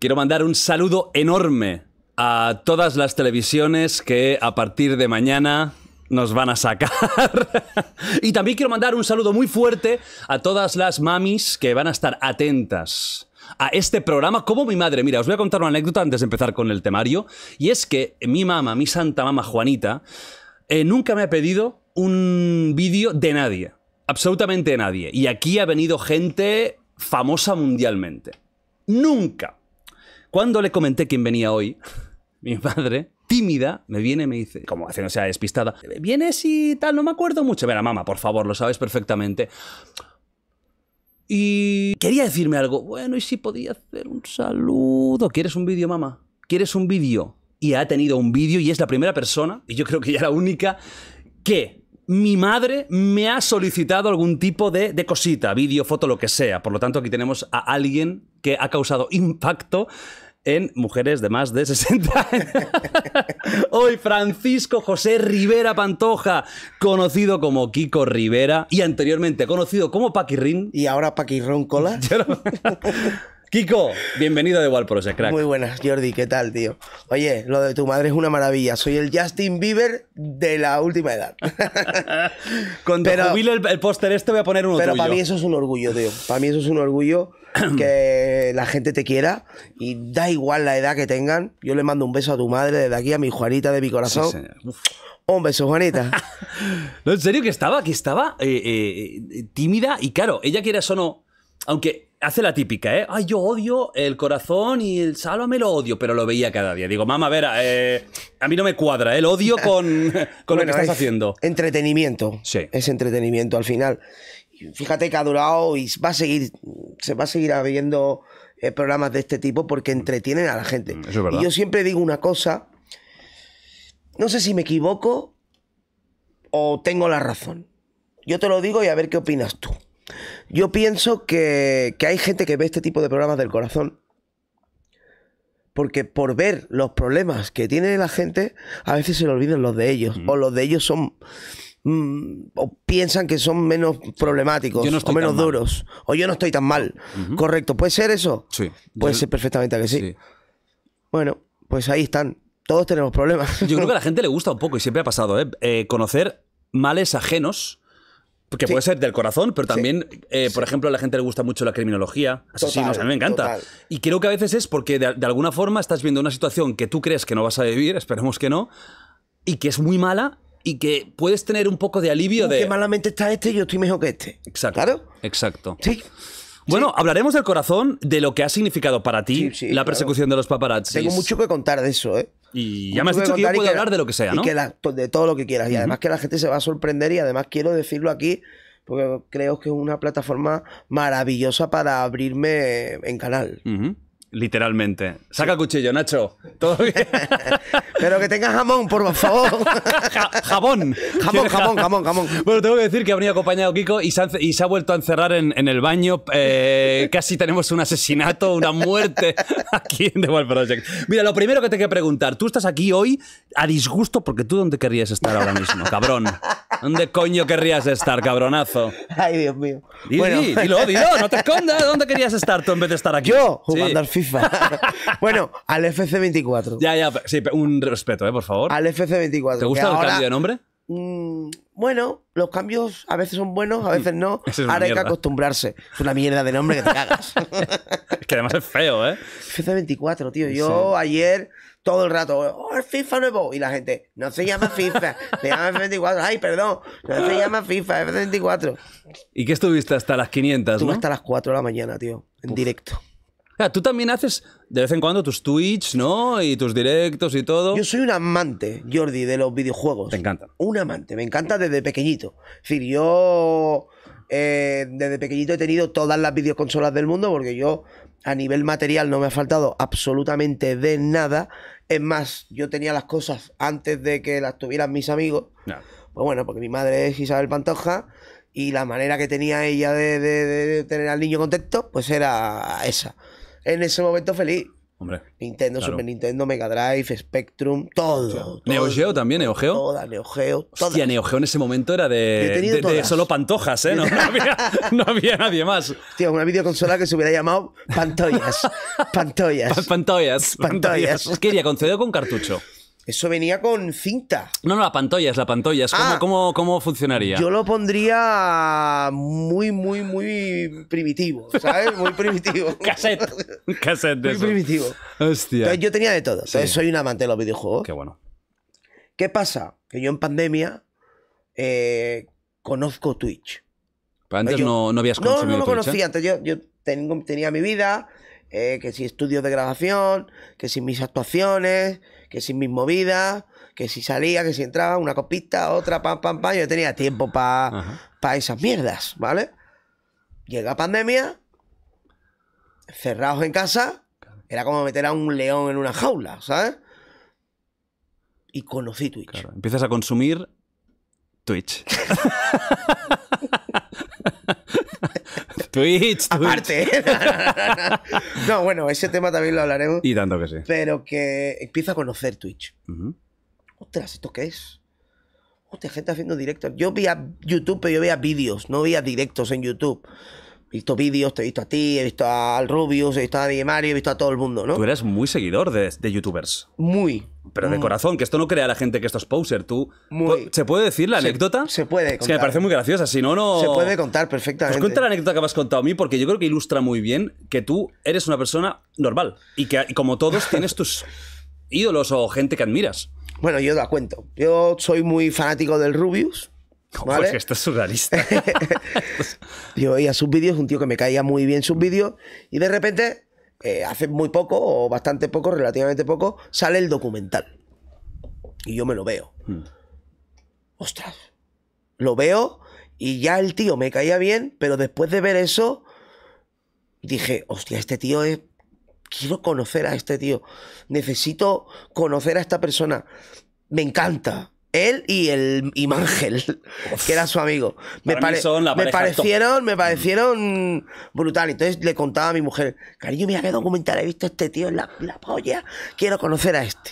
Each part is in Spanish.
Quiero mandar un saludo enorme a todas las televisiones que a partir de mañana nos van a sacar. y también quiero mandar un saludo muy fuerte a todas las mamis que van a estar atentas a este programa como mi madre. Mira, os voy a contar una anécdota antes de empezar con el temario. Y es que mi mamá, mi santa mamá Juanita, eh, nunca me ha pedido un vídeo de nadie absolutamente nadie. Y aquí ha venido gente famosa mundialmente. Nunca. Cuando le comenté quién venía hoy, mi madre, tímida, me viene y me dice, como sea despistada, ¿vienes y tal? No me acuerdo mucho. Mira, mamá, por favor, lo sabes perfectamente. Y quería decirme algo. Bueno, ¿y si podía hacer un saludo? ¿Quieres un vídeo, mamá? ¿Quieres un vídeo? Y ha tenido un vídeo y es la primera persona, y yo creo que ya la única, que mi madre me ha solicitado algún tipo de, cosita, vídeo, foto, lo que sea. Por lo tanto, aquí tenemos a alguien que ha causado impacto en mujeres de más de 60 años. Hoy Francisco José Rivera Pantoja, conocido como Kiko Rivera y anteriormente conocido como Paquirrín. Y ahora Paquirrón Cola. Kiko, bienvenido de Wall Project, crack. Muy buenas, Jordi, ¿qué tal, tío? Oye, lo de tu madre es una maravilla. Soy el Justin Bieber de la última edad. pero, el, póster este voy a poner uno Pero para mí eso es un orgullo, tío. Para mí eso es un orgullo que la gente te quiera y da igual la edad que tengan. Yo le mando un beso a tu madre desde aquí, a mi Juanita de mi corazón. Un beso, Juanita. no, en serio que estaba, que estaba eh, eh, eh, tímida y claro, ella quiere eso no, aunque hace la típica, ¿eh? Ay, yo odio el corazón y el sálvame lo odio, pero lo veía cada día. Digo, mamá, a eh, a mí no me cuadra ¿eh? el odio con, lo que estás haciendo. Entretenimiento. Sí. Es entretenimiento al final. Fíjate que ha durado y va a seguir, se va a seguir habiendo eh, programas de este tipo porque entretienen a la gente. Mm, y yo siempre digo una cosa, no sé si me equivoco o tengo la razón. Yo te lo digo y a ver qué opinas tú. Yo pienso que, hay gente que ve este tipo de programas del corazón. Porque por ver los problemas que tiene la gente, a veces se le olvidan los de ellos. Mm. O los de ellos son mm, o piensan que son menos problemáticos o menos duros o yo no estoy tan mal. Correcto, ¿puede ser eso? Sí. Puede ser perfectamente que sí. Bueno, pues ahí están. Todos tenemos problemas. Yo creo que a la gente le gusta un poco y siempre ha pasado, Eh, eh conocer males ajenos que puede ser del corazón, pero también, eh, por ejemplo, a la gente le gusta mucho la criminología, así total, a mí me encanta. Y creo que a veces es porque de, alguna forma estás viendo una situación que tú crees que no vas a vivir, esperemos que no, y que es muy mala y que puedes tener un poco de alivio de... Que malamente está este, yo estoy mejor que este. Exacto. ¿Claro? Exacto. Sí. Bueno, hablaremos del corazón, de lo que ha significado para ti la persecución de los paparazzi. Tengo mucho que contar de eso, ¿eh? Y ya me has dicho que yo puedo hablar de lo que sea, y que de todo lo que quieras. Y además que la gente se va a sorprender y además quiero decirlo aquí porque creo que es una plataforma maravillosa para abrirme en canal. Literalmente. Saca cuchillo, Nacho. Todo bien. Pero que tenga jamón, por favor. jabón. Jamón, jamón, jamón, jamón. Bueno, tengo que decir que ha venido acompañado Kiko y se ha, vuelto a encerrar en, el baño. Eh, casi tenemos un asesinato, una muerte aquí en The World Project. Mira, lo primero que te que preguntar, tú estás aquí hoy a disgusto porque tú dónde querrías estar ahora mismo, cabrón. ¿Dónde coño querrías estar, cabronazo? Ay, Dios mío. dilo, dilo, no te escondas. ¿Dónde querías estar tú en vez de estar aquí? Yo, jugando FIFA. bueno, al FC24. Ya, ya, sí, un respeto, ¿eh? por favor. Al FC24. ¿Te gusta el cambio de nombre? Mm, bueno, los cambios a veces son buenos, a veces mm, no. ahora hay que acostumbrarse. Es una mierda de nombre que te hagas. es que además es feo, ¿eh? FC24, tío. Yo ayer todo el rato, oh, el FIFA nuevo. Y la gente, no se llama FIFA, se llama fc 24 Ay, perdón, no se llama FIFA, fc 24 ¿Y qué estuviste hasta las 500? Estuve hasta las 4 de la mañana, tío, en directo tú también haces de vez en cuando tus tweets, ¿no? Y tus directos y todo. Yo soy un amante, Jordi, de los videojuegos. Te encanta. Un amante, me encanta desde pequeñito. Es decir, yo eh, desde pequeñito he tenido todas las videoconsolas del mundo porque yo a nivel material no me ha faltado absolutamente de nada. Es más, yo tenía las cosas antes de que las tuvieran mis amigos. Pues bueno, porque mi madre es Isabel Pantoja y la manera que tenía ella de, de tener al niño contento, pues era esa en ese momento feliz. Hombre, Nintendo, Super Nintendo, Mega Drive, Spectrum, todo. Neo Geo también, Neo Geo. Toda, Neo Geo. Todas. Neo Geo en ese momento era de, solo pantojas, ¿eh? No, había, nadie más. Tío, una videoconsola que se hubiera llamado Pantoyas. Pantoyas. Pantoyas. Pantoyas. Pantoyas. Quería concedido con cartucho. Eso venía con cinta. No, no, la pantalla es la pantalla. cómo, ah. funcionaría? Yo lo pondría muy, muy, muy primitivo, ¿sabes? Muy primitivo. cassette. Cassette de Muy primitivo. Hostia. yo tenía de todo. soy un amante de los videojuegos. Qué bueno. ¿Qué pasa? Que yo en pandemia eh, conozco Twitch. Pero antes no, no, habías conocido No, no lo conocía. ¿eh? yo, tenía mi vida, eh, que si estudios de grabación, que si mis actuaciones, que sin mis movidas, que si salía, que si entraba, una copita, otra, pam, pam, pam. Yo tenía tiempo para esas mierdas, ¿vale? Llega pandemia, cerrados en casa, era como meter a un león en una jaula, ¿sabes? Y conocí Twitch. empiezas a consumir Twitch. Twitch, Aparte. no, bueno, ese tema también lo hablaremos. Y tanto que sí. Pero que empieza a conocer Twitch. Uh Ostras, ¿esto qué es? Hostia, gente haciendo directos. Yo veía YouTube, pero yo veía vídeos, no veía directos en YouTube. He visto vídeos, te he visto a ti, he visto al Rubius, he visto a Mario, he visto a todo el mundo, ¿no? Tú eres muy seguidor de, youtubers. Muy. Pero de mm. corazón, que esto no crea la gente que esto es poser. Tú, ¿Se puede decir la anécdota? Se puede contar. Es que me parece muy graciosa, si no, no... Se puede contar perfectamente. Pues cuenta la anécdota que me has contado a mí, porque yo creo que ilustra muy bien que tú eres una persona normal y que, como todos, tienes tus ídolos o gente que admiras. Bueno, yo la cuento. Yo soy muy fanático del Rubius esto es surrealista. yo veía sus vídeos, un tío que me caía muy bien sus vídeos, y de repente, eh, hace muy poco, o bastante poco, relativamente poco, sale el documental. Y yo me lo veo. Hmm. Ostras. Lo veo y ya el tío me caía bien, pero después de ver eso, dije, hostia, este tío es... Quiero conocer a este tío. Necesito conocer a esta persona. Me encanta él y el y que era su amigo. Me, parecieron, me mm. parecieron brutal. Entonces le contaba a mi mujer, cariño, mira qué documental he visto este tío en la, la polla. Quiero conocer a este.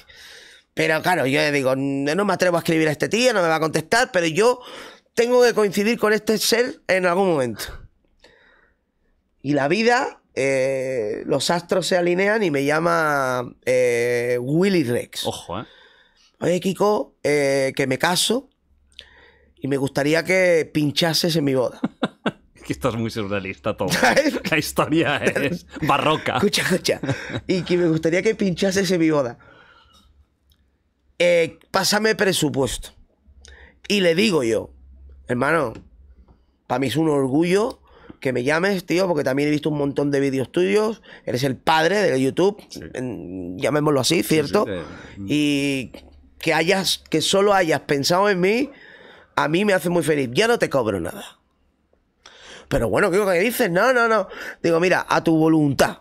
Pero claro, yo le digo, no me atrevo a escribir a este tío, no me va a contestar, pero yo tengo que coincidir con este ser en algún momento. Y la vida, eh, los astros se alinean y me llama eh, Willy Rex. Ojo, eh oye eh, que me caso y me gustaría que pinchases en mi boda. que estás muy surrealista todo. La historia es barroca. Escucha, Y que me gustaría que pinchases en mi boda. Eh, pásame presupuesto. Y le digo yo, hermano, para mí es un orgullo que me llames, tío, porque también he visto un montón de vídeos tuyos. Eres el padre de YouTube, llamémoslo así, ¿cierto? y que hayas, que solo hayas pensado en mí, a mí me hace muy feliz. Ya no te cobro nada. Pero bueno, ¿qué que dices? No, no, no. Digo, mira, a tu voluntad.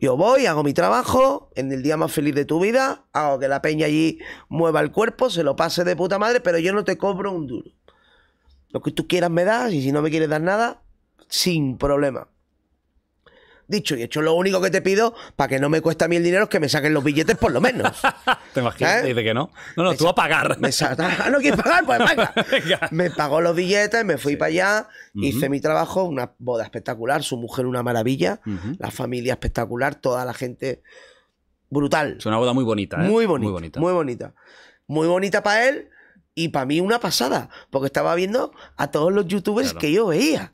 Yo voy, hago mi trabajo, en el día más feliz de tu vida, hago que la peña allí mueva el cuerpo, se lo pase de puta madre, pero yo no te cobro un duro. Lo que tú quieras me das y si no me quieres dar nada, sin problema. Dicho y hecho, lo único que te pido para que no me cueste a mí el dinero es que me saquen los billetes por lo menos. ¿Te imaginas? ¿Eh? Dice que no. No, no, tú a pagar. Me ah, no quieres pagar, pues venga. Me pagó los billetes, me fui para allá, hice mi trabajo, una boda espectacular, su mujer una maravilla, la familia espectacular, toda la gente brutal. Es una boda muy bonita, ¿eh? Muy bonita. Muy bonita. Muy bonita, muy bonita para él y para mí una pasada, porque estaba viendo a todos los youtubers que yo veía.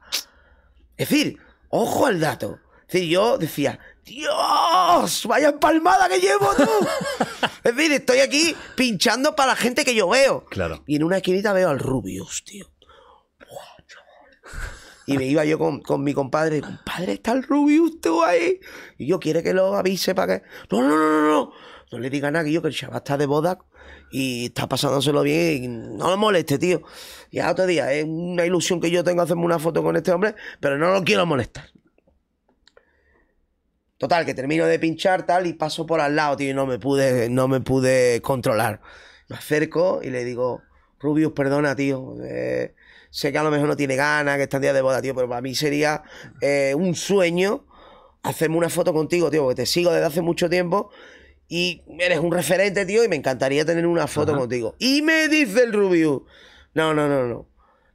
Es decir, ojo al dato yo decía, Dios, vaya empalmada que llevo tú. es decir, estoy aquí pinchando para la gente que yo veo. Claro. Y en una esquinita veo al Rubius, tío. Y me iba yo con, mi compadre. Compadre, está el Rubius tú ahí. Y yo, ¿quiere que lo avise para que.? No, no, no, no, no. No le diga nada que yo, que el chaval está de boda y está pasándoselo bien. no lo moleste, tío. Ya otro día, es una ilusión que yo tengo hacerme una foto con este hombre, pero no lo quiero molestar. Total, que termino de pinchar tal y paso por al lado, tío, y no me pude, no me pude controlar. Me acerco y le digo, Rubius, perdona, tío. Eh, sé que a lo mejor no tiene ganas, que está en día de boda, tío, pero para mí sería eh, un sueño hacerme una foto contigo, tío, porque te sigo desde hace mucho tiempo y eres un referente, tío, y me encantaría tener una foto contigo. Y me dice el Rubius, no, no, no, no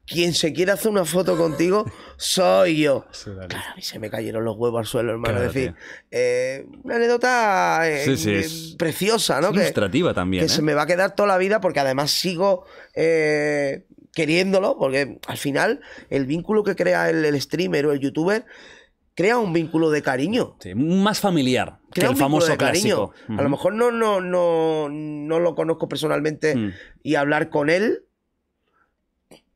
quien se quiera hacer una foto contigo soy yo. claro, claro, y se me cayeron los huevos al suelo, hermano. es decir, eh, una anécdota eh, eh, preciosa, ¿no? ilustrativa que, también. Que se me va a quedar toda la vida porque además sigo queriéndolo, porque al final el vínculo que crea el, streamer o el youtuber crea un vínculo de cariño. más familiar que el famoso cariño. A lo mejor no, no, lo conozco personalmente mm. y hablar con él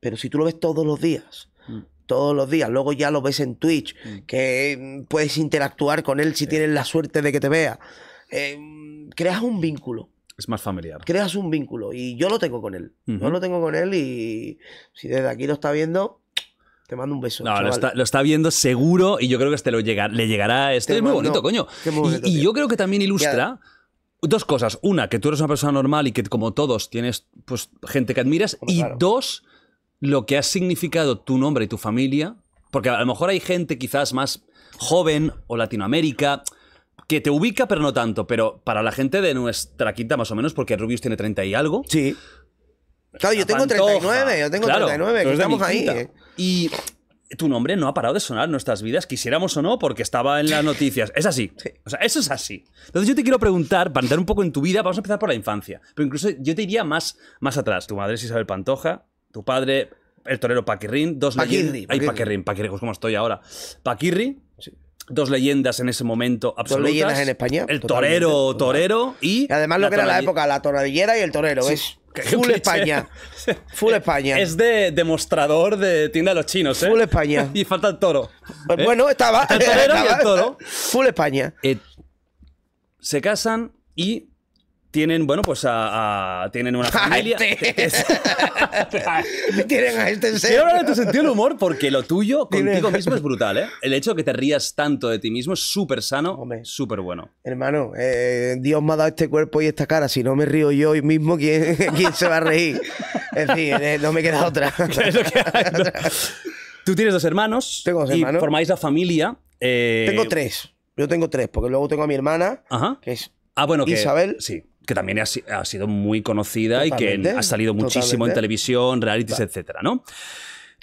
pero si tú lo ves todos los días, mm. todos los días, luego ya lo ves en Twitch, mm. que mm, puedes interactuar con él si eh. tienes la suerte de que te vea, eh, creas un vínculo. Es más familiar. Creas un vínculo y yo lo tengo con él. Yo lo tengo con él y si desde aquí lo está viendo, te mando un beso. No, lo está, viendo seguro y yo creo que este lo llegar, le llegará. Esto es muy bonito, coño. y, yo creo que también ilustra. Dos cosas. Una, que tú eres una persona normal y que como todos tienes pues, gente que admiras. y dos, lo que ha significado tu nombre y tu familia, porque a lo mejor hay gente quizás más joven o Latinoamérica que te ubica, pero no tanto, pero para la gente de nuestra quinta más o menos, porque Rubius tiene 30 y algo. Sí. Claro, yo tengo 39, yo tengo 39, que estamos ahí. Eh. Y tu nombre no ha parado de sonar en nuestras vidas, quisiéramos o no, porque estaba en las noticias. Es así. O sea, eso es así. Entonces yo te quiero preguntar, para entrar un poco en tu vida, vamos a empezar por la infancia, pero incluso yo te iría más, más atrás. Tu madre es Isabel Pantoja, tu padre, el torero Paquirrin, dos leyendas. Ay, Paquirrin, Paquirrin, pues, como estoy ahora? Paquirri, dos leyendas en ese momento absolutas. Dos leyendas en España. El torero, torero y. además lo que era la época, la toradillera y el torero, es. Full España. Full España. Es de demostrador de tienda de los chinos, ¿eh? Full España. y falta el toro. Pues, ¿eh? Bueno, estaba. El torero y el toro. Full España. Eh, se casan y tienen, bueno, pues a, tienen una familia. Este. tienen a este Quiero hablar de tu sentido del humor porque lo tuyo contigo mismo es brutal, ¿eh? El hecho de que te rías tanto de ti mismo es súper sano, súper bueno. Hermano, eh, Dios me ha dado este cuerpo y esta cara. Si no me río yo mismo, ¿quién, se va a reír? En fin, eh, no me queda otra. Tú tienes dos hermanos. Tengo dos hermanos. Y formáis la familia. Eh, tengo tres. Yo tengo tres, porque luego tengo a mi hermana, que es Ah, bueno, Isabel, sí que también ha, sido muy conocida y que ha salido muchísimo en televisión, realities, etcétera, ¿no?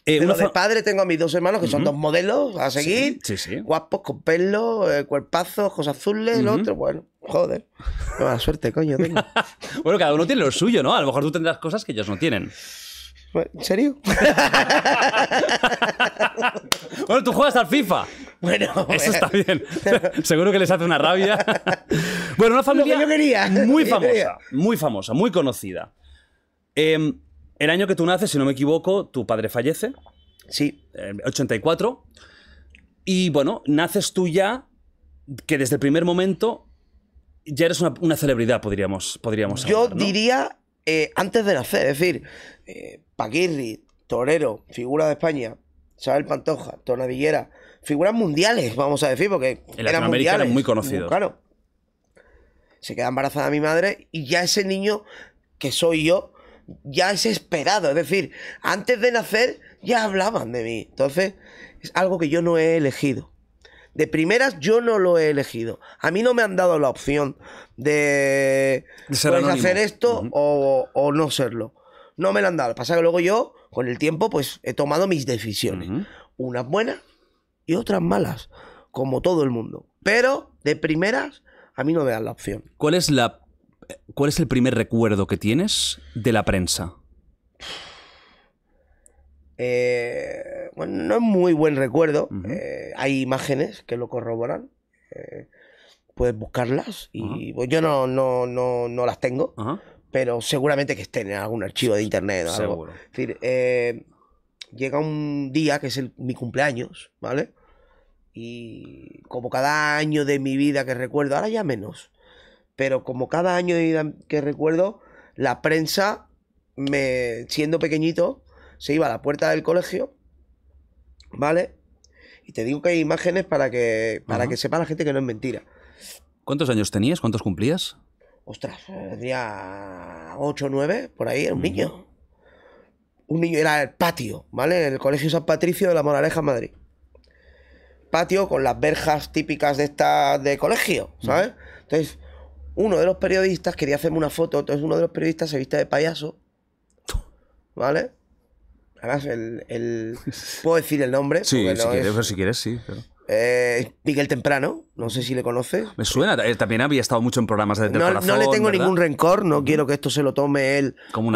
Eh, de padre tengo a mis dos hermanos que son dos modelos a seguir. Sí, sí, Guapos, con pelo, cuerpazo eh, cuerpazos, cosas azules, el otro, bueno. Joder, qué mala suerte, coño. Tengo. bueno, cada uno tiene lo suyo, ¿no? A lo mejor tú tendrás cosas que ellos no tienen. ¿En serio? bueno, tú juegas al FIFA. Bueno, eso está bien. Seguro que les hace una rabia. Bueno, una familia muy famosa, muy famosa, muy conocida. Em, el año que tú naces, si no me equivoco, tu padre fallece. Sí. 84. Em, y bueno, naces tú ya, que desde el primer momento ya eres una, celebridad, podríamos, podríamos Yo diría eh, antes de nacer, es decir, eh, Paquirri, Torero, figura de España, Isabel Pantoja, Tornadillera, figuras mundiales, vamos a decir, porque en eran mundiales, muy conocido, Claro se queda embarazada mi madre y ya ese niño que soy yo ya es esperado. Es decir, antes de nacer ya hablaban de mí. Entonces, es algo que yo no he elegido. De primeras yo no lo he elegido. A mí no me han dado la opción de, pues, hacer esto o, no serlo. No me lo han dado. Pasa que luego yo, con el tiempo, pues he tomado mis decisiones. Unas buenas y otras malas, como todo el mundo. Pero de primeras a mí no me dan la opción. ¿Cuál es, la, cuál es el primer recuerdo que tienes de la prensa? Eh, bueno, no es muy buen recuerdo. Eh, hay imágenes que lo corroboran. Eh, puedes buscarlas y pues yo no, no, no, no las tengo, pero seguramente que estén en algún archivo de internet o algo. llega un día que es mi cumpleaños, ¿vale? Y como cada año de mi vida que recuerdo, ahora ya menos, pero como cada año de vida que recuerdo, la prensa, me, siendo pequeñito, se iba a la puerta del colegio, ¿vale? Y te digo que hay imágenes para que, para que sepa la gente que no es mentira. ¿Cuántos años tenías? ¿Cuántos cumplías? Ostras, tenía 8 o 9, por ahí, era un niño. Un niño, era el patio, ¿vale? El Colegio San Patricio de la Moraleja, Madrid patio con las verjas típicas de estas de colegio, mm. ¿sabes? Entonces, uno de los periodistas quería hacerme una foto, entonces uno de los periodistas se viste de payaso, ¿vale? Además, el, ¿Puedo decir el nombre? Sí, pues si, quieres, si sí. Eh, Miguel Temprano, no sé si le conoces. Me suena, él eh, también había estado mucho en programas de no, no le tengo ningún rencor, no quiero que esto se lo tome él como un,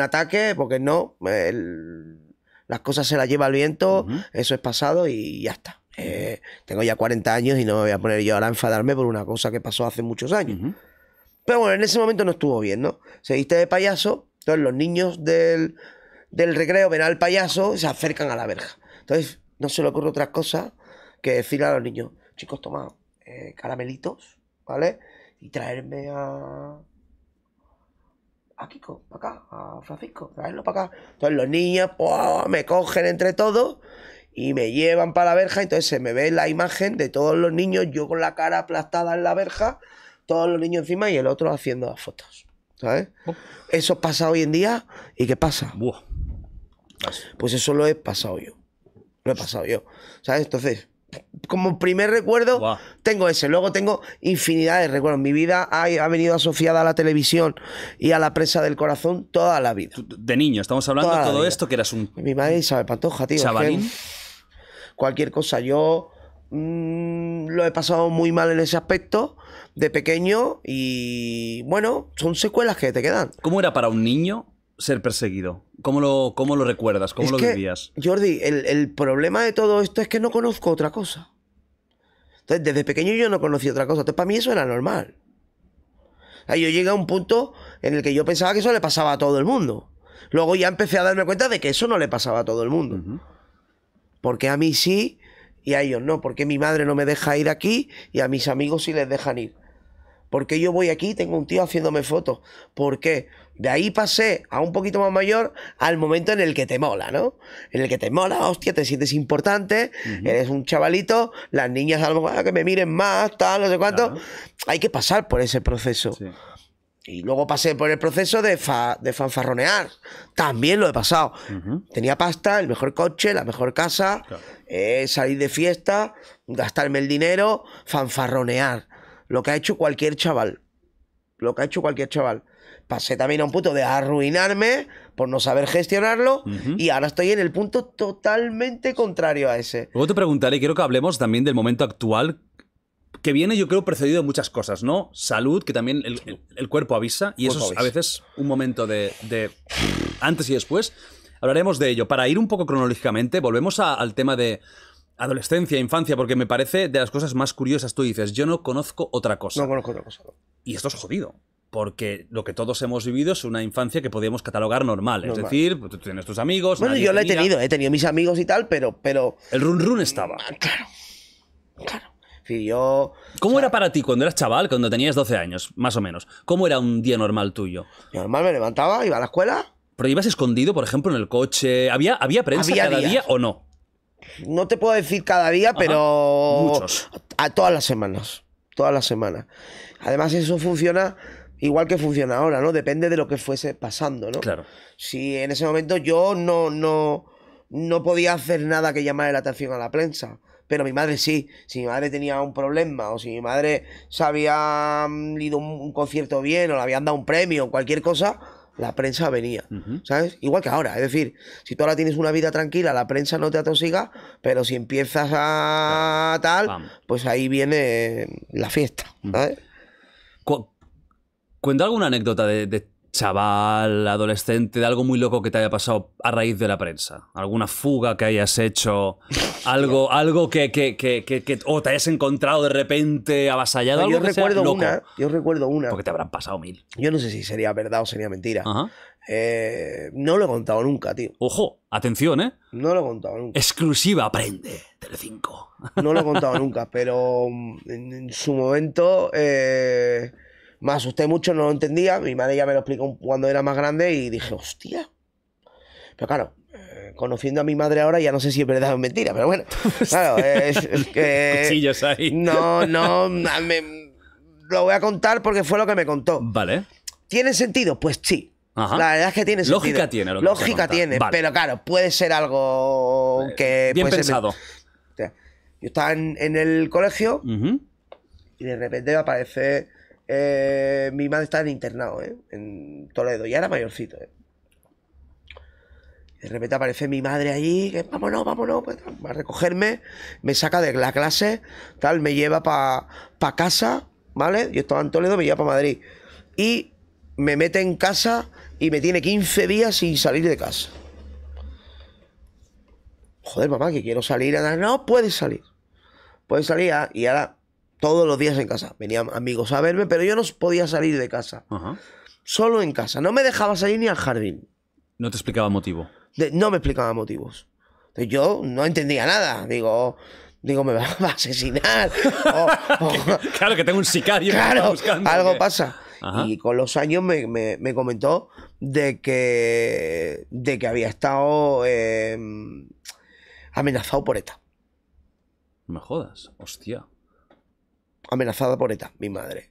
ataque. porque no, las cosas se las lleva el viento, eso es pasado y ya está. Eh, tengo ya 40 años y no me voy a poner yo ahora a enfadarme por una cosa que pasó hace muchos años. Pero bueno, en ese momento no estuvo bien, ¿no? Se de payaso, entonces los niños del, recreo ven al payaso y se acercan a la verja. Entonces no se le ocurre otra cosa que decirle a los niños, chicos, toma eh, caramelitos, ¿vale? Y traerme a, a Kiko, para acá, a Francisco, traerlo para acá. Entonces los niños, me cogen entre todos y me llevan para la verja, entonces se me ve la imagen de todos los niños, yo con la cara aplastada en la verja, todos los niños encima y el otro haciendo las fotos. ¿Sabes? Oh. Eso pasa hoy en día y ¿qué pasa? Pues eso lo he pasado yo. Lo he pasado yo. ¿Sabes? Entonces, como primer recuerdo, tengo ese. Luego tengo infinidad de recuerdos. Mi vida ha, venido asociada a la televisión y a la presa del corazón toda la vida. De niño, estamos hablando de todo esto que eras un. Mi madre Isabel Pantoja, tío cualquier cosa. Yo mm, lo he pasado muy mal en ese aspecto de pequeño y bueno, son secuelas que te quedan. ¿Cómo era para un niño ser perseguido? ¿Cómo lo, cómo lo recuerdas? ¿Cómo lo vivías? Jordi, el, problema de todo esto es que no conozco otra cosa. Entonces, desde pequeño yo no conocí otra cosa. Entonces, para mí eso era normal. Ahí yo llegué a un punto en el que yo pensaba que eso le pasaba a todo el mundo. Luego ya empecé a darme cuenta de que eso no le pasaba a todo el mundo. Porque a mí sí y a ellos no. Porque mi madre no me deja ir aquí y a mis amigos sí les dejan ir. Porque yo voy aquí y tengo un tío haciéndome fotos. Porque De ahí pasé a un poquito más mayor al momento en el que te mola, ¿no? En el que te mola, hostia, te sientes importante, eres un chavalito, las niñas a lo mejor ah, que me miren más, tal, no sé cuánto. Hay que pasar por ese proceso. Y luego pasé por el proceso de, fanfarronear. También lo he pasado. Tenía pasta, el mejor coche, la mejor casa, eh, salir de fiesta, gastarme el dinero, fanfarronear. Lo que ha hecho cualquier chaval. Lo que ha hecho cualquier chaval. Pasé también a un punto de arruinarme por no saber gestionarlo y ahora estoy en el punto totalmente contrario a ese. Luego te preguntaré, quiero que hablemos también del momento actual que viene yo creo precedido de muchas cosas, ¿no? Salud, que también el, cuerpo avisa, y eso es a veces un momento de, antes y después. Hablaremos de ello. Para ir un poco cronológicamente, volvemos al tema de adolescencia, infancia, porque me parece de las cosas más curiosas. Tú dices, yo no conozco otra cosa. No conozco otra cosa. Y esto es jodido porque lo que todos hemos vivido es una infancia que podíamos catalogar normal. Es decir, tú tienes tus amigos. Bueno, yo la he tenido, he tenido mis amigos y tal, pero. pero... El run run estaba. Ah, claro. Claro. ¿Cómo era para ti cuando eras chaval, cuando tenías 12 años, más o menos? ¿Cómo era un día normal tuyo? Normal, me levantaba, iba a la escuela. ¿Pero ibas escondido, por ejemplo, en el coche? ¿Había, había prensa cada día o no? No te puedo decir cada día, pero. todas las semanas. Todas las semanas. Además, eso funciona igual que funciona ahora, ¿no? Depende de lo que fuese pasando, ¿no? Claro. Si en ese momento yo no, no, no podía hacer nada que llamara la atención a la prensa pero mi madre sí. Si mi madre tenía un problema o si mi madre se había mm, ido un, un concierto bien o le habían dado un premio o cualquier cosa, la prensa venía, ¿sabes? Igual que ahora, es decir, si tú ahora tienes una vida tranquila, la prensa no te atosiga, pero si empiezas a tal, pues ahí viene la fiesta, ¿sabes? cuenta alguna anécdota de, de, chaval, adolescente, de algo muy loco que te haya pasado a raíz de la prensa. Alguna fuga que hayas hecho, algo, algo que, que, que, o te hayas encontrado de repente avasallado. yo, recuerdo Una, yo recuerdo una. Porque te habrán pasado mil. Yo no sé si sería verdad o sería mentira. Eh, no lo he contado nunca, tío. Ojo, atención, ¿eh? No lo he contado nunca. Exclusiva, aprende, Telecinco. No lo he contado nunca, pero mm, en su momento... Eh, me asusté mucho, no lo entendía. Mi madre ya me lo explicó cuando era más grande y dije, hostia. Pero claro, eh, conociendo a mi madre ahora ya no sé si es verdad o mentira, pero bueno. Claro, es, es que. Ahí. No, no, lo voy a contar porque fue lo que me contó. Vale. ¿Tiene sentido? Pues sí. La verdad es que tiene sentido. Lógica tiene, Lógica tiene, pero claro, puede ser algo eh, que. Bien pensado. yo estaba en, el colegio y de repente me aparece eh, mi madre está en internado, ¿eh? En Toledo, ya era mayorcito, ¿eh? De repente aparece mi madre allí, que vámonos, vámonos, pues, va a recogerme, me saca de la clase, tal, me lleva para casa, ¿vale? Yo estaba en Toledo, me lleva para Madrid. Y me mete en casa y me tiene 15 días sin salir de casa. Joder, mamá, que quiero salir. A... No puedes salir. Puedes salir ah, y ahora todos los días en casa. Venían amigos a verme, pero yo no podía salir de casa. Solo en casa. No me dejaba salir ni al jardín. No te explicaba motivo. no me explicaba motivos. yo no entendía nada. Digo, digo, me vas a asesinar. claro, que tengo un sicario. Claro, algo pasa. Y con los años me, comentó de que, de que había estado em, amenazado por ETA. No me jodas, hostia amenazada por ETA, mi madre.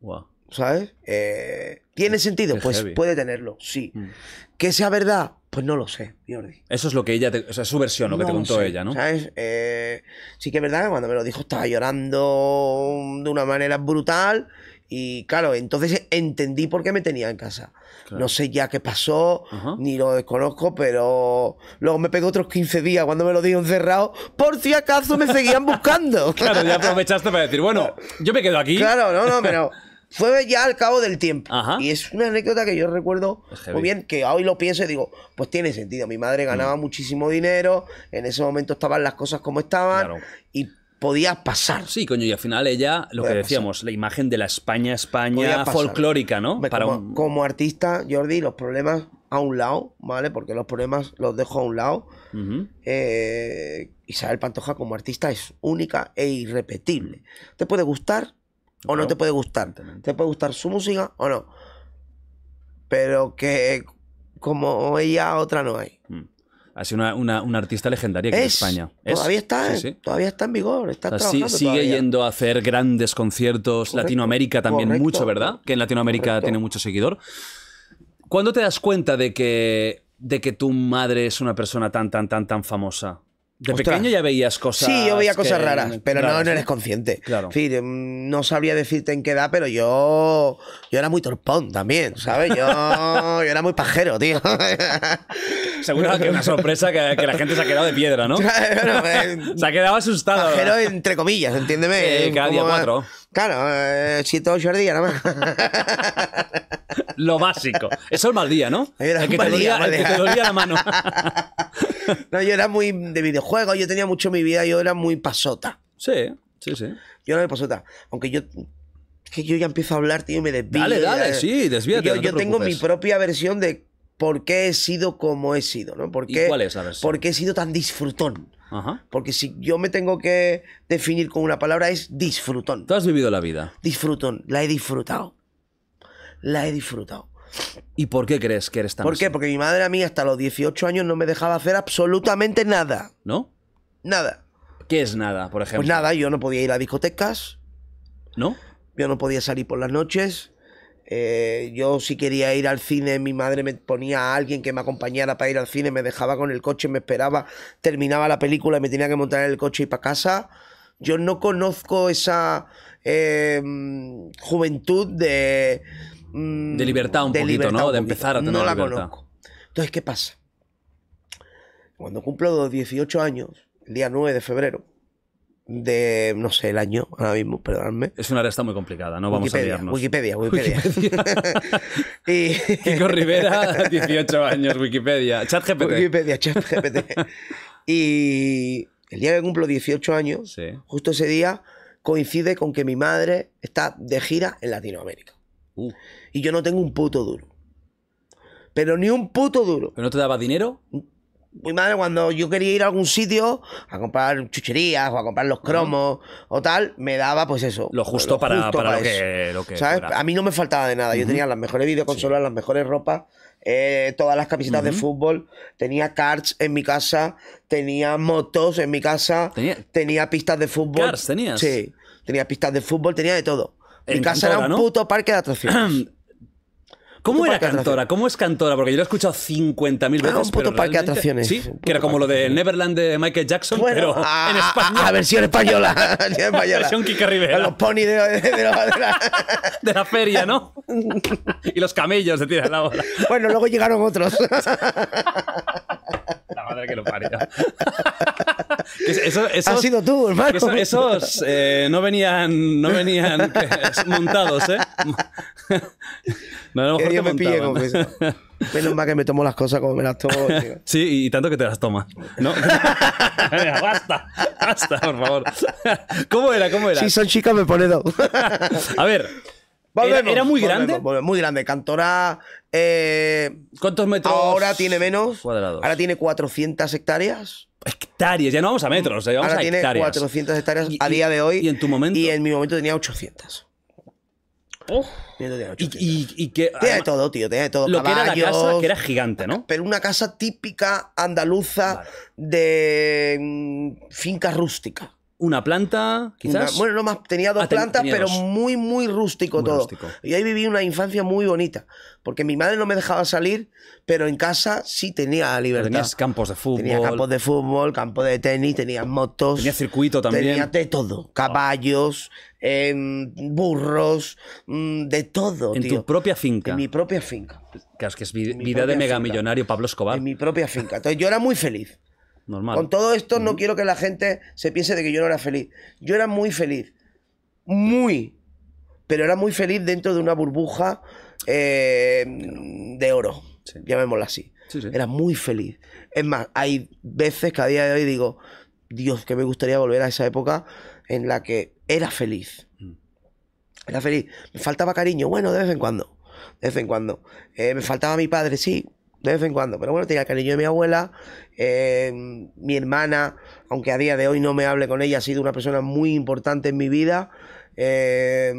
Wow. ¿Sabes? Eh, ¿Tiene sentido? pues puede tenerlo, sí. Mm. ¿Que sea verdad? Pues no lo sé, Jordi. Eso es lo que ella, te, o sea, su versión, lo que te contó ella, ¿no? ¿Sabes? Eh, sí que es verdad que cuando me lo dijo estaba llorando de una manera brutal. Y claro, entonces entendí por qué me tenía en casa. No sé ya qué pasó, ni lo desconozco, pero luego me pegó otros 15 días cuando me lo dieron cerrado, por si acaso me seguían buscando. claro, ya aprovechaste para decir, bueno, yo me quedo aquí. Claro, no, no, pero fue ya al cabo del tiempo. Y es una anécdota que yo recuerdo muy bien, que hoy lo pienso y digo, pues tiene sentido. Mi madre ganaba mm. muchísimo dinero, en ese momento estaban las cosas como estaban y podía pasar. Sí, coño, y al final ella, lo que decíamos, la imagen de la España, España folclórica, ¿no? Como, artista, Jordi, los problemas a un lado, ¿vale? Porque los problemas los dejo a un lado. Eh, Isabel Pantoja como artista es única e irrepetible. Te puede gustar o no te puede gustar. Te puede gustar su música o no. Pero que como ella, otra no hay. Mm. Ha sido una, artista legendaria en España. Eh, todavía está, en vigor. sigue yendo a hacer grandes conciertos. Latinoamérica también mucho, ¿verdad? Que en Latinoamérica tiene mucho seguidor. ¿Cuándo te das cuenta de que, de que tu madre es una persona tan, tan, tan, tan famosa? De pequeño ya veías cosas. Sí, yo veía cosas raras, pero no, eres consciente. Claro. En fin, no sabría decirte en qué edad, pero yo. Yo era muy torpón también, ¿sabes? Yo, era muy pajero, tío. Seguro que una sorpresa que, la gente se ha quedado de piedra, ¿no? Eh, se ha quedado asustado. Pajero, entre comillas, entiéndeme. Sí, cada día cuatro. Claro, eh, siete o ocho día nada más. Lo básico. Eso es mal día, ¿no? el, que te la mano. no, yo era muy de videojuegos, yo tenía mucho mi vida, yo era muy pasota. Sí, sí, sí. Yo era muy pasota. Aunque yo. Es que yo ya empiezo a hablar, tío, y me desvío. Dale, dale, sí, desvíate. Yo, yo tengo mi propia versión de por qué he sido como he sido, ¿no? ¿Y cuál es, la versión? ¿Por qué he sido tan disfrutón? Porque si yo me tengo que definir con una palabra es disfrutón. ¿Tú has vivido la vida? Disfrutón, la he disfrutado. La he disfrutado. ¿Y por qué crees que eres tan ¿Por qué? Porque mi madre a mí hasta los 18 años no me dejaba hacer absolutamente nada. ¿No? Nada. ¿Qué es nada, por pues ejemplo? Pues nada, yo no podía ir a discotecas. ¿No? Yo no podía salir por las noches. Eh, yo si quería ir al cine, mi madre me ponía a alguien que me acompañara para ir al cine, me dejaba con el coche, me esperaba, terminaba la película y me tenía que montar en el coche y para casa. Yo no conozco esa eh, juventud mm, de... libertad un poquito, ¿no? de empezar a tener No la conozco. Entonces, ¿qué pasa? Cuando cumplo los 18 años, el día 9 de febrero, de, no sé, el año ahora mismo, perdonadme. Es una resta muy complicada, no vamos a liarnos. Wikipedia, Wikipedia. y... Kiko Rivera, 18 años, Wikipedia. ChatGPT. Wikipedia, ChatGPT. y el día que cumplo 18 años, justo ese día coincide con que mi madre está de gira en Latinoamérica. Uh. Y yo no tengo un puto duro. Pero ni un puto duro. ¿Pero no te daba dinero? mi madre cuando yo quería ir a algún sitio a comprar chucherías o a comprar los cromos o tal, me daba pues eso. Lo justo, para, para, lo, que, ¿Sabes? A mí no me faltaba de nada. Yo tenía las mejores videoconsolas, las mejores ropas, eh, todas las camisetas de fútbol, tenía carts en mi casa, tenía motos en mi casa, tenía, pistas de fútbol. ¿Karts tenías? Sí, tenía pistas de fútbol, tenía de todo. Mi casa era un puto parque de atracciones. ¿Cómo era cantora? ¿Cómo es cantora? Porque yo lo he escuchado 50.000 veces. Ah, un puto parque de atracciones. Sí, que era como lo de Neverland de Michael Jackson, pero en español. A, versión española. A versión española. Rivera. los ponis de, la, de, la, feria, ¿no? y los camellos de tira la hora. Bueno, luego llegaron otros. madre que lo parió. eso, sido tú, hermano. Esos, esos eh, no venían, no venían eh, montados, ¿eh? No, que me pille con eso. Menos mal que me tomo las cosas como me las tomo. Sí, y tanto que te las tomas. ¿No? basta, basta, por favor. ¿Cómo era? ¿Cómo era? Si son chicas me pone dos. A ver, era, muy grande. muy grande. Cantora. Eh, ¿Cuántos metros? Ahora tiene menos. Ahora tiene 400 hectáreas. Hectáreas, ya no vamos a metros, ya vamos ahora tiene hectáreas. 400 hectáreas a día de hoy. ¿Y en tu momento? Y en mi momento tenía 800. Y, todo, tío, tiene todo. Lo que era la casa, que era gigante, ¿no? Pero una casa típica andaluza de mm, finca rústica una planta, quizás. bueno, no más, tenía dos ah, plantas, pero muy, muy rústico todo. Y ahí viví una infancia muy bonita, porque mi madre no me dejaba salir, pero en casa sí tenía libertad. Tenías campos de fútbol. Tenía campos de fútbol, campos de tenis, tenía motos. Tenía circuito también. Tenía de todo, ah. caballos, em, burros, mm, de todo. En tu propia finca. En mi propia finca. Claro, es que es vida de megamillonario Pablo Escobar. En mi propia finca. Entonces yo era muy feliz. Con todo esto no quiero que la gente se piense de que yo no era feliz. Yo era muy feliz. Muy. Pero era muy feliz dentro de una burbuja eh, de oro. llamémoslo Llamémosla así. Era muy feliz. Es más, hay veces que a día de hoy digo, Dios, que me gustaría volver a esa época en la que era feliz. Mm. Era feliz. Me faltaba cariño, bueno, de vez en cuando. De vez en cuando. Eh, me faltaba mi padre, sí, de vez en cuando. Pero bueno, tenía el cariño de mi abuela, eh, mi hermana, aunque a día de hoy no me hable con ella, ha sido una persona muy importante en mi vida. Eh,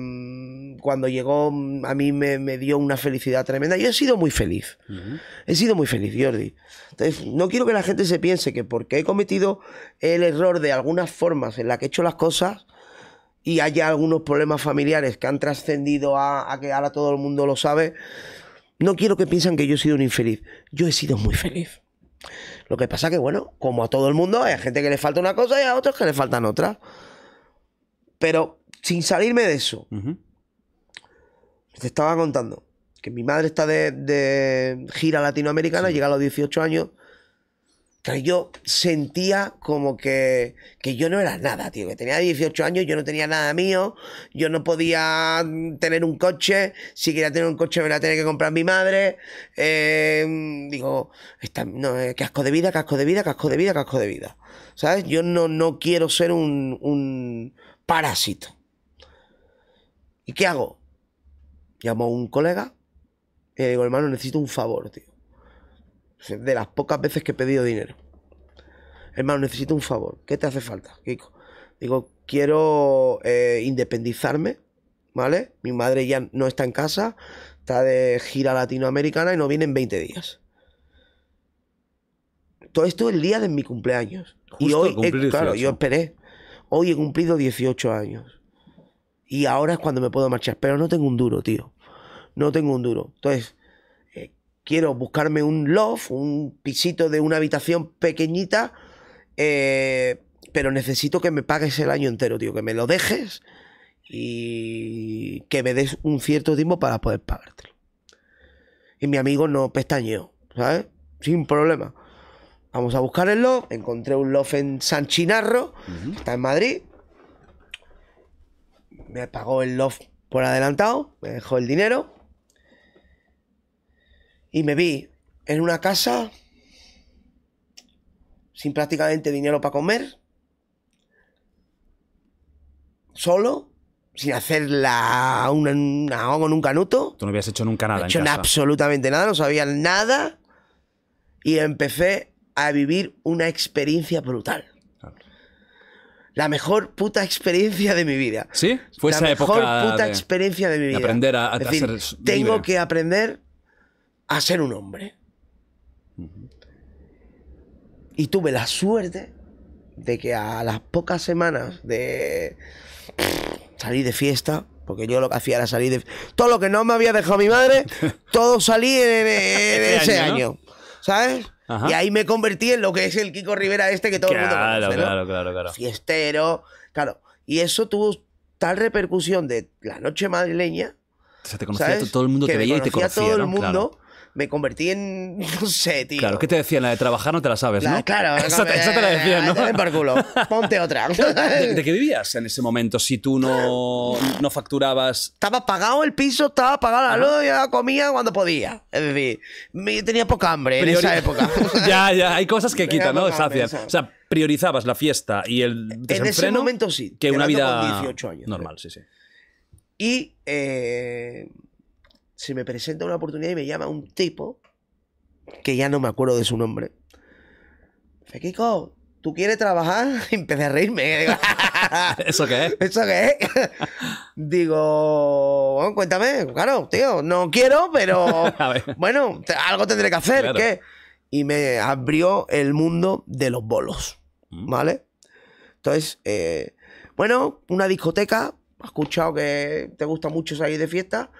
cuando llegó a mí me, dio una felicidad tremenda. Yo he sido muy feliz. He sido muy feliz, Jordi. Entonces, no quiero que la gente se piense que porque he cometido el error de algunas formas en las que he hecho las cosas y haya algunos problemas familiares que han trascendido a que ahora todo el mundo lo sabe, no quiero que piensen que yo he sido un infeliz. Yo he sido muy feliz. Lo que pasa que, bueno, como a todo el mundo, hay gente que le falta una cosa y a otros que le faltan otra. Pero sin salirme de eso, te estaba contando que mi madre está de, gira latinoamericana, llega a los 18 años, yo sentía como que, yo no era nada, tío. Que tenía 18 años, yo no tenía nada mío, yo no podía mm, tener un coche. Si quería tener un coche me la tenía que comprar mi madre. Eh, digo, está no, eh, casco de vida, casco de vida, casco de vida, casco de vida. ¿Sabes? Yo no, quiero ser un, un parásito. ¿Y qué hago? Llamo a un colega y le digo, hermano, necesito un favor, tío. De las pocas veces que he pedido dinero. Hermano, necesito un favor. ¿Qué te hace falta, Kiko? Digo, quiero eh, independizarme, ¿vale? Mi madre ya no está en casa, está de gira latinoamericana y no viene en 20 días. Todo esto el día de mi cumpleaños. y hoy, claro, yo esperé. Hoy he cumplido 18 años. Y ahora es cuando me puedo marchar. Pero no tengo un duro, tío. No tengo un duro. Entonces, quiero buscarme un loft, un pisito de una habitación pequeñita, eh, pero necesito que me pagues el año entero, tío, que me lo dejes y que me des un cierto tiempo para poder pagártelo. Y mi amigo no pestañeó, ¿sabes? Sin problema. Vamos a buscar el loft. Encontré un loft en San Chinarro, está en Madrid. Me pagó el loft por adelantado, me dejó el dinero. Y me vi en una casa sin prácticamente dinero para comer, solo, sin hacer la, una, en un canuto. Tú no habías hecho nunca nada. No hecho absolutamente nada, no sabía nada. Y empecé a vivir una experiencia brutal. La mejor puta experiencia de mi vida. ¿Sí? Fue esa época. La mejor puta experiencia de mi vida. aprender a, hacer decir, Tengo que aprender a ser un hombre. Y tuve la suerte de que a las pocas semanas de salir de fiesta, porque yo lo que hacía era salir de... Todo lo que no me había dejado mi madre, todo salí en, ese año, ¿sabes? Y ahí me convertí en lo que es el Kiko Rivera este que todo el mundo conoce, Claro, claro, claro. Fiestero, claro. Y eso tuvo tal repercusión de la noche madrileña. O sea, te conocía todo el mundo te veía y te conocía. el mundo me convertí en. No sé, tío. Claro, ¿qué te decían? La de trabajar no te la sabes, ¿no? Claro, esa, te la eh, decían, ¿no? Ven eh, por culo, ponte otra. ¿De, qué vivías en ese momento si tú no, no facturabas? Estaba pagado el piso, estaba pagada la luz, comía cuando podía. Es decir, tenía poca hambre en esa época. ya, ya, hay cosas que quitan, ¿no? Sacias. O sea, priorizabas la fiesta y el En ese momento sí. Que una vida. Normal, sí, sí. Y. Eh se me presenta una oportunidad y me llama un tipo, que ya no me acuerdo de su nombre. Dice, ¿tú quieres trabajar? Y empecé a reírme. ¿Eso qué es? ¿Eso qué es? digo, bueno, cuéntame. Claro, tío, no quiero, pero bueno, algo tendré que hacer. ¿qué? Y me abrió el mundo de los bolos, mm. ¿vale? Entonces, eh, bueno, una discoteca, he escuchado que te gusta mucho salir de fiesta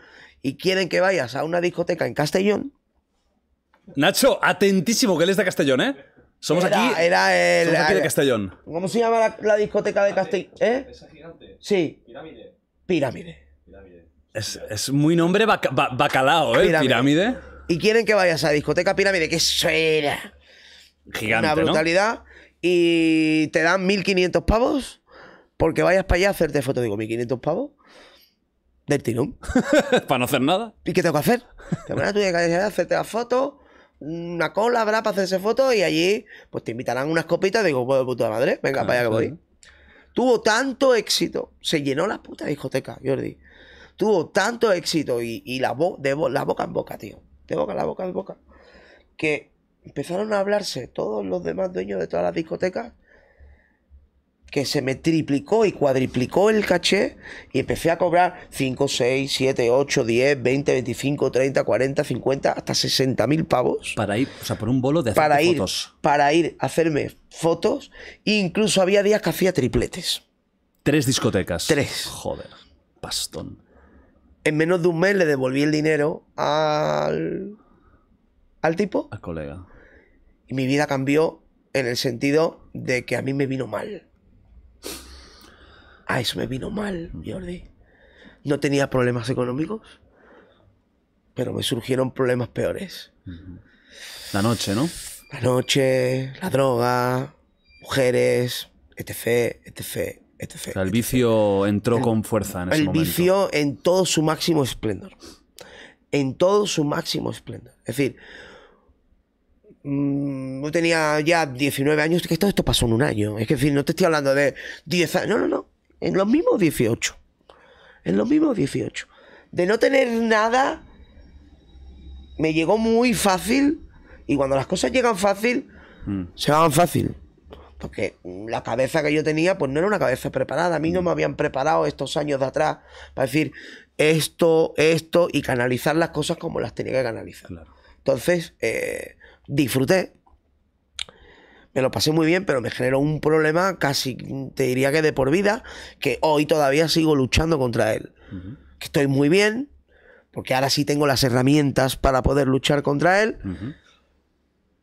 y quieren que vayas a una discoteca en Castellón. Nacho, atentísimo, que él es de Castellón, ¿eh? Somos aquí. Era el. de Castellón. ¿Cómo se llama la, discoteca de Castellón? ¿Eh? Esa gigante. Sí. Pirámide. Pirámide. Es, muy nombre bacalao, ¿eh? Pirámide. Y quieren que vayas a la discoteca Pirámide, que suena. Gigante. Una brutalidad. Y te dan 1500 pavos porque vayas para allá a hacerte fotos. Digo, 1500 pavos del tirón. para no hacer nada. ¿Y qué tengo que hacer? Te van a que hacerte la foto, una cola habrá para hacerse foto. y allí pues te invitarán unas copitas. Digo, pues puta madre, venga, para allá que voy. Tuvo tanto éxito, se llenó la puta discoteca, Jordi. Tuvo tanto éxito y, la, de la boca en boca, tío. De boca, la boca en boca. Que empezaron a hablarse todos los demás dueños de todas las discotecas que se me triplicó y cuadriplicó el caché y empecé a cobrar 5, 6, 7, 8, 10, 20, 25, 30, 40, 50, hasta 60 mil pavos. Para ir, o sea, por un bolo de para fotos. Para ir a hacerme fotos. Incluso había días que hacía tripletes. Tres discotecas. Tres. Joder, pastón. En menos de un mes le devolví el dinero al, al tipo. Al colega. Y mi vida cambió en el sentido de que a mí me vino mal. Ah, eso me vino mal, mm. Jordi. No tenía problemas económicos, pero me surgieron problemas peores. La noche, ¿no? La noche, la droga, mujeres, etc, etc, etc. O sea, el vicio entró con fuerza en ese momento. El vicio en todo su máximo esplendor. En todo su máximo esplendor. Es decir, mm, yo tenía ya 19 años, que todo esto pasó en un año. Es que, en fin, no te estoy hablando de 10 años. No, no, no en los mismos 18. En los mismos 18. De no tener nada, me llegó muy fácil. Y cuando las cosas llegan fácil, mm. se van fácil. Porque la cabeza que yo tenía, pues no era una cabeza preparada. A mí no mm. me habían preparado estos años de atrás para decir esto, esto y canalizar las cosas como las tenía que canalizar. Entonces, eh, disfruté, me lo pasé muy bien, pero me generó un problema casi, te diría que de por vida, que hoy todavía sigo luchando contra él. Que estoy muy bien, porque ahora sí tengo las herramientas para poder luchar contra él,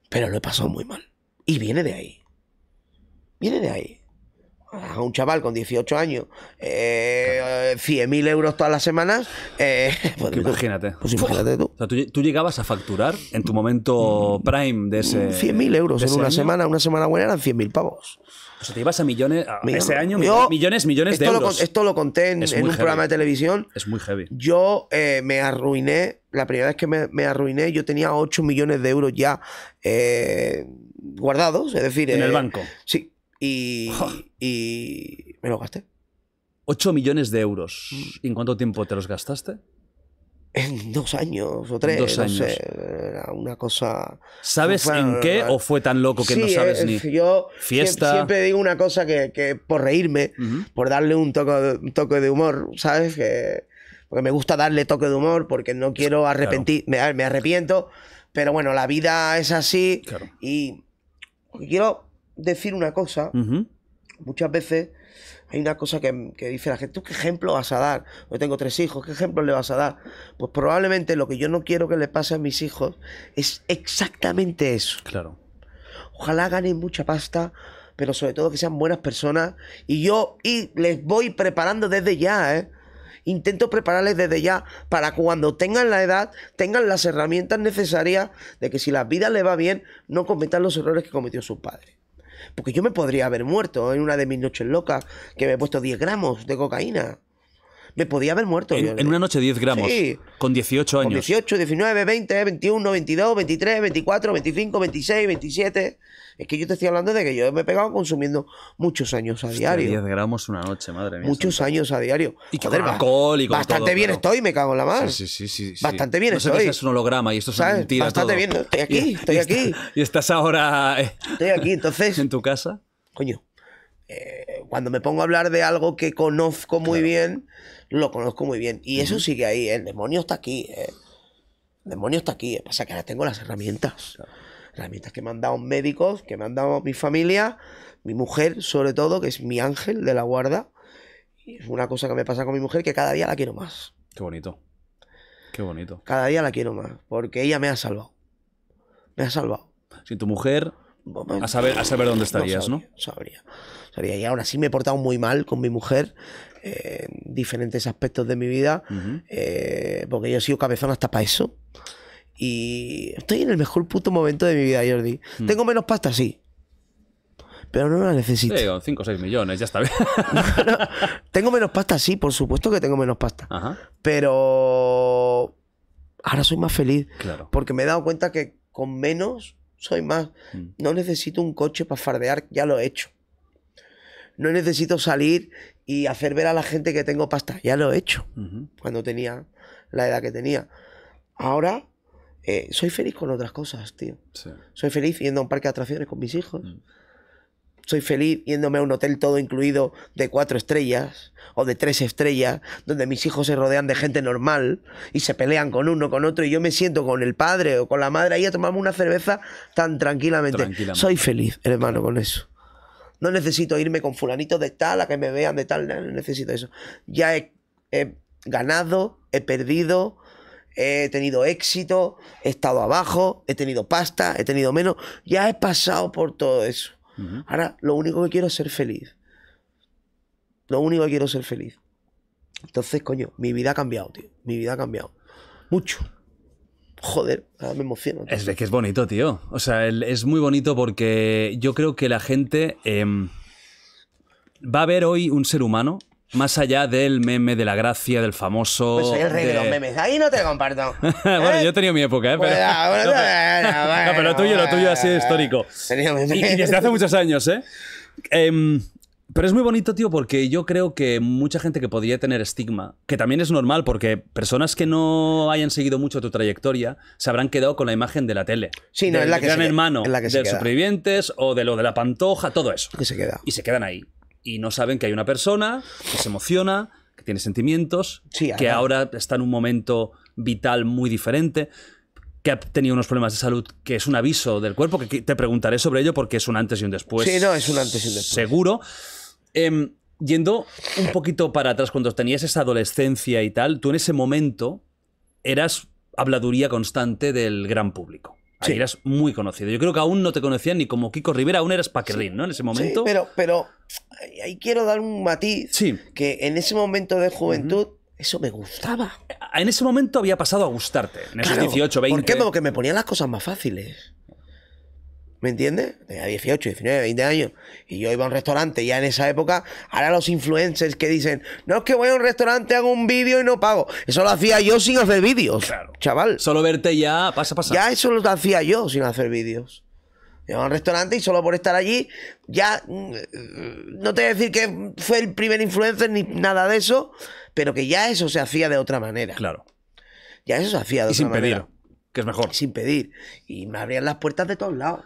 pero lo he pasado muy mal. Y viene de ahí. Viene de ahí a un chaval con 18 años 100.000 eh, euros todas las semanas, eh, pues, imagínate. Pues imagínate tú. O sea, tú, llegabas a facturar en tu momento prime de ese. 100.000 euros en una semana, una semana buena eran 100.000 pavos. O sea, te ibas a millones, ese año, millones, millones de euros. esto lo conté en, un programa de televisión. Es muy heavy. Yo eh, me arruiné, la primera vez que me, me, arruiné, yo tenía 8 millones de euros ya guardados, es decir. En el banco. Sí, y, y me lo gasté. 8 millones de euros. Mm. ¿Y en cuánto tiempo te los gastaste? En dos años o tres. Dos años. No sé, era una cosa. ¿Sabes en qué o fue tan loco que no sabes ni? Yo Fiesta. Siempre, digo una cosa que, que por reírme, por darle un toque, toque de humor, ¿sabes? Que, porque me gusta darle toque de humor, porque no quiero arrepentir, me, arrepiento, pero bueno, la vida es así y quiero decir una cosa, muchas veces hay una cosa que, dice la gente, ¿tú qué ejemplo vas a dar? Yo tengo tres hijos, ¿qué ejemplo le vas a dar? Pues probablemente lo que yo no quiero que le pase a mis hijos es exactamente eso. Claro. Ojalá ganen mucha pasta, pero sobre todo que sean buenas personas. Y yo y les voy preparando desde ya, ¿eh? Intento prepararles desde ya para cuando tengan la edad, tengan las herramientas necesarias de que si la vida les va bien, no cometan los errores que cometió su padre porque yo me podría haber muerto en una de mis noches locas que me he puesto 10 gramos de cocaína. Me podía haber muerto. En, una noche 10 gramos. Con 18 años. Con 18, 19, 20, 21, 22, 23, 24, 25, 26, 27. Es que yo te estoy hablando de que yo me he pegado consumiendo muchos años a diario. 10 gramos una noche, madre mía. Muchos años a diario. Y Joder, alcohol y con Bastante bien estoy, me cago en la mano. Sí, sí, sí. bastante bien no sé estoy. es un holograma y esto es mentira. Bastante bien, estoy aquí, estoy aquí. y estás ahora. Eh, estoy aquí, entonces. ¿En tu casa? Coño. Eh, cuando me pongo a hablar de algo que conozco muy bien lo conozco muy bien. Y eso sigue ahí, ¿eh? el demonio está aquí. Eh. El demonio está aquí. ¿eh? Pasa que ahora tengo las herramientas. Herramientas que me han dado médicos, que me han dado mi familia, mi mujer, sobre todo, que es mi ángel de la guarda. Y es una cosa que me pasa con mi mujer que cada día la quiero más. Qué bonito. Qué bonito. Cada día la quiero más, porque ella me ha salvado. Me ha salvado. Sin tu mujer, a saber, a saber dónde estarías, ¿no? Sabría, sabría, Y ahora sí me he portado muy mal con mi mujer, eh, diferentes aspectos de mi vida, eh, porque yo he sido cabezón hasta para eso. Y estoy en el mejor puto momento de mi vida, Jordi. Mm. ¿Tengo menos pasta? Sí. Pero no la necesito. Tengo 5 o 6 millones, ya está bien. Tengo menos pasta, sí, por supuesto que tengo menos pasta. Pero ahora soy más feliz. Porque me he dado cuenta que con menos soy más. Mm. No necesito un coche para fardear, ya lo he hecho. No necesito salir y hacer ver a la gente que tengo pasta. Ya lo he hecho cuando tenía la edad que tenía. Ahora eh, soy feliz con otras cosas, tío. Soy feliz yendo a un parque de atracciones con mis hijos. Mm. Soy feliz yéndome a un hotel todo incluido de cuatro estrellas o de tres estrellas, donde mis hijos se rodean de gente normal y se pelean con uno, con otro, y yo me siento con el padre o con la madre ahí a tomarme una cerveza tan tranquilamente. Soy feliz, hermano, con eso. No necesito irme con fulanito de tal a que me vean de tal, no necesito eso. Ya he, ganado, he perdido, he tenido éxito, he estado abajo, he tenido pasta, he tenido menos. Ya he pasado por todo eso. Ahora, lo único que quiero es ser feliz. Lo único que quiero es ser feliz. Entonces, coño, mi vida ha cambiado, tío. Mi vida ha cambiado. Mucho. Joder, ah, me emociono. Es que es bonito, tío. O sea, es muy bonito porque yo creo que la gente em, va a ver hoy un ser humano más allá del meme, de la gracia, del famoso. Pues soy el rey de, los memes. Ahí no te lo comparto. bueno, yo he tenido mi época, ¿eh? Pero, pues, ah, bueno, pero... lo tuyo, lo tuyo ha sido histórico. Y, y, desde hace muchos años, ¿eh? eh pero es muy bonito, tío, porque yo creo que mucha gente que podría tener estigma, que también es normal, porque personas que no hayan seguido mucho tu trayectoria se habrán quedado con la imagen de la tele. Sí, la que gran se hermano, de los supervivientes o de lo de la pantoja, todo eso. y se queda. Y se quedan ahí. Y no saben que hay una persona que se emociona, que tiene sentimientos, que ahora está en un momento vital muy diferente que ha tenido unos problemas de salud, que es un aviso del cuerpo, que te preguntaré sobre ello porque es un antes y un después. Sí, no, es un antes y un después. Seguro. Em, yendo un poquito para atrás, cuando tenías esa adolescencia y tal, tú en ese momento eras habladuría constante del gran público. Ahí sí. eras muy conocido. Yo creo que aún no te conocían ni como Kiko Rivera, aún eras Paquerrín, ¿no? En ese momento. Sí, pero, pero ahí quiero dar un matiz. Sí. Que en ese momento de juventud. Eso me gustaba. Ah, en ese momento había pasado a gustarte, en esos 18, 20. ¿Por qué? Porque me ponían las cosas más fáciles. ¿Me entiendes? Tenía 18, 19, 20 años. Y yo iba a un restaurante ya en esa época. Ahora los influencers que dicen, no es que voy a un restaurante, hago un vídeo y no pago. Eso lo hacía yo sin hacer vídeos. Chaval. Solo verte ya pasa, pasa. Ya eso lo hacía yo sin hacer vídeos. Iba a un restaurante y solo por estar allí, ya mm, eh, no te voy a decir que fue el primer influencer ni nada de eso, pero que ya eso se hacía de otra manera. Claro. Ya eso se hacía de y sin pedir, que es mejor. Sin pedir. Y me abrían las puertas de todos lados.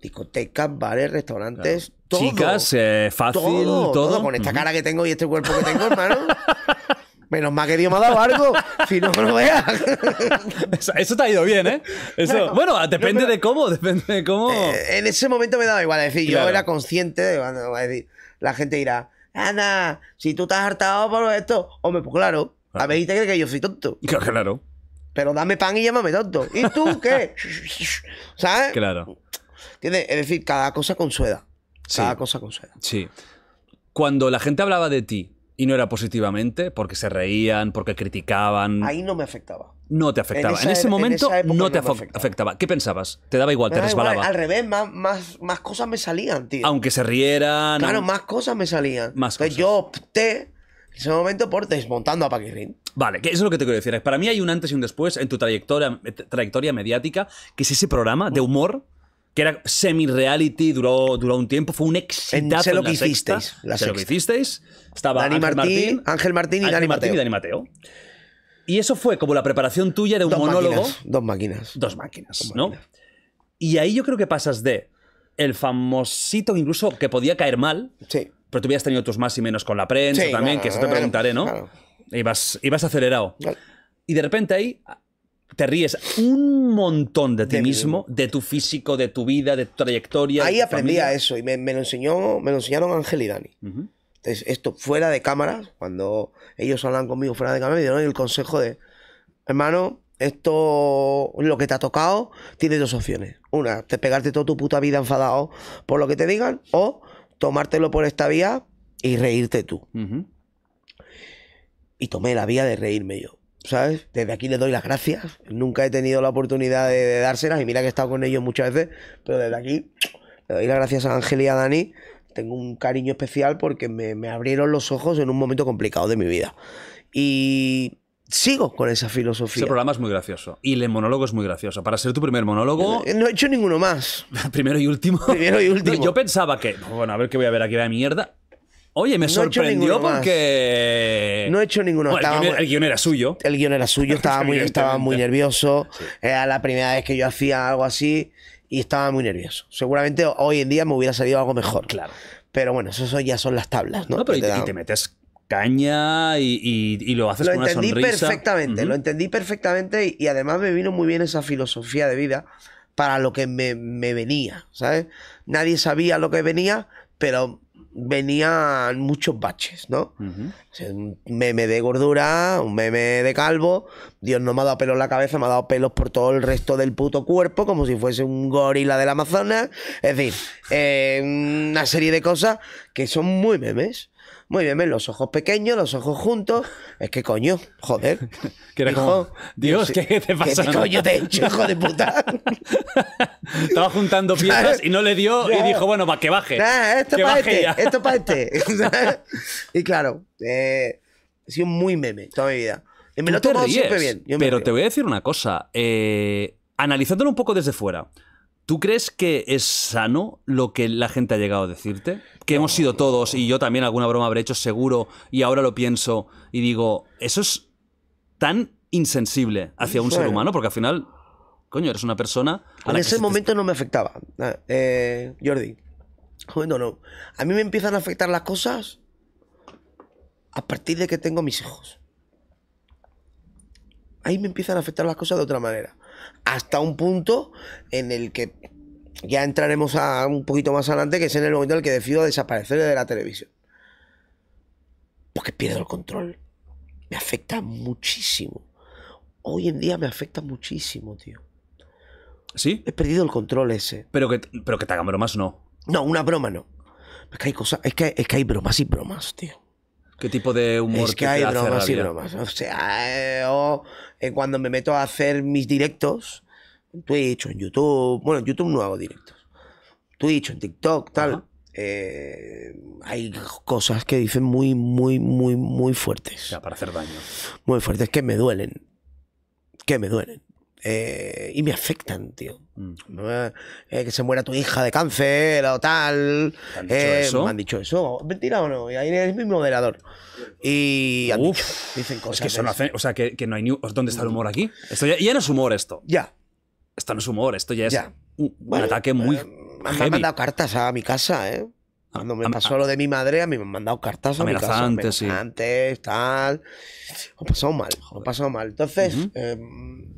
Discotecas, bares, restaurantes, todo. Chicas, eh, fácil, todo. Con esta cara que tengo y este cuerpo que tengo, hermano. Menos mal que Dios me ha dado algo, si Eso, te ha ido bien, ¿eh? bueno, depende de cómo, depende de cómo. Eh, en ese momento me daba igual, es decir, yo era consciente de, la gente dirá, Ana, si tú estás hartado por esto, hombre, pues claro, a ver, te crees que yo soy tonto. Claro. Pero dame pan y llámame tonto. ¿Y tú qué? ¿Sabes? Claro. Es decir, cada cosa con su Cada cosa con su edad. Sí. Cuando la gente hablaba de ti, y no era positivamente, porque se reían, porque criticaban. Ahí no me afectaba. No te afectaba. En, ese e- momento no te afectaba. ¿Qué pensabas? ¿Te daba igual? ¿Te resbalaba? Al revés, más, más, cosas me salían, tío. Aunque se rieran. Claro, más cosas me salían. Más Entonces yo opté en ese momento por desmontando a Paquirrin. Vale, que eso es lo que te quiero decir. Para mí hay un antes y un después en tu trayectoria, trayectoria mediática, que es ese programa de humor que era semi-reality, duró, duró un tiempo, fue un éxito En, lo que hicisteis. lo que hicisteis. Estaba Dani Ángel Martín, y, Dani, Martín y Dani Mateo. Y eso fue como la preparación tuya de un monólogo. dos máquinas. Dos máquinas, ¿no? Y ahí yo creo que pasas de el famosito, incluso que podía caer mal. Pero tú habías tenido tus más y menos con la prensa también, que eso te preguntaré, ¿no? Claro. Ibas, ibas acelerado. Y de repente ahí te ríes un montón de ti mismo, de tu físico, de tu vida, de tu trayectoria. Ahí aprendí a eso y me, lo enseñó, me lo enseñaron Ángel y Dani. Entonces, esto fuera de cámara, cuando ellos hablan conmigo fuera de cámara, me dieron el consejo de, hermano, esto, lo que te ha tocado, tienes dos opciones. Una, te pegarte toda tu puta vida enfadado por lo que te digan, o tomártelo por esta vía y reírte tú. Y tomé la vía de reírme yo. ¿sabes? Desde aquí les doy las gracias. Nunca he tenido la oportunidad de, dárselas y mira que he estado con ellos muchas veces, pero desde aquí le doy las gracias a Ángel y a Dani. Tengo un cariño especial porque me, abrieron los ojos en un momento complicado de mi vida. Y sigo con esa filosofía. Ese programa es muy gracioso. Y el monólogo es muy gracioso. Para ser tu primer monólogo. No, eh, eh, no he hecho ninguno más. Primero y último. Primero y último. yo pensaba que. Bueno, a ver qué voy a ver aquí de mierda. Oye, me sorprendió porque. No he hecho ninguno. el, guión era suyo. El guión era suyo, estaba, muy, estaba muy nervioso. Era la primera vez que yo hacía algo así y estaba muy nervioso. Seguramente hoy en día me hubiera salido algo mejor. Claro. Pero bueno, eso, ya son las tablas, ¿no? pero y, te, metes caña y, lo haces con una sonrisa. Lo entendí perfectamente, lo entendí perfectamente y, además me vino muy bien esa filosofía de vida para lo que me, me venía, ¿sabes? Nadie sabía lo que venía, pero venían muchos baches, ¿no? un meme de gordura, un meme de calvo. Dios no me ha dado pelo en la cabeza, me ha dado pelos por todo el resto del puto cuerpo, como si fuese un gorila del Amazonas. Es decir, eh, una serie de cosas que son muy memes. Muy bien, los ojos pequeños, los ojos juntos. Es que coño, joder. Que era como, Dios, ¿qué, te pasa? ¿Qué coño te he hecho, hijo de puta? Estaba juntando piezas y no le dio y dijo, bueno, va que baje. esto para este, esto para este. y claro, ha eh, sido muy meme toda mi vida. Y me lo tomado siempre bien. pero te voy a decir una cosa. Eh, analizándolo un poco desde fuera, ¿tú crees que es sano lo que la gente ha llegado a decirte? que hemos sido todos, y yo también alguna broma habré hecho seguro, y ahora lo pienso y digo, eso es tan insensible hacia un ser humano, porque al final, coño, eres una persona... en ese momento no me afectaba, ah, eh, Jordi. no. A mí me empiezan a afectar las cosas a partir de que tengo mis hijos. Ahí me empiezan a afectar las cosas de otra manera. Hasta un punto en el que ya entraremos a un poquito más adelante, que es en el momento en el que decido desaparecer de la televisión. Porque pierdo el control. Me afecta muchísimo. Hoy en día me afecta muchísimo, tío. ¿Sí? He perdido el control ese. Pero que, pero que te hagan bromas, no. No, una broma no. Es que hay cosas, es que, es que hay bromas y bromas, tío. ¿Qué tipo de humor es que, hay bromas y bromas. O sea, eh, eh, cuando me meto a hacer mis directos, en Twitch en YouTube. Bueno, en YouTube no hago directos. Twitch, en TikTok, tal. Eh, hay cosas que dicen muy, muy, muy, muy fuertes. Ya para hacer daño. Muy fuertes, que me duelen. Que me duelen. Eh, y me afectan, tío. Mm. Eh, que se muera tu hija de cáncer o tal. han dicho eso? Me han dicho eso. ¿Mentira o no? Y ahí el mi moderador. Y dicen cosas. Es que no o sea, que, no hay ¿Dónde está el mm. humor aquí? Esto ya, ya no es humor esto. Ya esto no es humor, esto ya es un, ataque eh, muy. mí me han mandado cartas a mi casa, ¿eh? Ah, cuando me pasó lo de mi madre, a mí me han mandado cartas a mi casa. Amenazantes, sí. Amenazantes, tal. Lo pasado mal, lo he pasado mal. Entonces, em,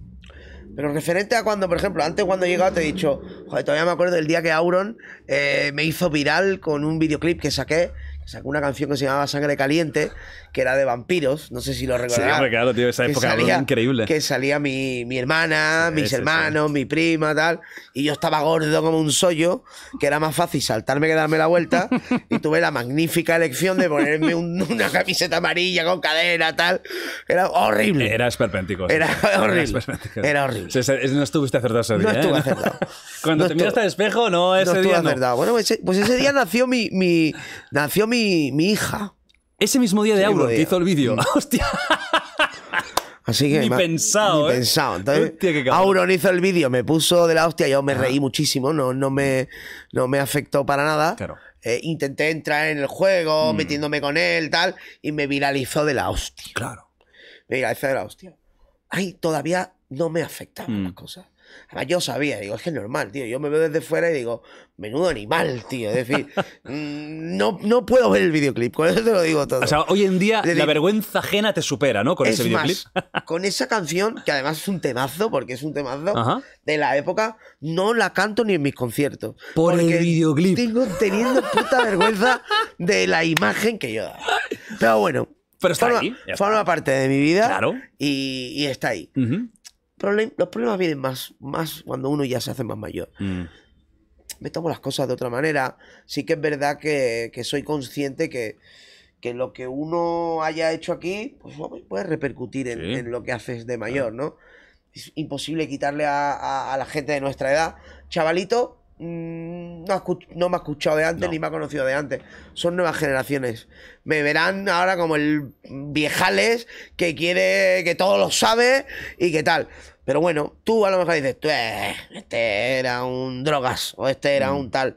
pero referente a cuando, por ejemplo, antes cuando he llegado te he dicho, joder, todavía me acuerdo del día que Auron eh, me hizo viral con un videoclip que saqué sacó una canción que se llamaba Sangre Caliente, que era de vampiros, no sé si lo recuerdas Sí, claro, tío, esa época era increíble. Que salía mi, mi hermana, mis hermanos, mi prima, tal, y yo estaba gordo como un sollo, que era más fácil saltarme que darme la vuelta, y tuve la magnífica elección de ponerme una camiseta amarilla con cadena, tal. Era horrible. Era esperpéntico. Era horrible. Era, horrible. no estuviste acertado ese día. No ¿eh? estuve acertado. Cuando te miraste al espejo, no, ese no día no. Acertado. Bueno, pues, pues ese, día nació mi, nació mi mi, hija. Ese mismo día de Auron hizo el vídeo. Mm. Hostia. Así que. Ni pensado. Ni ¿eh? pensado. Auron hizo el vídeo, me puso de la hostia, yo me reí muchísimo, no, no, me, no me afectó para nada. Eh, intenté entrar en el juego, mm. metiéndome con él, tal, y me viralizó de la hostia. Claro. Me viralizó de la hostia. Ay, todavía no me afectaban mm. cosas yo sabía, digo, es que es normal, tío. Yo me veo desde fuera y digo, menudo animal, tío. Es decir, mm, no, no puedo ver el videoclip, con eso te lo digo todo. O sea, hoy en día la vergüenza ajena te supera, ¿no? Con ese videoclip. con esa canción, que además es un temazo, porque es un temazo de la época, no la canto ni en mis conciertos. Por el videoclip. Tengo teniendo puta vergüenza de la imagen que yo da. Pero bueno. Pero está forma, ahí. Forma parte de mi vida. Claro. Y, está ahí los problemas vienen más, más cuando uno ya se hace más mayor. Mm. Me tomo las cosas de otra manera. Sí que es verdad que, soy consciente que, lo que uno haya hecho aquí pues, pues puede repercutir en, lo que haces de mayor, ¿no? Es imposible quitarle a, la gente de nuestra edad. Chavalito, mm, no, me ha escuchado de antes ni me ha conocido de antes. Son nuevas generaciones. Me verán ahora como el viejales que quiere que todo lo sabe y que tal. Pero bueno, tú a lo mejor dices, eh, este era un drogas o este era un mm. tal.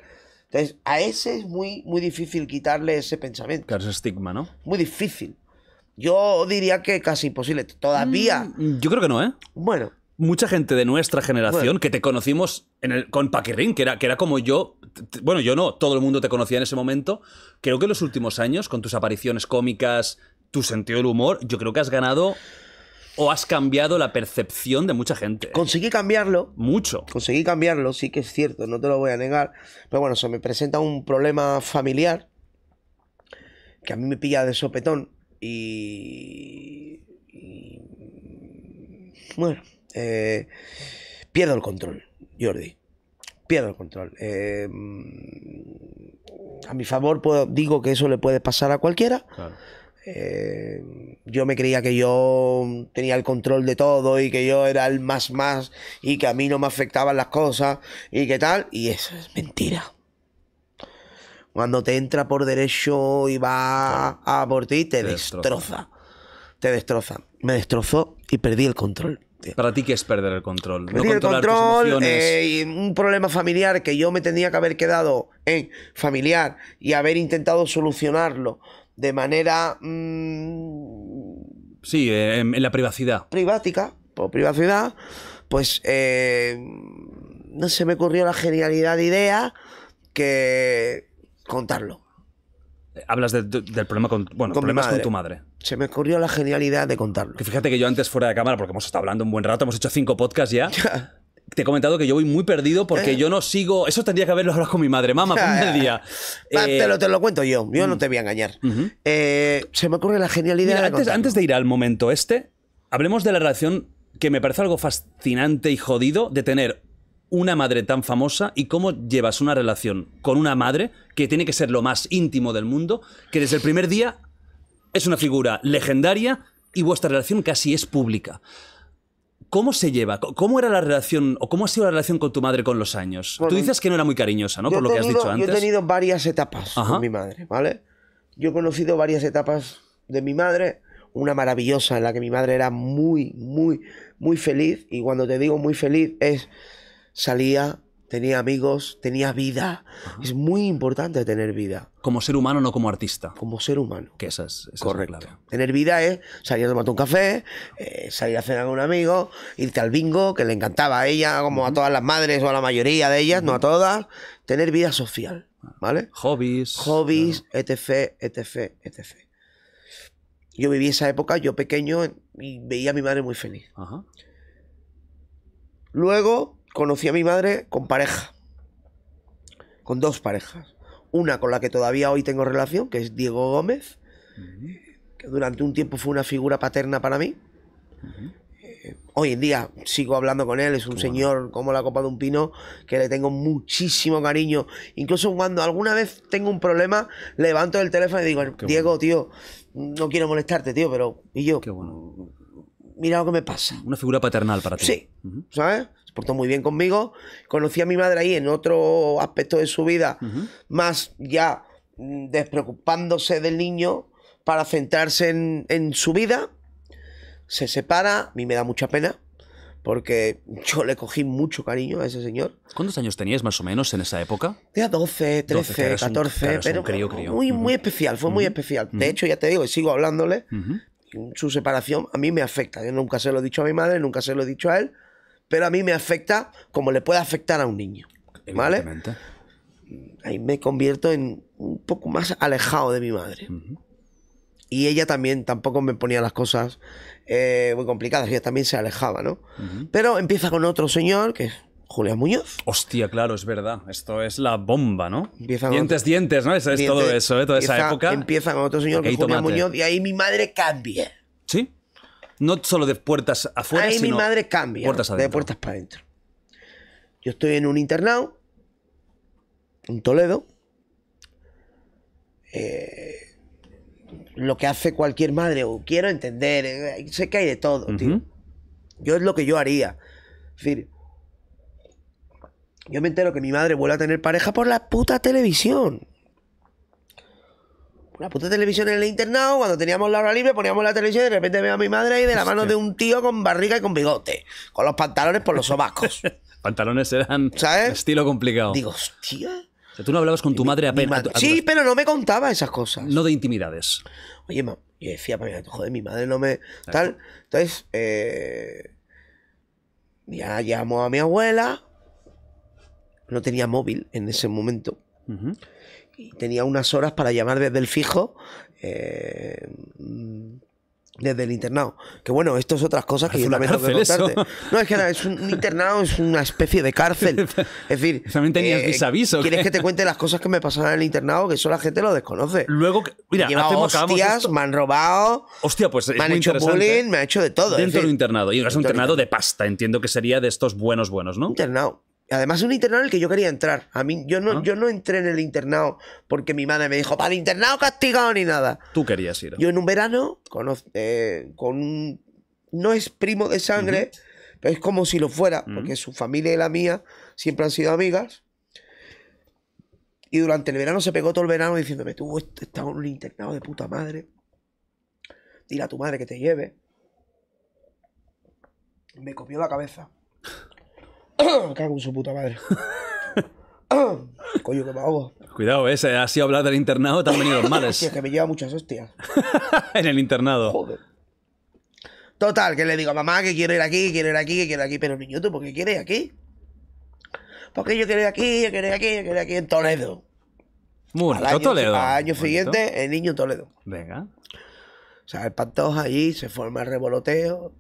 Entonces, a ese es muy, muy difícil quitarle ese pensamiento. Claro, es estigma, ¿no? Muy difícil. Yo diría que casi imposible. Todavía. Mm, yo creo que no, ¿eh? Bueno. Mucha gente de nuestra generación que te conocimos en el, con Paquirrin, que era, que era como yo. Bueno, yo no, todo el mundo te conocía en ese momento. Creo que en los últimos años, con tus apariciones cómicas, tu sentido del humor, yo creo que has ganado o has cambiado la percepción de mucha gente. Conseguí cambiarlo. Mucho. Conseguí cambiarlo, sí que es cierto, no te lo voy a negar. Pero bueno, se me presenta un problema familiar que a mí me pilla de sopetón y... Bueno, eh, pierdo el control, Jordi. Pierdo el control. Eh, a mi favor digo que eso le puede pasar a cualquiera. Claro. Eh, yo me creía que yo tenía el control de todo y que yo era el más más y que a mí no me afectaban las cosas y que tal. Y eso es mentira. Cuando te entra por derecho y va a por ti, te, destroza. Te destroza. Me destrozó y perdí el control. Para ti, ¿qué es perder el control? Perder el control, eh, y un problema familiar que yo me tenía que haber quedado en familiar y haber intentado solucionarlo de manera... Mm, sí, eh, en, la privacidad. Privática, por privacidad, pues eh, no se me ocurrió la genialidad de idea que contarlo. Eh, hablas del problema con, bueno, problemas con tu madre. Se me ocurrió la genialidad de contarlo. Que fíjate que yo antes fuera de cámara, porque hemos estado hablando un buen rato, hemos hecho cinco podcasts ya. te he comentado que yo voy muy perdido porque eh. yo no sigo. Eso tendría que haberlo hablado con mi madre. Mamá, ponme el día. Eh, te, lo, te, lo, cuento yo. Yo no mm. te voy a engañar. Eh, se me ocurre la genialidad antes, antes, de ir al momento este, hablemos de la relación que me parece algo fascinante y jodido de tener una madre tan famosa y cómo llevas una relación con una madre que tiene que ser lo más íntimo del mundo, que desde el primer día es una figura legendaria y vuestra relación casi es pública. ¿Cómo se lleva? ¿Cómo era la relación o cómo ha sido la relación con tu madre con los años? Tú dices que no era muy cariñosa, ¿no? Por lo que has dicho antes. Yo he tenido varias etapas con mi madre, ¿vale? Yo he conocido varias etapas de mi madre, una maravillosa en la que mi madre era muy, muy, muy feliz y cuando te digo muy feliz es salía, tenía amigos, tenía vida. Es muy importante tener vida. Como ser humano, no como artista. Como ser humano. Que esa es, esa la clave. Tener vida es salir a tomar un café, eh, salir a cenar con un amigo, irte al bingo, que le encantaba a ella, como a todas las madres o a la mayoría de ellas, no a todas. Tener vida social, ah. ¿vale? Hobbies. Hobbies, etc, etc, etc. Yo viví esa época, yo pequeño, y veía a mi madre muy feliz. Luego, conocí a mi madre con pareja. Con dos parejas. Una con la que todavía hoy tengo relación, que es Diego Gómez, que durante un tiempo fue una figura paterna para mí. hoy en día sigo hablando con él, es un señor como la copa de un pino, que le tengo muchísimo cariño. Incluso cuando alguna vez tengo un problema, levanto el teléfono y digo, Diego, tío, no quiero molestarte, tío, pero... Y yo... mira lo que me pasa. Una figura paternal para ti. Sí, ¿sabes? portó muy bien conmigo. Conocí a mi madre ahí en otro aspecto de su vida, más ya mm, despreocupándose del niño para centrarse en, en su vida. Se separa, a mí me da mucha pena, porque yo le cogí mucho cariño a ese señor. ¿Cuántos años tenías más o menos en esa época? Ya 12, 13, 14, pero muy, muy especial, fue muy especial. De hecho, ya te digo, sigo hablándole, su separación a mí me afecta. Yo nunca se lo he dicho a mi madre, nunca se lo he dicho a él, pero a mí me afecta como le puede afectar a un niño. ¿Vale? Ahí me convierto en un poco más alejado de mi madre. Y ella también tampoco me ponía las cosas eh, muy complicadas, ella también se alejaba, ¿no? Pero empieza con otro señor que es Julián Muñoz. Hostia, claro, es verdad. Esto es la bomba, ¿no? dientes, dientes, ¿no? es todo eso, ¿eh? toda esa época. Empieza con otro señor que es Julián Muñoz y ahí mi madre cambia no solo de puertas afuera, Ahí mi madre cambia, puertas de puertas para adentro. Yo estoy en un internado, en Toledo. Eh, lo que hace cualquier madre, o quiero entender, eh, sé que hay de todo, Yo es lo que yo haría. Es yo me entero que mi madre vuelve a tener pareja por la puta televisión. Una puta televisión en el internado, cuando teníamos la hora libre poníamos la televisión y de repente veo a mi madre ahí de la mano de un tío con barriga y con bigote, con los pantalones por los sobacos. pantalones eran estilo complicado. Digo, hostia. tú no hablabas con tu madre apenas. sí, pero no me contaba esas cosas. No de intimidades. Oye, yo decía, para pues joder, mi madre no me. Tal. Entonces, eh, ya llamo a mi abuela. No tenía móvil en ese momento. Tenía unas horas para llamar desde el fijo. Eh, desde el internado. Que bueno, esto es otras cosas que yo también tengo que contarte. No, es que es un, internado es una especie de cárcel. Es decir. También tenías eh, ¿Quieres que te cuente las cosas que me pasaron en el internado? Que eso la gente lo desconoce. Luego, mira, me hostias, me han robado. Hostia, pues. me han hecho bullying, ¿eh? me han hecho de todo. Dentro de internado. Y es un internado de pasta, entiendo que sería de estos buenos, buenos, ¿no? Internado. Además, es un internado en el que yo quería entrar. A mí, yo no, ah. yo no entré en el internado porque mi madre me dijo, para el internado castigado ni nada. Tú querías ir. Yo en un verano, con, eh, un... no es primo de sangre, pero es como si lo fuera, porque su familia y la mía siempre han sido amigas. Y durante el verano se pegó todo el verano diciéndome, tú este, estás en un internado de puta madre. Dile a tu madre que te lleve. Me copió la cabeza. Cago en su puta madre. Coño, que me ahogo. Cuidado, ese eh, ha sido hablar del internado, te han venido los males. que me lleva muchas hostias. en el internado. Joder. Total, que le digo a mamá que quiero ir aquí, que quiero ir aquí, que quiero ir aquí. Pero niño, ¿tú por qué quieres ir aquí? Porque yo quiero ir aquí, yo quiero ir aquí, yo quiero ir aquí en Toledo. Muy año, Toledo. Al año siguiente, el niño en Toledo. Venga. O sea, el Pantoja allí, se forma el revoloteo.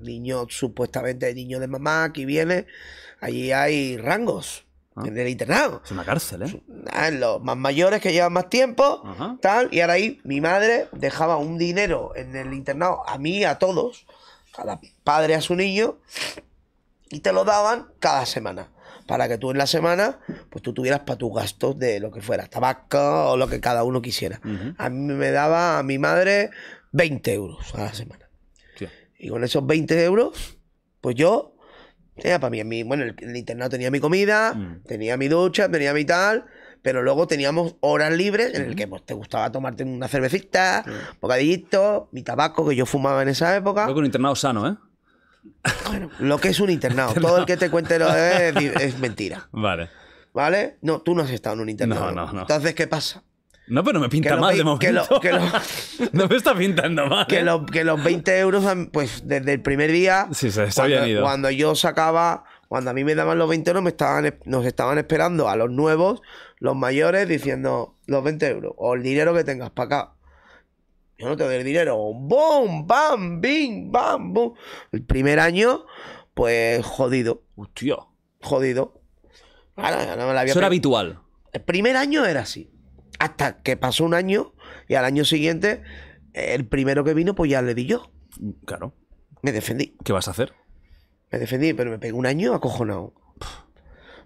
Niño, supuestamente niño de mamá, que viene, allí hay rangos. Ah. En el internado. Es una cárcel, ¿eh? Ah, los más mayores que llevan más tiempo, tal. Y ahora ahí mi madre dejaba un dinero en el internado, a mí, a todos, cada padre a su niño, y te lo daban cada semana para que tú en la semana, pues tú tuvieras para tus gastos de lo que fuera, tabaco o lo que cada uno quisiera. A mí me daba a mi madre 20 euros a la semana. Y con esos 20 euros, pues yo tenía eh, para mí, bueno, el, internado tenía mi comida, mm. tenía mi ducha, tenía mi tal, pero luego teníamos horas libres en las el que pues, te gustaba tomarte una cervecita, un bocadillito, mi tabaco que yo fumaba en esa época. que un internado sano, ¿eh? Bueno, lo que es un internado. Todo el que te cuente lo es, es mentira. Vale. ¿Vale? No, tú no has estado en un internado. No, no, no. Entonces, ¿qué pasa? No, pero me pinta mal de momento. no me está pintando mal. Que, ¿eh? que, los 20 euros, pues desde el primer día. Sí, se, cuando, yo sacaba. Cuando a mí me daban los 20 euros, me estaban, nos estaban esperando a los nuevos, los mayores, diciendo los 20 euros o el dinero que tengas para acá. Yo no te doy el dinero. ¡Bum! ¡Bam! bing, ¡Bam! ¡Bum! El primer año, pues jodido. Hostia. Jodido. no la había Eso era habitual. El primer año era así. Hasta que pasó un año y al año siguiente, el primero que vino, pues ya le di yo. Claro. Me defendí. ¿Qué vas a hacer? Me defendí, pero me pegó un año acojonado.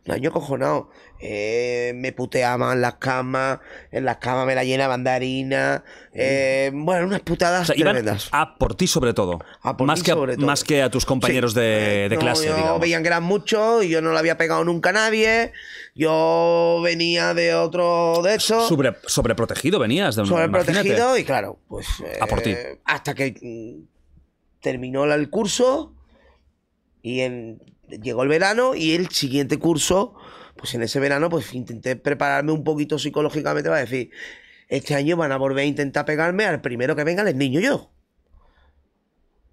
No, yo cojonado. Eh, me puteaban en las camas, en las camas me la llenaban de eh, mm. bueno, unas putadas tremendas. a por ti sobre todo. más, que a, más que a tus compañeros de, eh, clase. Yo veían que eran muchos y yo no le había pegado nunca a nadie. Yo venía de otro de esos sobreprotegido venías de un Sobreprotegido y claro, pues. a por ti. Hasta que mm, terminó el curso y en llegó el verano y el siguiente curso, pues en ese verano, pues intenté prepararme un poquito psicológicamente para decir, este año van a volver a intentar pegarme al primero que venga, les niño yo.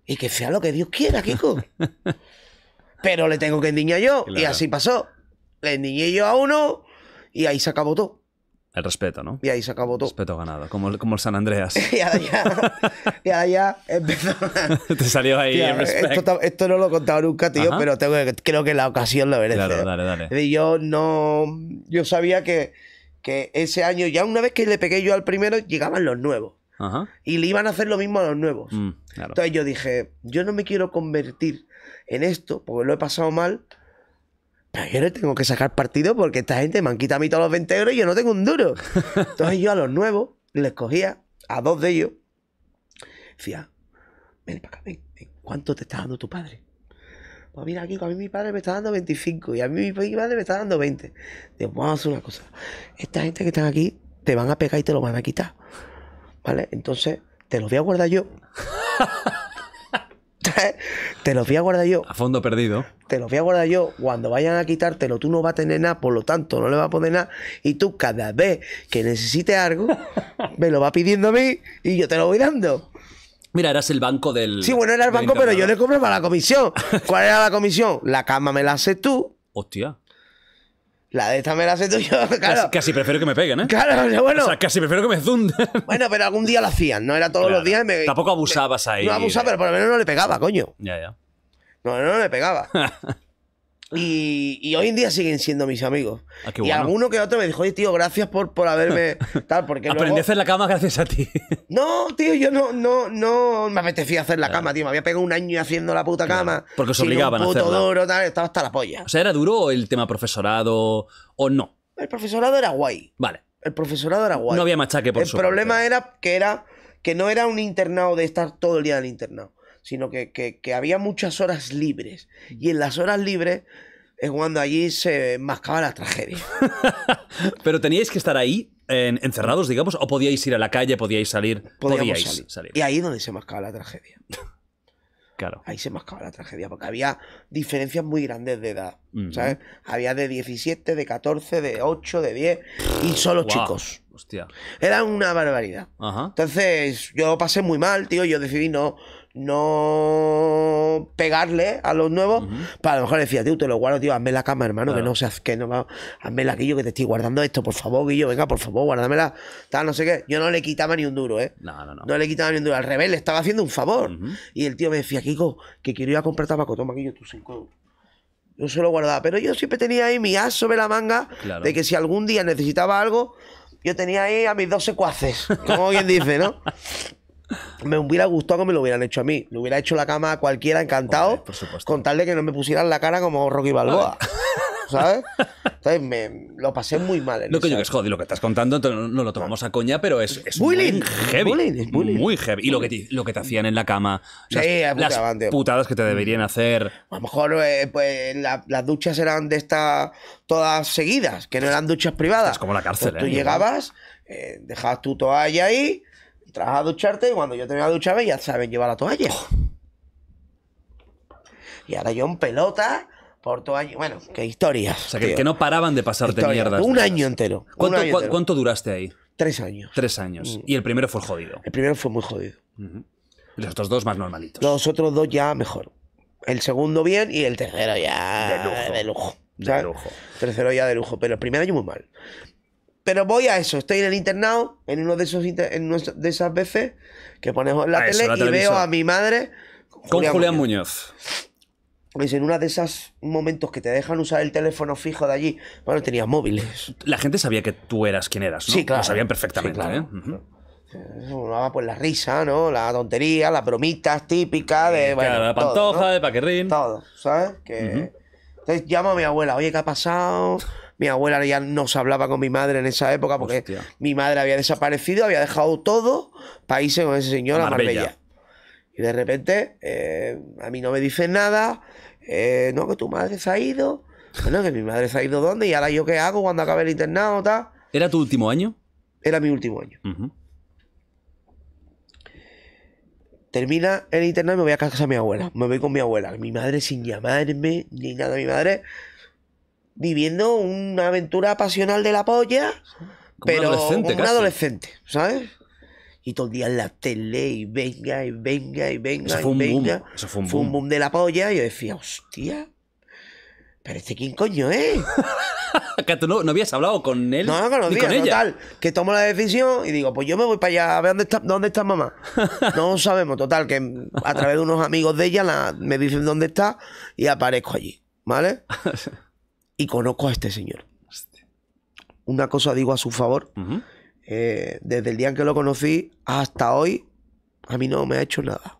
Y que sea lo que Dios quiera, Kiko. Pero le tengo que endiñar yo. Y así pasó. Le niñé yo a uno y ahí se acabó todo. El respeto, ¿no? Y ahí se acabó todo. Respeto ganado, como el, San Andreas. y allá, ya empezó. Te salió ahí el esto, esto, no lo he contado nunca, tío, pero tengo, creo que la ocasión lo merece. Claro, dale, dale. Yo no. Yo sabía que, que ese año, ya una vez que le pegué yo al primero, llegaban los nuevos. Ajá. Y le iban a hacer lo mismo a los nuevos. Mm, Entonces yo dije, yo no me quiero convertir en esto, porque lo he pasado mal yo tengo que sacar partido porque esta gente me han quitado a mí todos los 20 euros y yo no tengo un duro. Entonces yo a los nuevos les cogía a dos de ellos. Decía, ven para acá, ven, ¿cuánto te está dando tu padre? Pues mira, aquí a mí mi padre me está dando 25 y a mí mi padre me está dando 20. Digo, vamos a hacer una cosa. Esta gente que están aquí te van a pegar y te lo van a quitar. ¿Vale? Entonces, te los voy a guardar yo. te lo voy a guardar yo. A fondo perdido. Te lo voy a guardar yo. Cuando vayan a quitártelo, tú no vas a tener nada, por lo tanto, no le vas a poner nada. Y tú, cada vez que necesites algo, me lo va pidiendo a mí y yo te lo voy dando. Mira, eras el banco del. Sí, bueno, era el banco, pero yo le para la comisión. ¿Cuál era la comisión? La cama me la haces tú. Hostia. La de esta me la sé yo, claro. Casi, prefiero que me peguen, ¿eh? Claro, bueno. O sea, casi prefiero que me zunden Bueno, pero algún día la hacían, no era todos los días. Me, Tampoco abusabas ahí. No abusaba, pero por lo menos no le pegaba, coño. Ya, ya. No, no le pegaba. Y, hoy en día siguen siendo mis amigos. Ah, y alguno que otro me dijo, oye, tío, gracias por, por haberme. Tal, porque Aprendí a hacer la cama gracias a ti. No, tío, yo no, no, no me apetecía hacer la cama, tío. Me había pegado un año haciendo la puta cama. porque os obligaban un puto a duro, estaba hasta la polla. O sea, ¿era duro el tema profesorado o no? El profesorado era guay. Vale. El profesorado era guay. No había machaque, por El problema era que era que no era un internado de estar todo el día en el internado sino que, había muchas horas libres. Y en las horas libres es cuando allí se mascaba la tragedia. Pero teníais que estar ahí, encerrados, digamos, o podíais ir a la calle, podíais salir. podíais salir. Y ahí es donde se mascaba la tragedia. Claro. Ahí se mascaba la tragedia, porque había diferencias muy grandes de edad. ¿Sabes? Había de 17, de 14, de 8, de 10, y solo chicos. Hostia. Era una barbaridad. Entonces, yo pasé muy mal, tío. Yo decidí no, no pegarle a los nuevos, para pues lo mejor decía, tío, te lo guardo, tío, hazme la cama, hermano, que no seas, que no va, hazme la guillo, que te estoy guardando esto, por favor, guillo, venga, por favor, guárdamela, tal, no sé qué. Yo no le quitaba ni un duro, ¿eh? No, no, no. No le quitaba ni un duro, al revés, le estaba haciendo un favor. Y el tío me decía, Kiko, que quiero ir a comprar tabaco, toma, guillo, tus cinco Yo se lo guardaba, pero yo siempre tenía ahí mi as sobre la manga de que si algún día necesitaba algo, yo tenía ahí a mis dos secuaces, como quien dice, ¿no? me hubiera gustado que me lo hubieran hecho a mí. Le hubiera hecho la cama a cualquiera encantado, con tal de que no me pusieran la cara como Rocky Balboa. ¿Sabes? Entonces me, lo pasé muy mal. lo que yo que es lo que estás contando no, no lo tomamos a coña, pero es, muy heavy. Muy heavy. Y lo que, te, hacían en la cama. Las, sí, las putadas que te deberían hacer. A lo mejor eh, pues, las duchas eran de estas todas seguidas, que no eran duchas privadas. Es como la cárcel. Pues tú eh, llegabas, eh, dejabas tu toalla ahí Entras a ducharte y cuando yo tenía de ducharme ya saben llevar la toalla. Y ahora yo en pelota por toalla. Bueno, qué historia. O sea, que, no paraban de pasarte mierdas. Un año entero. ¿Cuánto, duraste ahí? Tres años. Tres años. Mm. Y el primero fue jodido. El primero fue muy jodido. los otros dos más normalitos. Los otros dos ya mejor. El segundo bien y el tercero ya de lujo. De lujo. De lujo. Tercero ya de lujo, pero el primer año muy mal. Pero voy a eso, estoy en el internado, en uno de esos de esas veces que ponemos la tele y veo a mi madre con Julián, Muñoz. en uno de esos momentos que te dejan usar el teléfono fijo de allí. Bueno, tenías móviles. La gente sabía que tú eras quien eras, ¿no? Sí, claro. Lo sabían perfectamente, ¿eh? pues, la risa, ¿no? La tontería, las bromitas típicas de. la pantoja, de paquerrín. Todo, ¿sabes? Entonces llamo a mi abuela, oye, ¿qué ha pasado? Mi abuela ya no se hablaba con mi madre en esa época porque mi madre había desaparecido, había dejado todo para irse con ese señor a, Marbella. Y de repente, eh, a mí no me dicen nada, eh, no, que tu madre se ha ido. Bueno, que mi madre se ha ido dónde y ahora yo qué hago cuando acabe el internado, ¿Era tu último año? Era mi último año. Termina el internado y me voy a casa de mi abuela. Me voy con mi abuela. Mi madre sin llamarme ni nada. Mi madre viviendo una aventura pasional de la polla, pero un adolescente, adolescente ¿sabes? Y todo el día en la tele y venga y venga y venga. y venga. boom. fue un, boom. de la polla. Y yo decía, hostia. Pero este quién coño es. que tú no, habías hablado con él. No, con ella. Total, que tomo la decisión y digo, pues yo me voy para allá a ver dónde está, dónde está mamá. No sabemos, total, que a través de unos amigos de ella la, me dicen dónde está y aparezco allí. ¿Vale? y conozco a este señor. Una cosa digo a su favor. Eh, desde el día en que lo conocí hasta hoy, a mí no me ha hecho nada.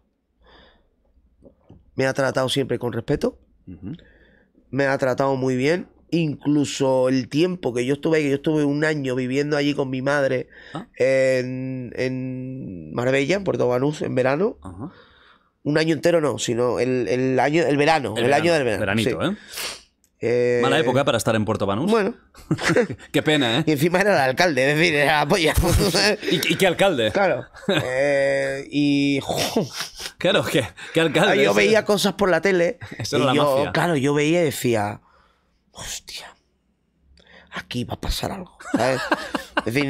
Me ha tratado siempre con respeto. Me ha tratado muy bien. Incluso el tiempo que yo estuve que yo estuve un año viviendo allí con mi madre ah. en, Marbella, en Puerto Banús, en verano. Un año entero no, sino el, el año, el verano, el, año del verano. ¿eh? Eh, Mala época para estar en Puerto Banús. Bueno. Qué pena, ¿eh? Y encima era el alcalde, es decir, era la polla. ¿Y, qué alcalde? Claro. Eh, y. claro, ¿qué, qué alcalde? yo veía cosas por la tele. Eso y yo, Claro, yo veía y decía. Hostia, aquí va a pasar algo. Es decir,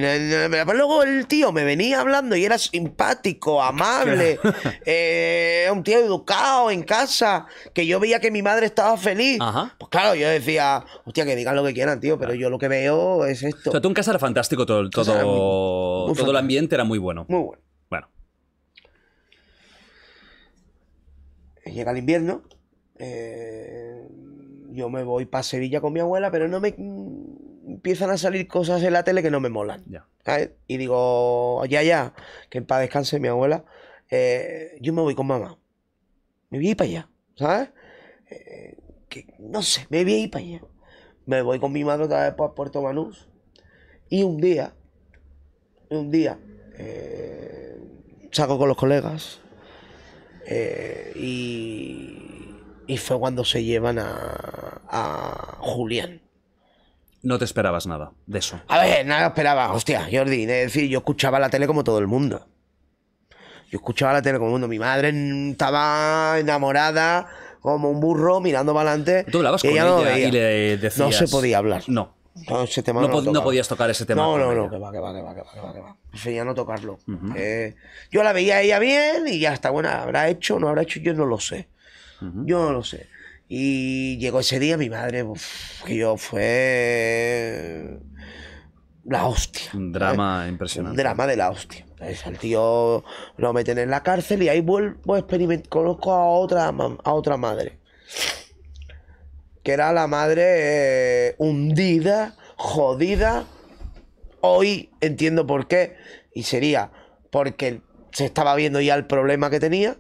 luego el tío me venía hablando y era simpático, amable, eh, un tío educado en casa, que yo veía que mi madre estaba feliz. Pues claro, yo decía, hostia, que digan lo que quieran, tío, pero yo lo que veo es esto. O sea, tú en casa era fantástico, todo, todo, todo el ambiente era muy bueno. Muy bueno. Bueno. Llega el invierno, eh, yo me voy para Sevilla con mi abuela, pero no me empiezan a salir cosas en la tele que no me molan. Y digo, ya, ya, que en paz descanse mi abuela, eh, yo me voy con mamá. Me voy a ir para allá, ¿sabes? Eh, que, no sé, me voy a ir para allá. Me voy con mi madre otra vez para Puerto Manús. Y un día, un día, eh, saco con los colegas. Eh, y, fue cuando se llevan a Julián. No te esperabas nada de eso. A ver, nada esperaba. Hostia, Jordi, Es decir, yo escuchaba la tele como todo el mundo. Yo escuchaba la tele como todo el mundo. Mi madre estaba enamorada como un burro mirando para adelante. Tú hablabas con ella, no y le decía. No se podía hablar. No. No, podías tocar ese tema. No, no, no, que va, que va, no tocarlo. Eh, yo la veía ella bien y ya está. Bueno, habrá hecho, no habrá hecho, yo no lo sé. Yo no lo sé. Y llegó ese día mi madre, que yo fue la hostia. Un drama impresionante. Un drama de la hostia. El tío lo meten en la cárcel y ahí vuelvo a experimentar. Conozco a otra, a otra madre. Que era la madre eh, hundida, jodida. Hoy entiendo por qué. Y sería porque se estaba viendo ya el problema que tenía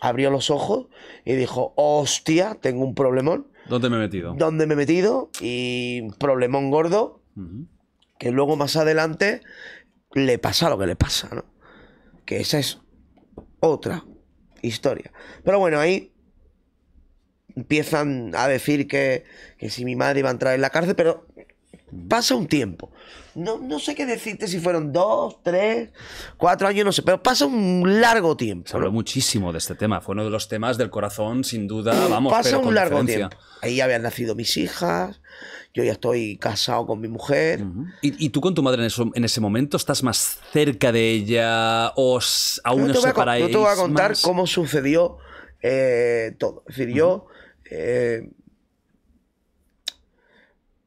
abrió los ojos y dijo, hostia, tengo un problemón. ¿Dónde me he metido? ¿Dónde me he metido? Y problemón gordo, que luego más adelante le pasa lo que le pasa, ¿no? Que esa es otra historia. Pero bueno, ahí empiezan a decir que, que si mi madre iba a entrar en la cárcel, pero Pasa un tiempo. No, sé qué decirte si fueron dos, tres, cuatro años, no sé, pero pasa un largo tiempo. Se habló muchísimo de este tema. Fue uno de los temas del corazón, sin duda. Vamos, pasa pero un largo tiempo. Ahí habían nacido mis hijas, yo ya estoy casado con mi mujer. ¿Y, tú con tu madre en, ese momento estás más cerca de ella o aún no separáis? Yo te voy a contar cómo sucedió eh, todo. Es decir, yo.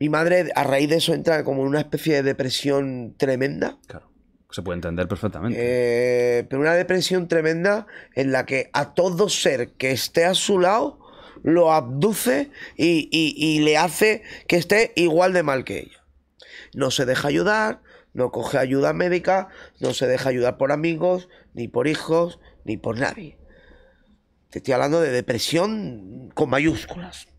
Mi madre, a raíz de eso, entra como en una especie de depresión tremenda. Claro. Se puede entender perfectamente. Eh, pero una depresión tremenda en la que a todo ser que esté a su lado lo abduce y, le hace que esté igual de mal que ella. No se deja ayudar, no coge ayuda médica, no se deja ayudar por amigos, ni por hijos, ni por nadie. Te estoy hablando de depresión con mayúsculas.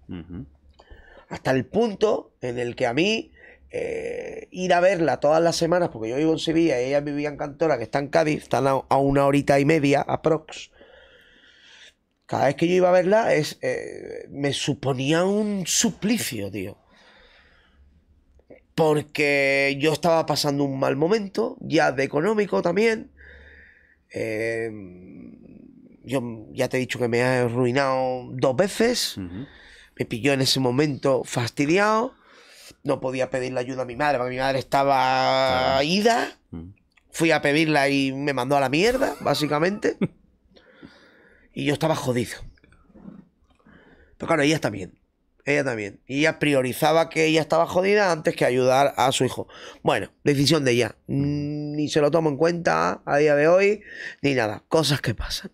Hasta el punto en el que a mí eh, ir a verla todas las semanas, porque yo vivo en Sevilla y ella vivía en Cantora, que está en Cádiz, están a, una horita y media, aprox. Cada vez que yo iba a verla, es, eh, me suponía un suplicio, tío. Porque yo estaba pasando un mal momento, ya de económico también. Eh, yo ya te he dicho que me he arruinado dos veces. Me pilló en ese momento fastidiado. No podía pedirle ayuda a mi madre, porque mi madre estaba ida. Mm. Fui a pedirla y me mandó a la mierda, básicamente. y yo estaba jodido. Pero claro, ella también. Ella también. Y ella priorizaba que ella estaba jodida antes que ayudar a su hijo. Bueno, decisión de ella. Mm, ni se lo tomo en cuenta a día de hoy, ni nada. Cosas que pasan.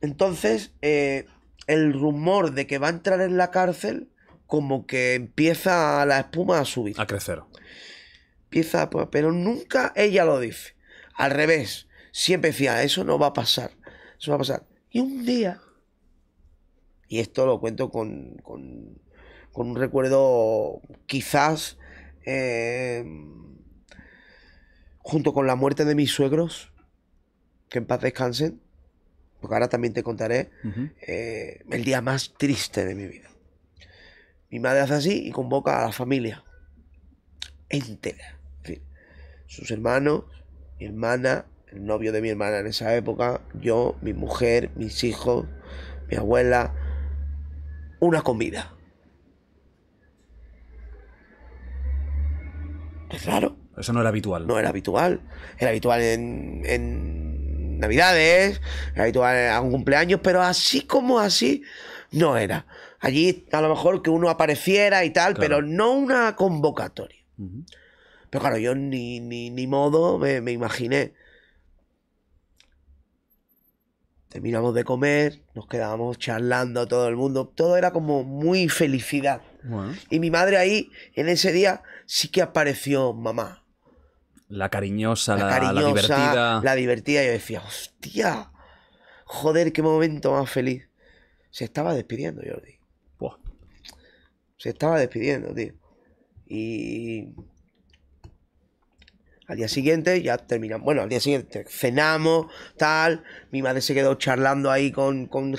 Entonces, eh, el rumor de que va a entrar en la cárcel, como que empieza la espuma a subir. A crecer. Empieza, pero nunca ella lo dice. Al revés, siempre decía, eso no va a pasar, eso va a pasar. Y un día, y esto lo cuento con, con, un recuerdo quizás... Eh, junto con la muerte de mis suegros, que en paz descansen, porque ahora también te contaré eh, el día más triste de mi vida. Mi madre hace así y convoca a la familia entera. sus hermanos, mi hermana, el novio de mi hermana en esa época, yo, mi mujer, mis hijos, mi abuela. Una comida. Es raro. Eso no era habitual. No era habitual. Era habitual en navidades, a un cumpleaños, pero así como así no era. Allí a lo mejor que uno apareciera y tal, pero no una convocatoria. Pero claro, yo ni, ni, modo me, imaginé. Terminamos de comer, nos quedábamos charlando a todo el mundo. Todo era como muy felicidad. Y mi madre ahí, en ese día, sí que apareció mamá. La cariñosa, la, la, cariñosa, la divertida. La divertida, yo decía, hostia, joder, qué momento más feliz. Se estaba despidiendo, Jordi. Se estaba despidiendo, tío. Y al día siguiente ya terminamos. Bueno, al día siguiente cenamos, tal. Mi madre se quedó charlando ahí con, con,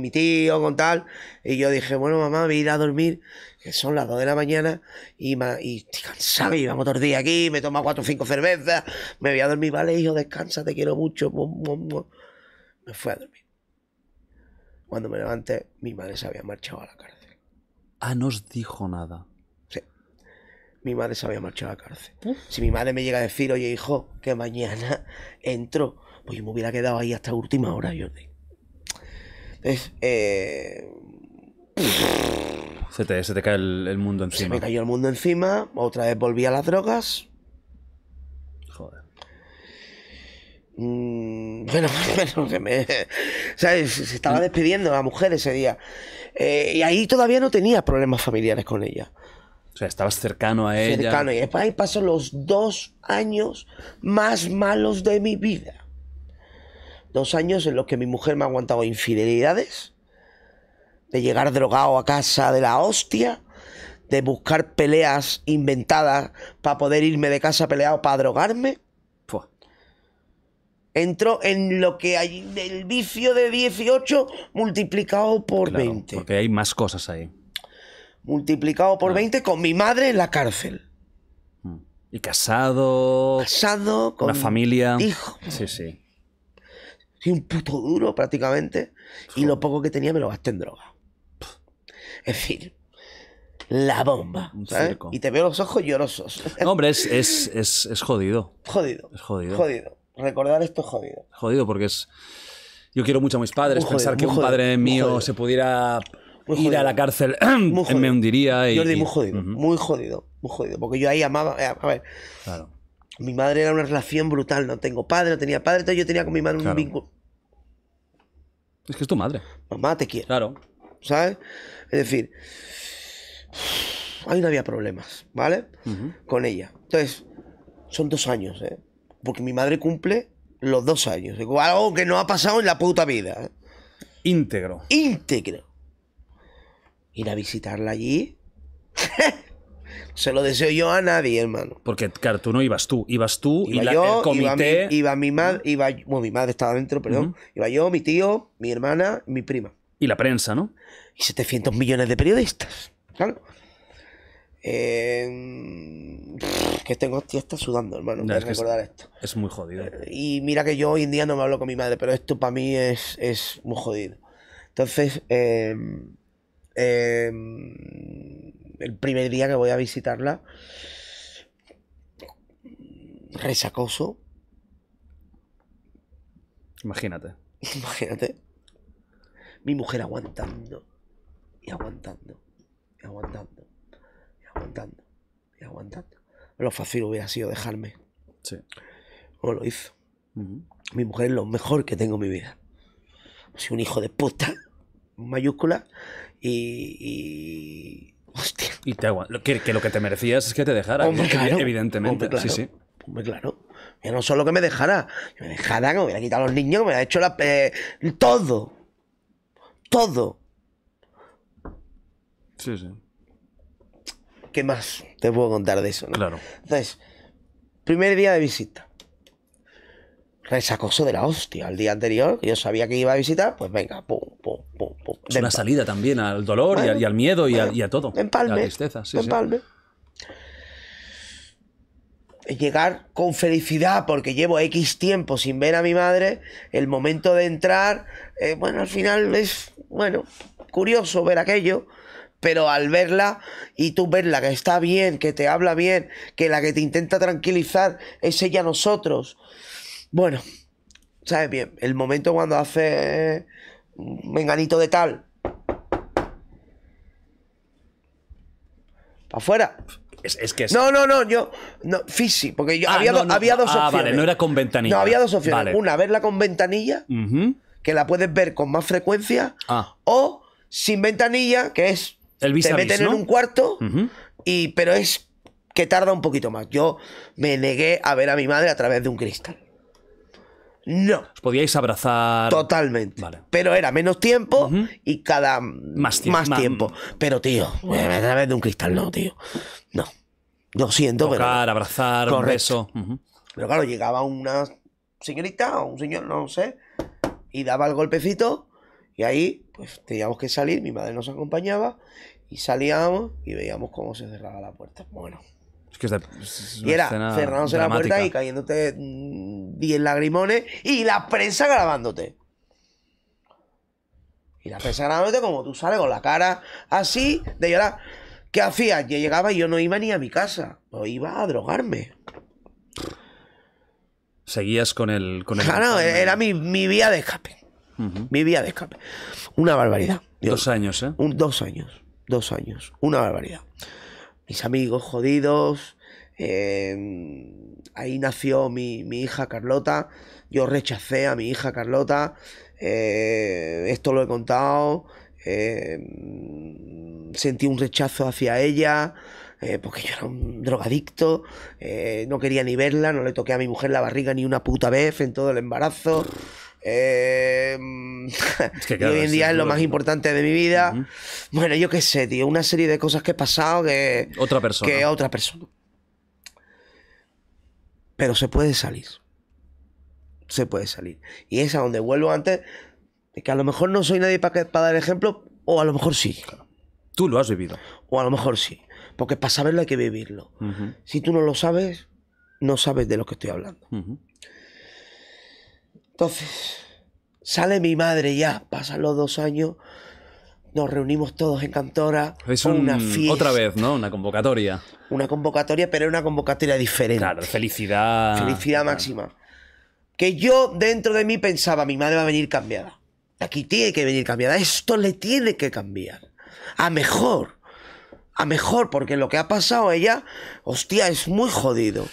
mi tío, con tal. Y yo dije, bueno, mamá, voy a ir a dormir, que son las 2 de la mañana. Y, y estoy cansado, y vamos todo día aquí, me toma cuatro o cinco cervezas, me voy a dormir, vale, hijo, descansa, te quiero mucho. Me fui a dormir. Cuando me levanté, mi madre se había marchado a la cárcel. Ah, no os dijo nada mi madre se había marchado a la cárcel. Si mi madre me llega a decir, oye hijo, que mañana entro, pues yo me hubiera quedado ahí hasta última hora, yo Entonces, eh, se, te, cae el, mundo encima. Se me cayó el mundo encima, otra vez volví a las drogas. Joder. Mm, bueno, bueno, que me... ¿Sabes? Se estaba mm. despidiendo la mujer ese día. Eh, y ahí todavía no tenía problemas familiares con ella. O sea, estabas cercano a ella. Cercano. Y después ahí los dos años más malos de mi vida. Dos años en los que mi mujer me ha aguantado infidelidades, de llegar drogado a casa de la hostia, de buscar peleas inventadas para poder irme de casa peleado para drogarme. Entró en lo que hay del vicio de 18 multiplicado por 20. Porque hay más cosas ahí multiplicado por 20 ah. con mi madre en la cárcel. Y casado. Casado con. Una familia. Hijo. Sí, sí. Soy un puto duro prácticamente. Y lo poco que tenía me lo gasté en droga. En fin. La bomba. Y te veo los ojos llorosos. hombre, es, es, es, es jodido. Jodido. Es jodido. Jodido. Recordar esto es jodido. Jodido porque es. Yo quiero mucho a mis padres. Pensar que un padre mío se pudiera ir a la cárcel me hundiría. Y, Jordi, muy jodido, muy jodido, muy jodido. Porque yo ahí amaba. Eh, a ver. Claro. Mi madre era una relación brutal. No tengo padre, no tenía padre. Entonces yo tenía con mi madre un vínculo. Es que es tu madre. Mamá te quiere. Claro. ¿Sabes? Es decir, ahí no había problemas, ¿vale? Con ella. Entonces, son dos años, ¿eh? Porque mi madre cumple los dos años. Algo que no ha pasado en la puta vida. ¿eh? Íntegro. Íntegro ir a visitarla allí. Se lo deseo yo a nadie, hermano. Porque, claro, tú no ibas tú. Ibas tú iba y yo, el comité. Iba mi, madre, iba, mi madre estaba dentro, perdón. Iba yo, mi tío, mi hermana, mi prima. Y la prensa, ¿no? Y 700 millones de periodistas, claro. Eh, que tengo, tía, está sudando, hermano. Tienes es recordar esto. Es muy jodido. Y mira que yo hoy en día no me hablo con mi madre, pero esto para mí es, es muy jodido. Entonces, eh, Em, el primer día que voy a visitarla, resacoso. Imagínate. Imagínate. Mi mujer aguantando. Y aguantando. Y aguantando. Y aguantando. Y aguantando. Lo fácil hubiera sido dejarme. Sí. lo hizo. Mi mujer es lo mejor que tengo en mi vida. Soy un hijo de puta. Mayúscula. Y, y... Hostia. Y te Que, lo que te merecías es que te dejara. Evidentemente. Sí, sí. claro. Ya no solo que me dejara. Que me dejara, que me hubiera quitado los niños, que me hubiera hecho la. Eh, todo. Todo. Sí, sí. ¿Qué más te puedo contar de eso? Claro. Entonces, primer día de visita sacoso de la hostia. El día anterior, yo sabía que iba a visitar, pues venga, pum, pum, pum, pum. Es una salida también al dolor y, al, miedo y, a, todo. Empalme. la tristeza, Llegar con felicidad porque llevo X tiempo sin ver a mi madre, el momento de entrar, eh, bueno, al final es, bueno, curioso ver aquello, pero al verla y tú verla que está bien, que te habla bien, que la que te intenta tranquilizar es ella nosotros. Bueno, sabes bien, el momento cuando hace un venganito de tal. Afuera. Es, que es... No, no, no, yo. No, Fisi, porque yo, ah, había, dos opciones. Ah, vale, no era con ventanilla. No, había dos opciones. Una, verla con ventanilla, que la puedes ver con más frecuencia. Ah. O sin ventanilla, que es. El te meten en un cuarto, y, pero es que tarda un poquito más. Yo me negué a ver a mi madre a través de un cristal. No. Os podíais abrazar. Totalmente. Pero era menos tiempo y cada. Más, tiempo. Pero, tío, eh, a través de un cristal, no, tío. No. Lo siento, Tocar, abrazar, correcto. un beso. Pero claro, llegaba una señorita o un señor, no sé, y daba el golpecito. Y ahí, pues teníamos que salir. Mi madre nos acompañaba. Y salíamos y veíamos cómo se cerraba la puerta. Bueno. Es que y era cerrándose la puerta y cayéndote 10 mm, lagrimones y la prensa grabándote. Y la prensa grabándote como tú sales con la cara así de llorar. ¿Qué hacías? Yo llegaba y yo no iba ni a mi casa. iba a drogarme. Seguías con el... era mi, vía de escape. Mi vía de escape. Una barbaridad. Dos años, ¿eh? Un, dos años. Dos años. Una barbaridad mis amigos jodidos. Em, ahí nació mi, mi, hija Carlota. Yo rechacé a mi hija Carlota. Eh, esto lo he contado. Em, sentí un rechazo hacia ella. Eh, porque yo era un drogadicto, eh, no quería ni verla, no le toqué a mi mujer la barriga ni una puta vez en todo el embarazo. Em, que y hoy en día es, lo más importante de mi vida. Bueno, yo qué sé, tío. Una serie de cosas que he pasado que. Otra persona. otra persona. Pero se puede salir. Se puede salir. Y es a donde vuelvo antes. De que a lo mejor no soy nadie para dar ejemplo. O a lo mejor sí. Tú lo has vivido. O a lo mejor sí. Porque para saberlo hay que vivirlo. Si tú no lo sabes, no sabes de lo que estoy hablando. Entonces, sale mi madre ya, pasan los dos años, nos reunimos todos en Cantora. Es una fiesta. Otra vez, ¿no? Una convocatoria. Una convocatoria, pero es una convocatoria diferente. Claro, felicidad. Felicidad máxima. Que yo dentro de mí pensaba, mi madre va a venir cambiada. Aquí tiene que venir cambiada. Esto le tiene que cambiar. A mejor. A mejor, porque lo que ha pasado a ella, hostia, es muy jodido.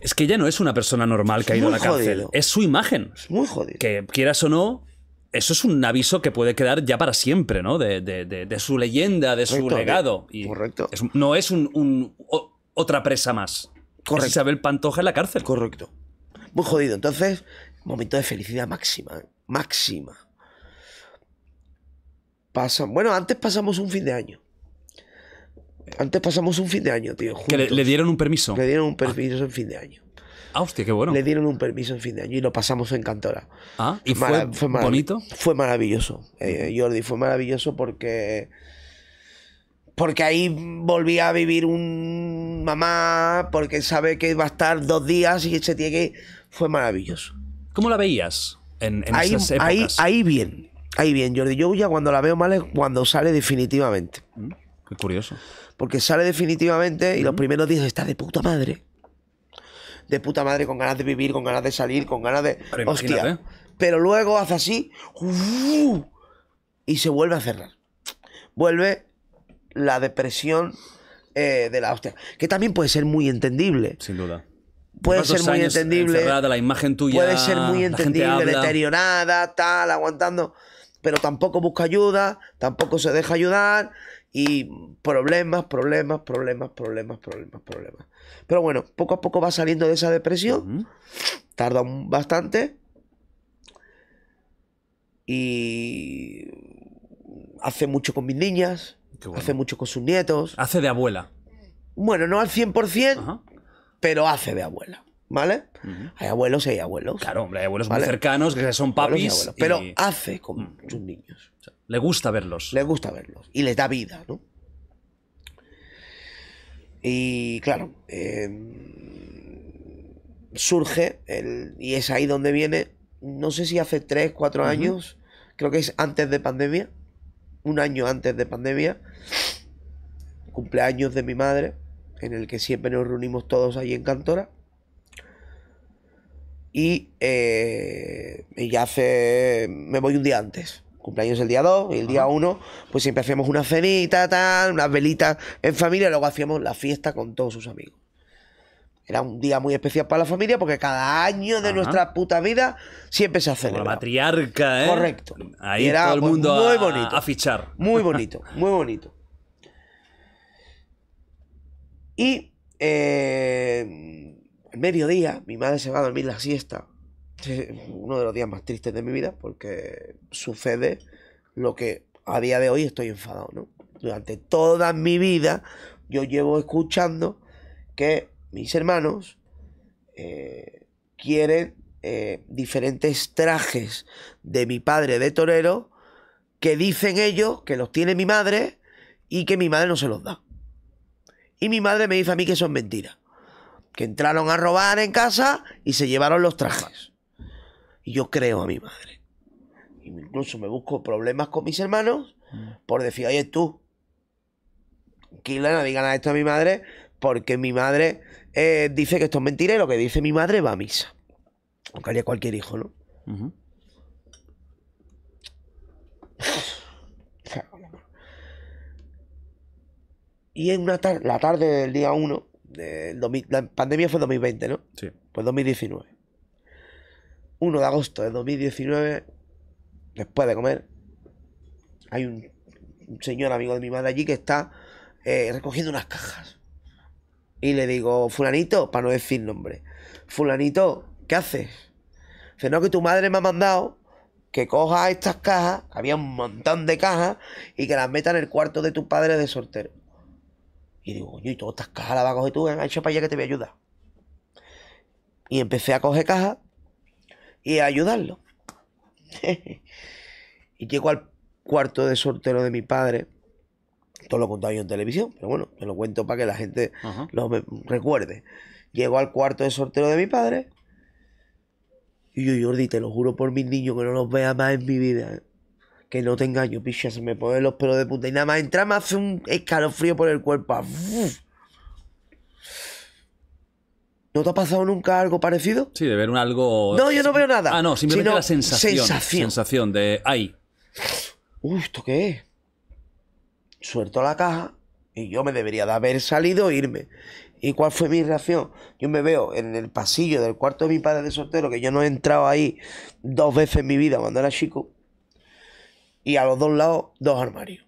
Es que ya no es una persona normal que ha ido a la cárcel. Es su imagen. Es muy jodido. Que quieras o no, eso es un aviso que puede quedar ya para siempre, ¿no? De, su leyenda, de su legado. Correcto. no es otra presa más. Correcto. Isabel Pantoja en la cárcel. Correcto. Muy jodido. Entonces, momento de felicidad máxima. ¿eh? Máxima. Pasan. Bueno, antes pasamos un fin de año. Antes pasamos un fin de año, tío. Que le, dieron un permiso. Le dieron un ah. permiso en fin de año. Ah, hostia, qué bueno. Le dieron un permiso en fin de año y lo pasamos en Cantora. Ah, ¿y fue, bonito? Fue maravilloso, eh, Jordi. Fue maravilloso porque... Porque ahí volvía a vivir un mamá, porque sabe que va a estar dos días y se tiene que... Fue maravilloso. ¿Cómo la veías en, ahí, esas épocas? Ahí, bien, ahí bien, Jordi. Yo ya cuando la veo mal es cuando sale definitivamente. Mm, qué curioso. Porque sale definitivamente y los primeros días está de puta madre. De puta madre, con ganas de vivir, con ganas de salir, con ganas de. Pero Pero luego hace así. y se vuelve a cerrar. Vuelve la depresión eh, de la hostia. Que también puede ser muy entendible. Sin duda. Puede ser muy entendible. La imagen tuya. Puede ser muy entendible, deteriorada, tal, aguantando. Pero tampoco busca ayuda, tampoco se deja ayudar. Y problemas, problemas, problemas, problemas, problemas, problemas. Pero bueno, poco a poco va saliendo de esa depresión. Tarda bastante. Y hace mucho con mis niñas. Hace mucho con sus nietos. Hace de abuela. Bueno, no al 100%, pero hace de abuela. ¿Vale? Hay abuelos y hay abuelos. Claro, hombre, hay abuelos más muy cercanos que son papis. Pero hace con mm. sus niños. le gusta verlos. Le gusta verlos. Y les da vida, ¿no? Y claro, em, surge, el, y es ahí donde viene, no sé si hace 3, 4 años, creo que es antes de pandemia, un año antes de pandemia, cumpleaños de mi madre, en el que siempre nos reunimos todos ahí en Cantora. Eh, y ya hace. Me voy un día antes. Cumpleaños el día 2 y el día 1, pues siempre hacíamos una cenita, tal, unas velitas en familia, y luego hacíamos la fiesta con todos sus amigos. Era un día muy especial para la familia porque cada año de nuestra puta vida siempre se hace La matriarca, ¿eh? Correcto. Ahí era todo el pues, mundo muy a, bonito. a fichar. Muy bonito, muy bonito. Y eh, al mediodía, mi madre se va a dormir la siesta. Es uno de los días más tristes de mi vida porque sucede lo que a día de hoy estoy enfadado, Durante toda mi vida yo llevo escuchando que mis hermanos eh, quieren eh, diferentes trajes de mi padre de torero que dicen ellos que los tiene mi madre y que mi madre no se los da. Y mi madre me dice a mí que son mentiras que entraron a robar en casa y se llevaron los trajes. Y yo creo a mi madre. Incluso me busco problemas con mis hermanos por decir, oye, tú, tranquila, no digan esto a mi madre, porque mi madre eh, dice que esto es mentira y lo que dice mi madre va a misa. Aunque haría cualquier hijo, ¿no? Y en una la tarde del día 1, la pandemia fue 2020, ¿no? Sí. Pues 2019. 1 de agosto de 2019, después de comer, hay un, señor amigo de mi madre allí que está eh, recogiendo unas cajas. Y le digo, fulanito, para no decir nombre, fulanito, ¿qué haces? Dice, no, que tu madre me ha mandado que coja estas cajas, había un montón de cajas, y que las meta en el cuarto de tu padre de soltero. Y digo, coño, y todas estas cajas las vas a coger tú, para allá que te voy a ayudar. Y empecé a coger cajas y a ayudarlo. y llego al cuarto de soltero de mi padre. Todo lo contado yo en televisión, pero bueno, te lo cuento para que la gente lo recuerde. Llego al cuarto de soltero de mi padre. Y yo, Jordi, te lo juro por mis niños que no los vea más en mi vida que no tenga yo, picha, se me ponen los pelos de puta Y nada más entra, me hace un escalofrío por el cuerpo. Ah, ¿No te ha pasado nunca algo parecido? Sí, de ver un algo. No, yo no veo nada. Ah, no, simplemente la sensación. Sensación. Sensación de. ¡Ay! Uy, ¿esto qué es? Suelto la caja y yo me debería de haber salido e irme. ¿Y cuál fue mi reacción? Yo me veo en el pasillo del cuarto de mi padre de soltero, que yo no he entrado ahí dos veces en mi vida cuando era chico. Y a los dos lados, dos armarios.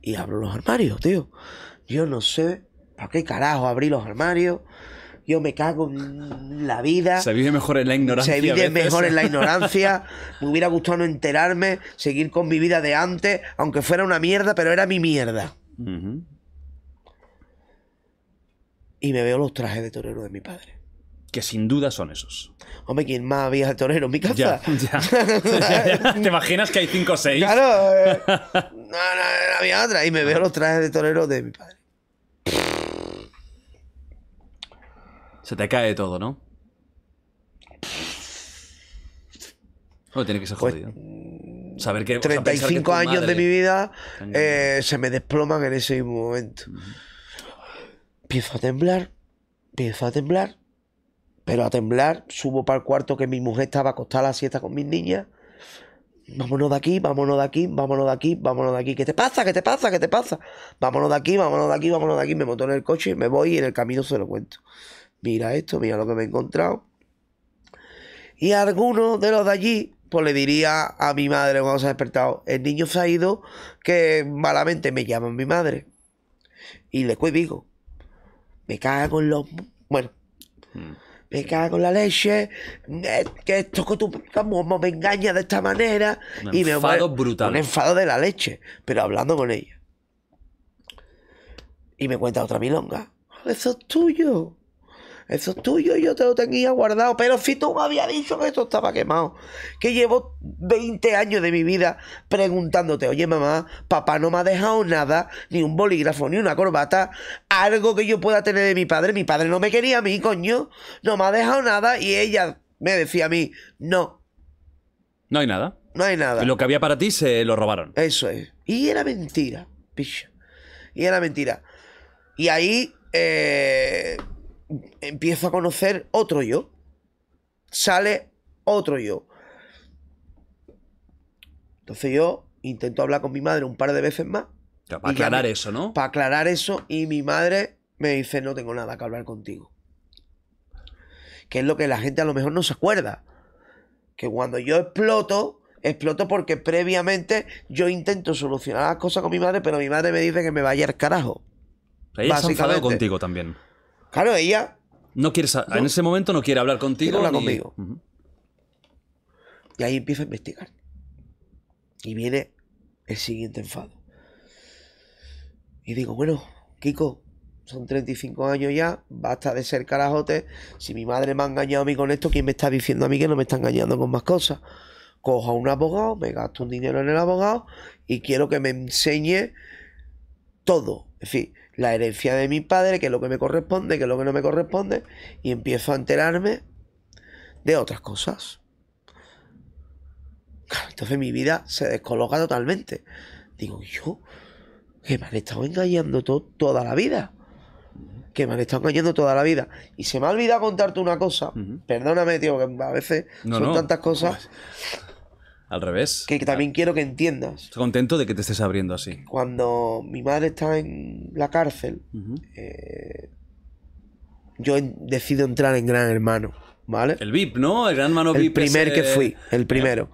Y abro los armarios, tío. Yo no sé para qué carajo abrí los armarios. Yo me cago en la vida. Se vive mejor en la ignorancia. Se vive mejor en la ignorancia. me hubiera gustado no enterarme, seguir con mi vida de antes, aunque fuera una mierda, pero era mi mierda. Y me veo los trajes de torero de mi padre que sin duda son esos. Hombre, ¿quién más había torero en mi casa? Ya, ¿Te imaginas que hay 5 o 6? Claro, eh, no, no, había otra. Y me veo los trajes de torero de mi padre. Se te cae todo, ¿no? Oh, tiene que ser pues, jodido. Saber que, 35 años de mi vida eh, se me desploman en ese mismo momento. Empiezo a temblar, empiezo a temblar, pero a temblar, subo para el cuarto que mi mujer estaba acostada a la siesta con mis niñas. Vámonos de aquí, vámonos de aquí, vámonos de aquí, vámonos de aquí. ¿Qué te pasa? ¿Qué te pasa? ¿Qué te pasa? Vámonos de aquí, vámonos de aquí, vámonos de aquí. Me monto en el coche, y me voy y en el camino se lo cuento. Mira esto, mira lo que me he encontrado. Y alguno de los de allí, pues le diría a mi madre cuando se ha despertado, el niño se ha ido, que malamente me llama mi madre. Y le digo, me cago en los... Bueno. Hmm me cago en la leche, eh, que esto que tú me engañas de esta manera. y me enfado brutal. Un enfado de la leche, pero hablando con ella. Y me cuenta otra milonga. Eso es tuyo. Eso es tuyo y yo te lo tenía guardado. Pero si tú me habías dicho que esto estaba quemado. Que llevo 20 años de mi vida preguntándote, oye mamá, papá no me ha dejado nada, ni un bolígrafo, ni una corbata, algo que yo pueda tener de mi padre. Mi padre no me quería a mí, coño. No me ha dejado nada y ella me decía a mí, no. No hay nada. No hay nada. lo que había para ti se lo robaron. Eso es. Y era mentira, picha. Y era mentira. Y ahí... Eh, empiezo a conocer otro yo. Sale otro yo. Entonces yo intento hablar con mi madre un par de veces más. para aclarar eso, ¿no? Para aclarar eso y mi madre me dice, no tengo nada que hablar contigo. Que es lo que la gente a lo mejor no se acuerda. Que cuando yo exploto, exploto porque previamente yo intento solucionar las cosas con mi madre, pero mi madre me dice que me vaya al carajo. Ella se ha contigo también. Claro, ella. No en ese momento no quiere hablar contigo. No hablar conmigo. Y ahí empieza a investigar. Y viene el siguiente enfado. Y digo, bueno, Kiko, son 35 años ya, basta de ser carajote. Si mi madre me ha engañado a mí con esto, ¿quién me está diciendo a mí que no me está engañando con más cosas? Cojo a un abogado, me gasto un dinero en el abogado y quiero que me enseñe todo. En fin, la herencia de mi padre, que es lo que me corresponde, que es lo que no me corresponde, y empiezo a enterarme de otras cosas. Entonces mi vida se descoloca totalmente. Digo, yo, que me han estado engañando toda la vida. Que me han estado engañando toda la vida. Y se me ha olvidado contarte una cosa. Perdóname, tío, que a veces son tantas cosas. Pues al revés. Que, también quiero que entiendas. Estoy contento de que te estés abriendo así. Cuando mi madre estaba en la cárcel, eh, yo decido entrar en Gran Hermano, ¿vale? El VIP, ¿no? El Gran Hermano VIP. El primer que fui, el primero.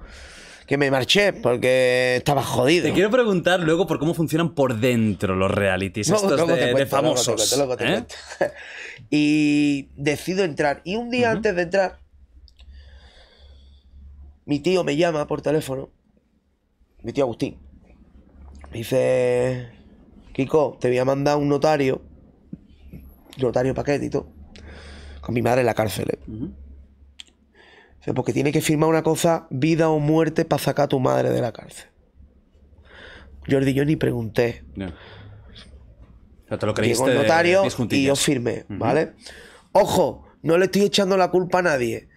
Que me marché porque estaba jodido. Te quiero preguntar luego por cómo funcionan por dentro los realities estos de, famosos. Y decido entrar. Y un día antes de entrar, mi tío me llama por teléfono, mi tío Agustín, dice, Kiko, te voy a mandar un notario, notario paquetito y con mi madre en la cárcel. ¿eh? porque tiene que firmar una cosa, vida o muerte, para sacar a tu madre de la cárcel. Jordi, yo ni pregunté. No. te lo Llegó el notario y yo firmé, ¿vale? Ojo, no le estoy echando la culpa a nadie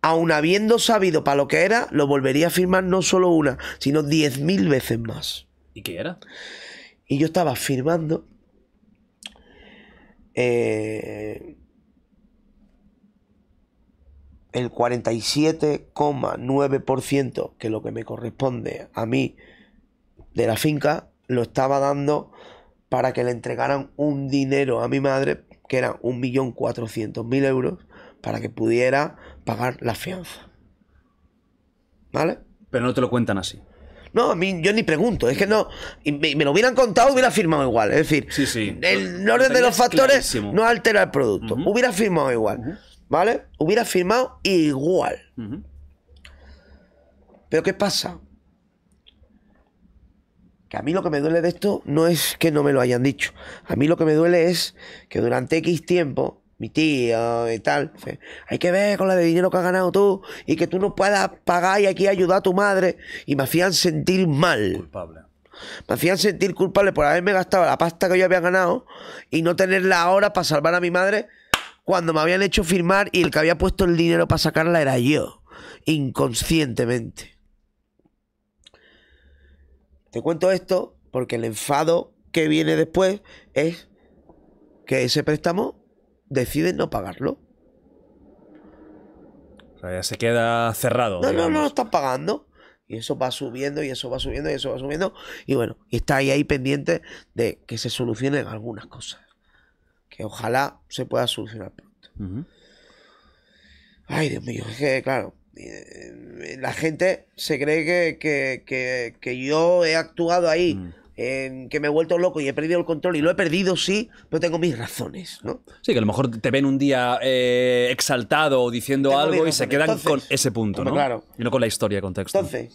aun habiendo sabido para lo que era, lo volvería a firmar no solo una, sino 10.000 veces más. ¿Y qué era? Y yo estaba firmando. Eh, el 47,9%, que lo que me corresponde a mí de la finca, lo estaba dando para que le entregaran un dinero a mi madre, que era 1.400.000 euros, para que pudiera pagar la fianza. ¿Vale? Pero no te lo cuentan así. No, a mí yo ni pregunto, es que no. Y me, lo hubieran contado, hubiera firmado igual. Es decir, el orden de los factores no altera el producto. Hubiera firmado igual. ¿Vale? Hubiera firmado igual. Pero ¿qué pasa? Que a mí lo que me duele de esto no es que no me lo hayan dicho. A mí lo que me duele es que durante X tiempo mi tío y tal. hay que ver con la de dinero que has ganado tú y que tú no puedas pagar y aquí ayudar a tu madre. Y me hacían sentir mal. Culpable. Me hacían sentir culpable por haberme gastado la pasta que yo había ganado y no tenerla ahora para salvar a mi madre cuando me habían hecho firmar y el que había puesto el dinero para sacarla era yo, inconscientemente. Te cuento esto porque el enfado que viene después es que ese préstamo deciden no pagarlo. ya se queda cerrado. No, no, no lo están pagando. Y eso va subiendo, y eso va subiendo, y eso va subiendo. Y bueno, y está ahí, pendiente de que se solucionen algunas cosas. Que ojalá se pueda solucionar pronto. Ay, Dios mío, es que claro, eh, la gente se cree que, yo he actuado ahí. Mm en que me he vuelto loco y he perdido el control y lo he perdido, sí, pero tengo mis razones, ¿no? Sí, que a lo mejor te ven un día eh, exaltado o diciendo algo y se quedan con ese punto, ¿no? Claro. Y no con la historia, contexto. Entonces,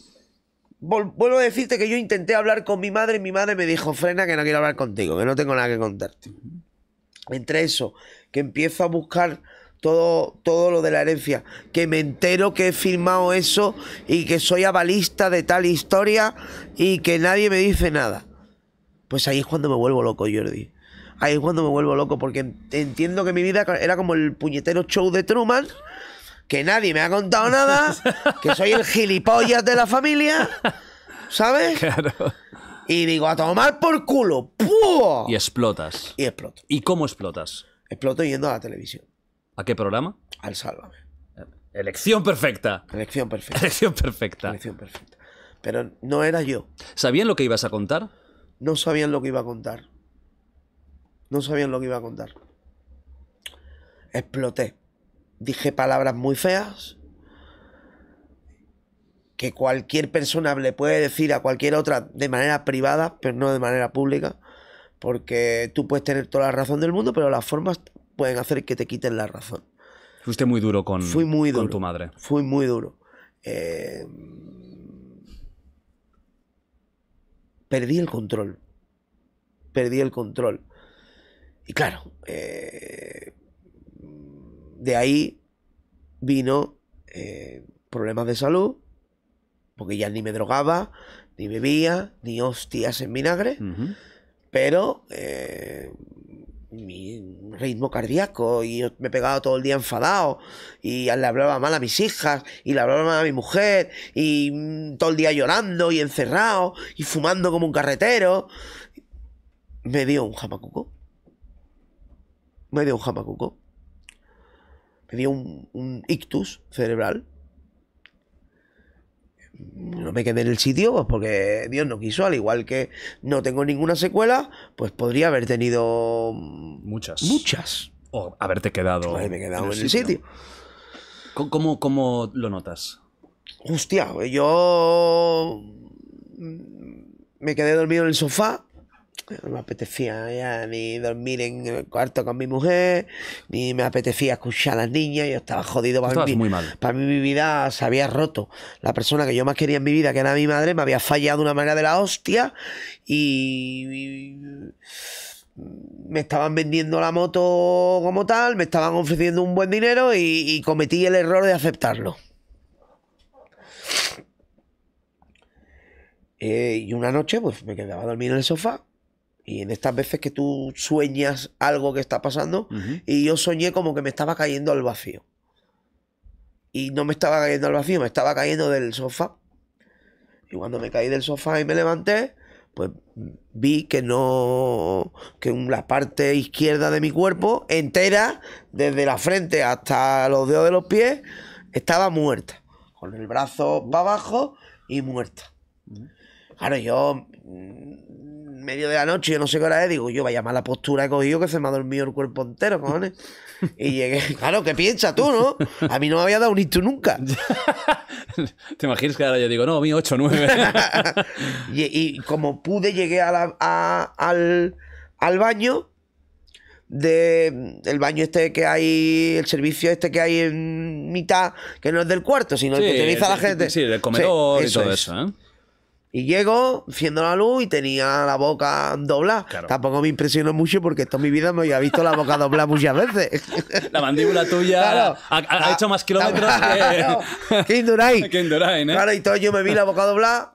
vuelvo a decirte que yo intenté hablar con mi madre y mi madre me dijo, frena, que no quiero hablar contigo, que no tengo nada que contarte. Entre eso, que empiezo a buscar todo, todo lo de la herencia, que me entero que he firmado eso y que soy avalista de tal historia y que nadie me dice nada. Pues ahí es cuando me vuelvo loco, Jordi. Ahí es cuando me vuelvo loco, porque entiendo que mi vida era como el puñetero show de Truman, que nadie me ha contado nada, que soy el gilipollas de la familia, ¿sabes? Claro. Y digo, a tomar por culo. Y explotas. Y exploto. ¿Y cómo explotas? Exploto yendo a la televisión. ¿A qué programa? Al Sálvame. Elección perfecta. Elección perfecta. Elección perfecta. Elección perfecta. Pero no era yo. ¿Sabían lo que ibas a contar? no sabían lo que iba a contar. No sabían lo que iba a contar. Exploté. Dije palabras muy feas que cualquier persona le puede decir a cualquier otra de manera privada, pero no de manera pública, porque tú puedes tener toda la razón del mundo, pero las formas pueden hacer que te quiten la razón. Fuiste muy duro con, tu madre. Fui muy duro. Eh, perdí el control. Perdí el control. Y claro, eh, de ahí vino eh, problemas de salud, porque ya ni me drogaba, ni bebía, ni hostias en vinagre, pero eh, mi ritmo cardíaco y me he pegado todo el día enfadado y le hablaba mal a mis hijas y le hablaba mal a mi mujer y mm, todo el día llorando y encerrado y fumando como un carretero. Me dio un jamacuco. Me dio un jamacuco. Me dio un ictus cerebral no me quedé en el sitio, pues porque Dios no quiso, al igual que no tengo ninguna secuela, pues podría haber tenido muchas. Muchas. O haberte quedado. Pues, me quedado en el, sitio. ¿Cómo, lo notas? Hostia, yo mm, me quedé dormido en el sofá no me apetecía ya ni dormir en el cuarto con mi mujer, ni me apetecía escuchar a las niñas, yo estaba jodido para mí. Para mí mi vida se había roto. La persona que yo más quería en mi vida, que era mi madre, me había fallado de una manera de la hostia y... me estaban vendiendo la moto como tal, me estaban ofreciendo un buen dinero y, cometí el error de aceptarlo. Eh, y una noche pues me quedaba dormido en el sofá y en estas veces que tú sueñas algo que está pasando, y yo soñé como que me estaba cayendo al vacío. Y no me estaba cayendo al vacío, me estaba cayendo del sofá. Y cuando me caí del sofá y me levanté, pues vi que no. que la parte izquierda de mi cuerpo, entera, desde la frente hasta los dedos de los pies, estaba muerta. Con el brazo para abajo y muerta. Claro, yo medio de la noche, yo no sé qué hora es, digo, yo vaya mala postura he cogido que se me ha dormido el cuerpo entero, cojones. Y llegué, claro, ¿qué piensas tú, no? A mí no me había dado un hito nunca. ¿Te imaginas que ahora yo digo, no, mi 8, 9? y, como pude, llegué al, al baño de el baño este que hay, el servicio este que hay en mitad, que no es del cuarto, sino el que utiliza la gente. Sí, el comedor y todo eso, ¿eh? Y llego, enciendo la luz y tenía la boca doblada. Tampoco me impresionó mucho porque esto mi vida me había visto la boca doblada muchas veces. La mandíbula tuya ha, ah, hecho más ah, kilómetros ah, que... que Indurain. Claro, y todo yo me vi la boca doblada.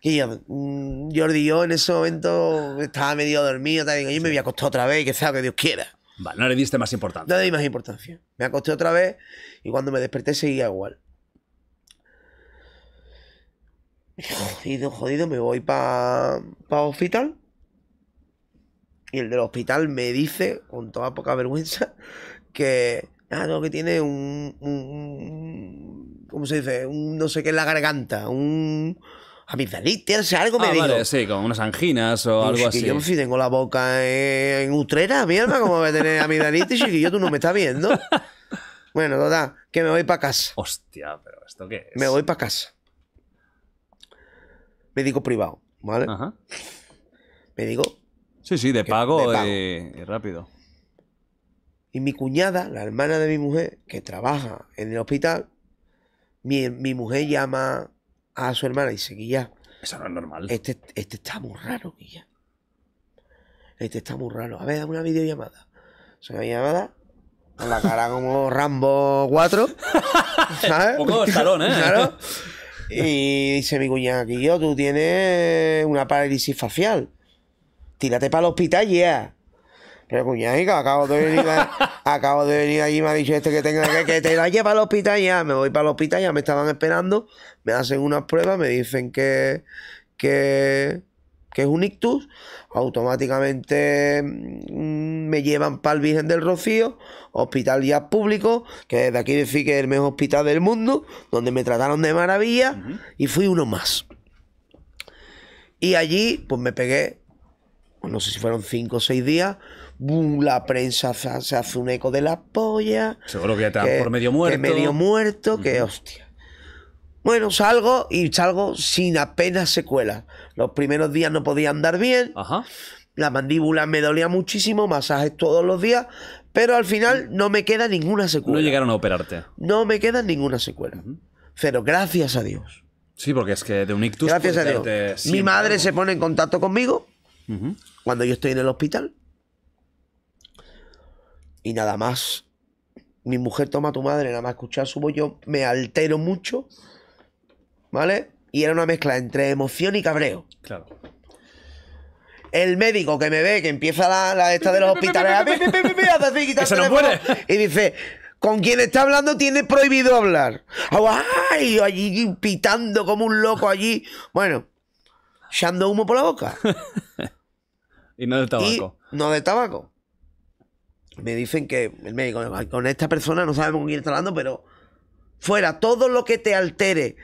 Y yo, mm, Jordi yo en ese momento estaba medio dormido. y yo me había acostado otra vez, que sea lo que Dios quiera. Vale, no le diste más importancia. No le di más importancia. Me acosté otra vez y cuando me desperté seguía igual. Oh, jodido, jodido, me voy para pa hospital. Y el del hospital me dice, con toda poca vergüenza, que. Ah, que tiene un, un, ¿Cómo se dice? Un no sé qué en la garganta. Un. Amigdalitis, algo me ah, Vale, sí, como unas anginas o algo así. Yo sí tengo la boca en, utrera, mierda, como voy a tener amigdalitis, yo tú no me estás viendo. Bueno, total, que me voy para casa. Hostia, pero ¿esto qué Me voy para casa médico privado, ¿vale? Ajá. Médico. Sí, sí, de pago, Y, eh, eh, rápido. Y mi cuñada, la hermana de mi mujer, que trabaja en el hospital, mi, mujer llama a su hermana y dice, Guilla. Eso no es normal. Este, este, está muy raro, Guilla. Este está muy raro. A ver, dame una videollamada. Se una llamada. con la cara como Rambo 4. ¿Sabes? Un poco de salón, ¿eh? Y dice mi cuñada, que yo, tú tienes una parálisis facial. Tírate para el hospital ya. Pero cuñadica, acabo de venir, acabo de venir allí, me ha dicho este que tenga que, que te la lleva al hospital ya. Me voy para el hospital, ya me estaban esperando, me hacen unas pruebas, me dicen que, que, que es un ictus, automáticamente mm, me llevan para el Virgen del Rocío, hospital ya público, que de aquí decir que es el mejor hospital del mundo, donde me trataron de maravilla y fui uno más. Y allí, pues me pegué, pues, no sé si fueron cinco o seis días, la prensa se hace un eco de la polla. Seguro que ya está por medio muerto. Que medio muerto, que hostia. Bueno, salgo y salgo sin apenas secuelas. Los primeros días no podía andar bien. Ajá. La mandíbula me dolía muchísimo, masajes todos los días, pero al final no me queda ninguna secuela. No llegaron a operarte. No me queda ninguna secuela. Pero gracias a Dios. Sí, porque es que de un ictus. Gracias a Dios. Mi madre se pone en contacto conmigo cuando yo estoy en el hospital. Y nada más. Mi mujer toma a tu madre, nada más escuchar su voz, yo me altero mucho ¿Vale? Y era una mezcla entre emoción y cabreo. Claro. El médico que me ve, que empieza la, la esta de los hospitales, ah, y dice, con quien está hablando tiene prohibido hablar. Ah, ¡Ay! Allí pitando como un loco allí. Bueno, echando humo por la boca. y no de tabaco. Y no de tabaco. Me dicen que el médico, con esta persona no sabemos con quién está hablando, pero fuera todo lo que te altere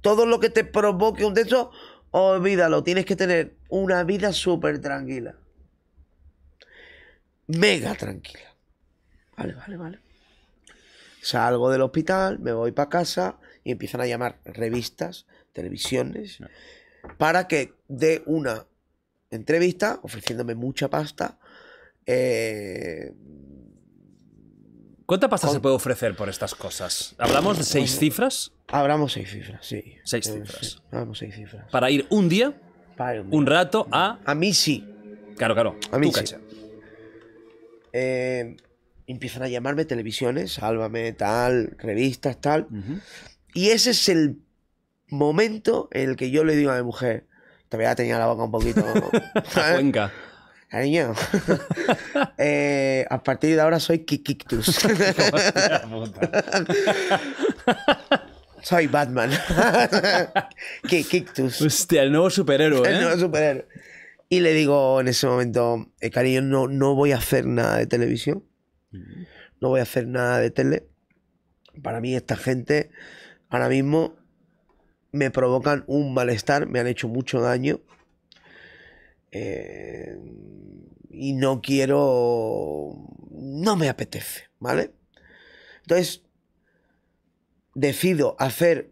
todo lo que te provoque un texto, olvídalo. Tienes que tener una vida súper tranquila. Mega tranquila. Vale, vale, vale. Salgo del hospital, me voy para casa y empiezan a llamar revistas, televisiones, para que dé una entrevista ofreciéndome mucha pasta. Eh, ¿Cuánta pasta se puede ofrecer por estas cosas? ¿Hablamos de seis cifras? Hablamos seis cifras, sí. Seis eh, cifras. hablamos seis cifras. Para ir un día, un, rato a. A mí sí. Claro, claro. A mí sí. Eh, empiezan a llamarme televisiones, sálvame, tal, revistas, tal. Y ese es el momento en el que yo le digo a mi mujer, todavía tenía la boca un poquito. cuenca. Cariño, eh, a partir de ahora soy Kikictus. soy Batman. Kikictus. Hostia, el nuevo superhéroe. ¿eh? El nuevo superhéroe. Y le digo en ese momento, eh, cariño, no, no voy a hacer nada de televisión. No voy a hacer nada de tele. Para mí esta gente ahora mismo me provocan un malestar, me han hecho mucho daño eh, y no quiero, no me apetece, ¿vale? Entonces, decido hacer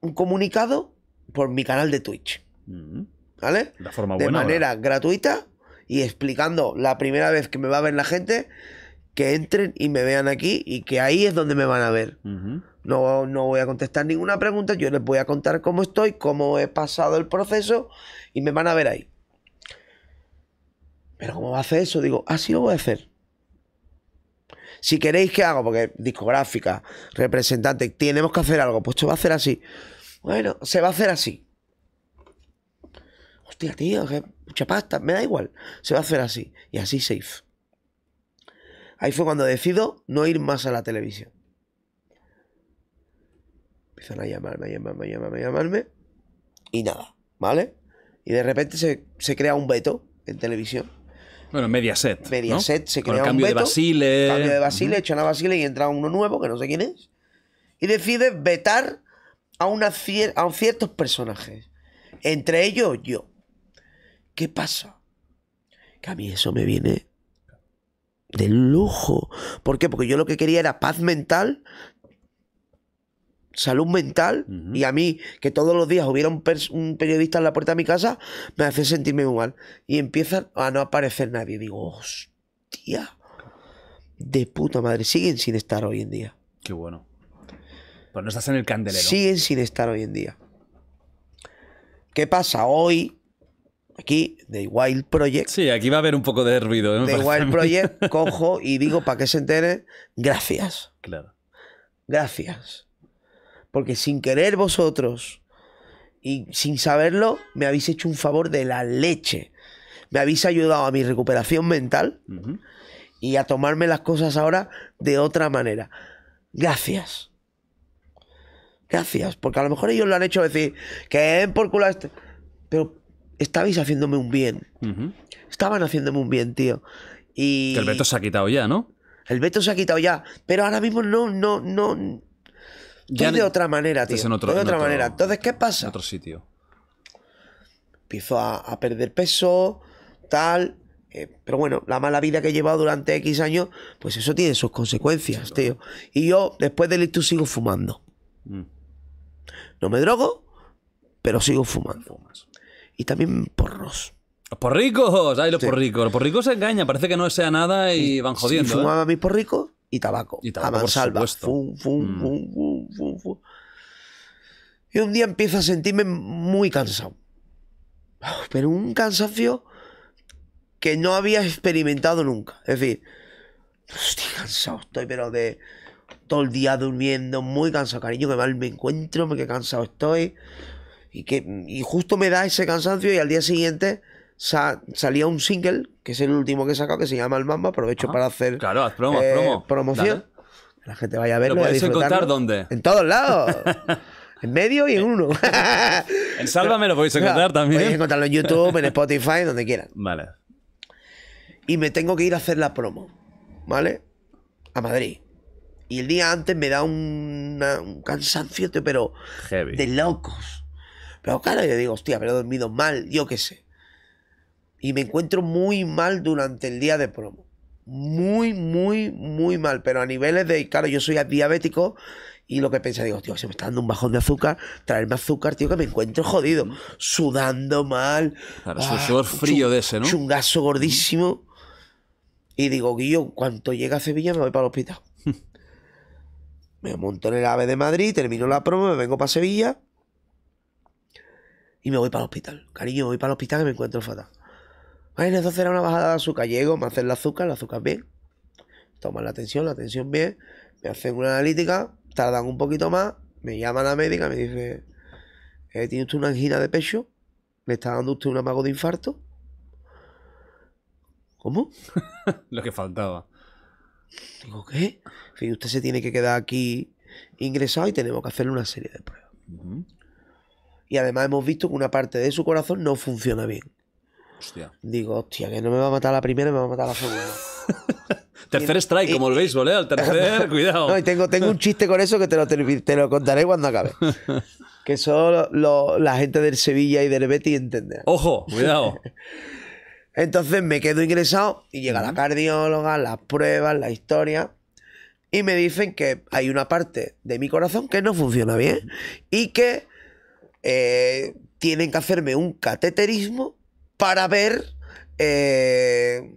un comunicado por mi canal de Twitch, mm. ¿vale? De, forma buena, de manera gratuita y explicando la primera vez que me va a ver la gente, que entren y me vean aquí y que ahí es donde me van a ver. no, no voy a contestar ninguna pregunta, yo les voy a contar cómo estoy, cómo he pasado el proceso y me van a ver ahí. Pero ¿cómo va a hacer eso? Digo, así lo voy a hacer. Si queréis que hago, porque discográfica, representante, tenemos que hacer algo, pues se va a hacer así. Bueno, se va a hacer así. Hostia, tío, que mucha pasta, me da igual. Se va a hacer así. Y así safe. Ahí fue cuando decido no ir más a la televisión. Empiezan a llamarme, a llamarme, a llamarme, a llamarme. Y nada, ¿vale? Y de repente se, crea un veto en televisión. Bueno, Mediaset. Mediaset se crea un cambio de Basile. Cambio de Basile, uh a Basile y entra uno nuevo que no sé quién es. Y decide vetar a, a ciertos personajes. Entre ellos yo. ¿Qué pasa? Que a mí eso me viene de lujo. ¿Por qué? Porque yo lo que quería era paz mental salud mental y a mí que todos los días hubiera un, periodista en la puerta de mi casa me hace sentirme igual y empiezan a no aparecer nadie digo hostia de puta madre siguen sin estar hoy en día qué bueno pues no estás en el candelero siguen sin estar hoy en día qué pasa hoy aquí de Wild Project sí aquí va a haber un poco de ruido ¿eh? Wild Project cojo y digo para que se entere gracias claro gracias porque sin querer vosotros y sin saberlo, me habéis hecho un favor de la leche. Me habéis ayudado a mi recuperación mental y a tomarme las cosas ahora de otra manera. Gracias. Gracias, porque a lo mejor ellos lo han hecho decir que es por culo este. Pero estabais haciéndome un bien. Estaban haciéndome un bien, tío. Y... Que el veto se ha quitado ya, ¿no? El veto se ha quitado ya, pero ahora mismo no, no, no, ya de otra manera, tío. de otra manera. Entonces, ¿qué pasa? otro sitio. Empiezo a, perder peso, tal. Eh, pero bueno, la mala vida que he llevado durante X años, pues eso tiene sus consecuencias, tío. Y yo, después del ictus, sigo fumando. Mm. No me drogo, pero sigo fumando. Y también porros. Los porricos, ay, los porricos. Los porricos se engañan, parece que no sea nada y van jodiendo. Si ¿eh? fumaba ¿eh? mis porricos y tabaco. Y a mm. y un día empiezo a sentirme muy cansado. Pero un cansancio que no había experimentado nunca. Es decir, estoy cansado, estoy pero de todo el día durmiendo, muy cansado, cariño, que mal me encuentro, que cansado estoy. Y, que, justo me da ese cansancio y al día siguiente salía un single que es el último que he sacado, que se llama El Mamba. Aprovecho para hacer claro, eh, promoción. La gente vaya a verlo. ¿Lo podéis encontrar dónde? En todos lados. en medio y en uno. en Sálvame lo podéis encontrar también. Podéis encontrarlo en YouTube, en Spotify, donde quieras. Vale. Y me tengo que ir a hacer la promo, ¿vale? A Madrid. Y el día antes me da un cansancio, pero Heavy. de locos. Pero claro, yo digo, hostia, pero he dormido mal, yo qué sé y me encuentro muy mal durante el día de promo. Muy, muy, muy mal. Pero a niveles de, claro, yo soy diabético y lo que pensé, digo, tío, se me está dando un bajón de azúcar, traerme azúcar, tío, que me encuentro jodido, sudando mal. Claro, ah, sudor frío de ese, ¿no? gaso gordísimo. Y digo, Guillo, cuando llega a Sevilla me voy para el hospital. me monto en el AVE de Madrid, termino la promo, me vengo para Sevilla y me voy para el hospital. Cariño, me voy para el hospital y me encuentro fatal. Ay, entonces hacer una bajada de azúcar. Llego, me hacen la azúcar, la azúcar bien. Toman la tensión, la tensión bien. Me hacen una analítica, tardan un poquito más. Me llama la médica, me dice: eh, ¿Tiene usted una angina de pecho? ¿Le está dando usted un amago de infarto? ¿Cómo? Lo que faltaba. Digo, ¿qué? usted se tiene que quedar aquí ingresado y tenemos que hacerle una serie de pruebas. Y además hemos visto que una parte de su corazón no funciona bien. Digo, hostia, que no me va a matar la primera, me va a matar la segunda. tercer strike, como el béisbol, ¿eh? Al tercer, cuidado. tengo, tengo un chiste con eso que te lo, te lo contaré cuando acabe. que solo la gente del Sevilla y del Betty entenderá. Ojo, cuidado. Entonces me quedo ingresado y llega la cardióloga, las pruebas, la historia. Y me dicen que hay una parte de mi corazón que no funciona bien y que eh, tienen que hacerme un cateterismo para ver eh,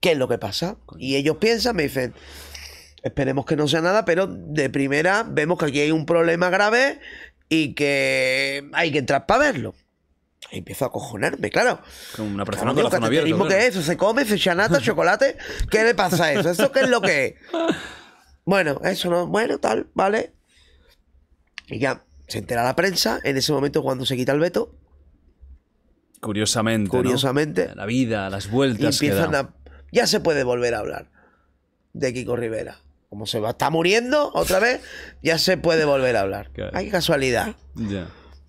qué es lo que pasa. Y ellos piensan, me dicen, esperemos que no sea nada, pero de primera vemos que aquí hay un problema grave y que hay que entrar para verlo. empiezo a cojonarme, claro. Como una persona que con la ¿Qué es eso? ¿Se come? ¿Se chanata? ¿Chocolate? ¿Qué le pasa a eso? ¿Eso qué es lo que es? Bueno, eso no. Bueno, tal, vale. Y ya se entera la prensa en ese momento cuando se quita el veto. Curiosamente. Curiosamente. La vida, las vueltas. empiezan a. Ya se puede volver a hablar de Kiko Rivera. Como se va, está muriendo otra vez, ya se puede volver a hablar. Hay casualidad.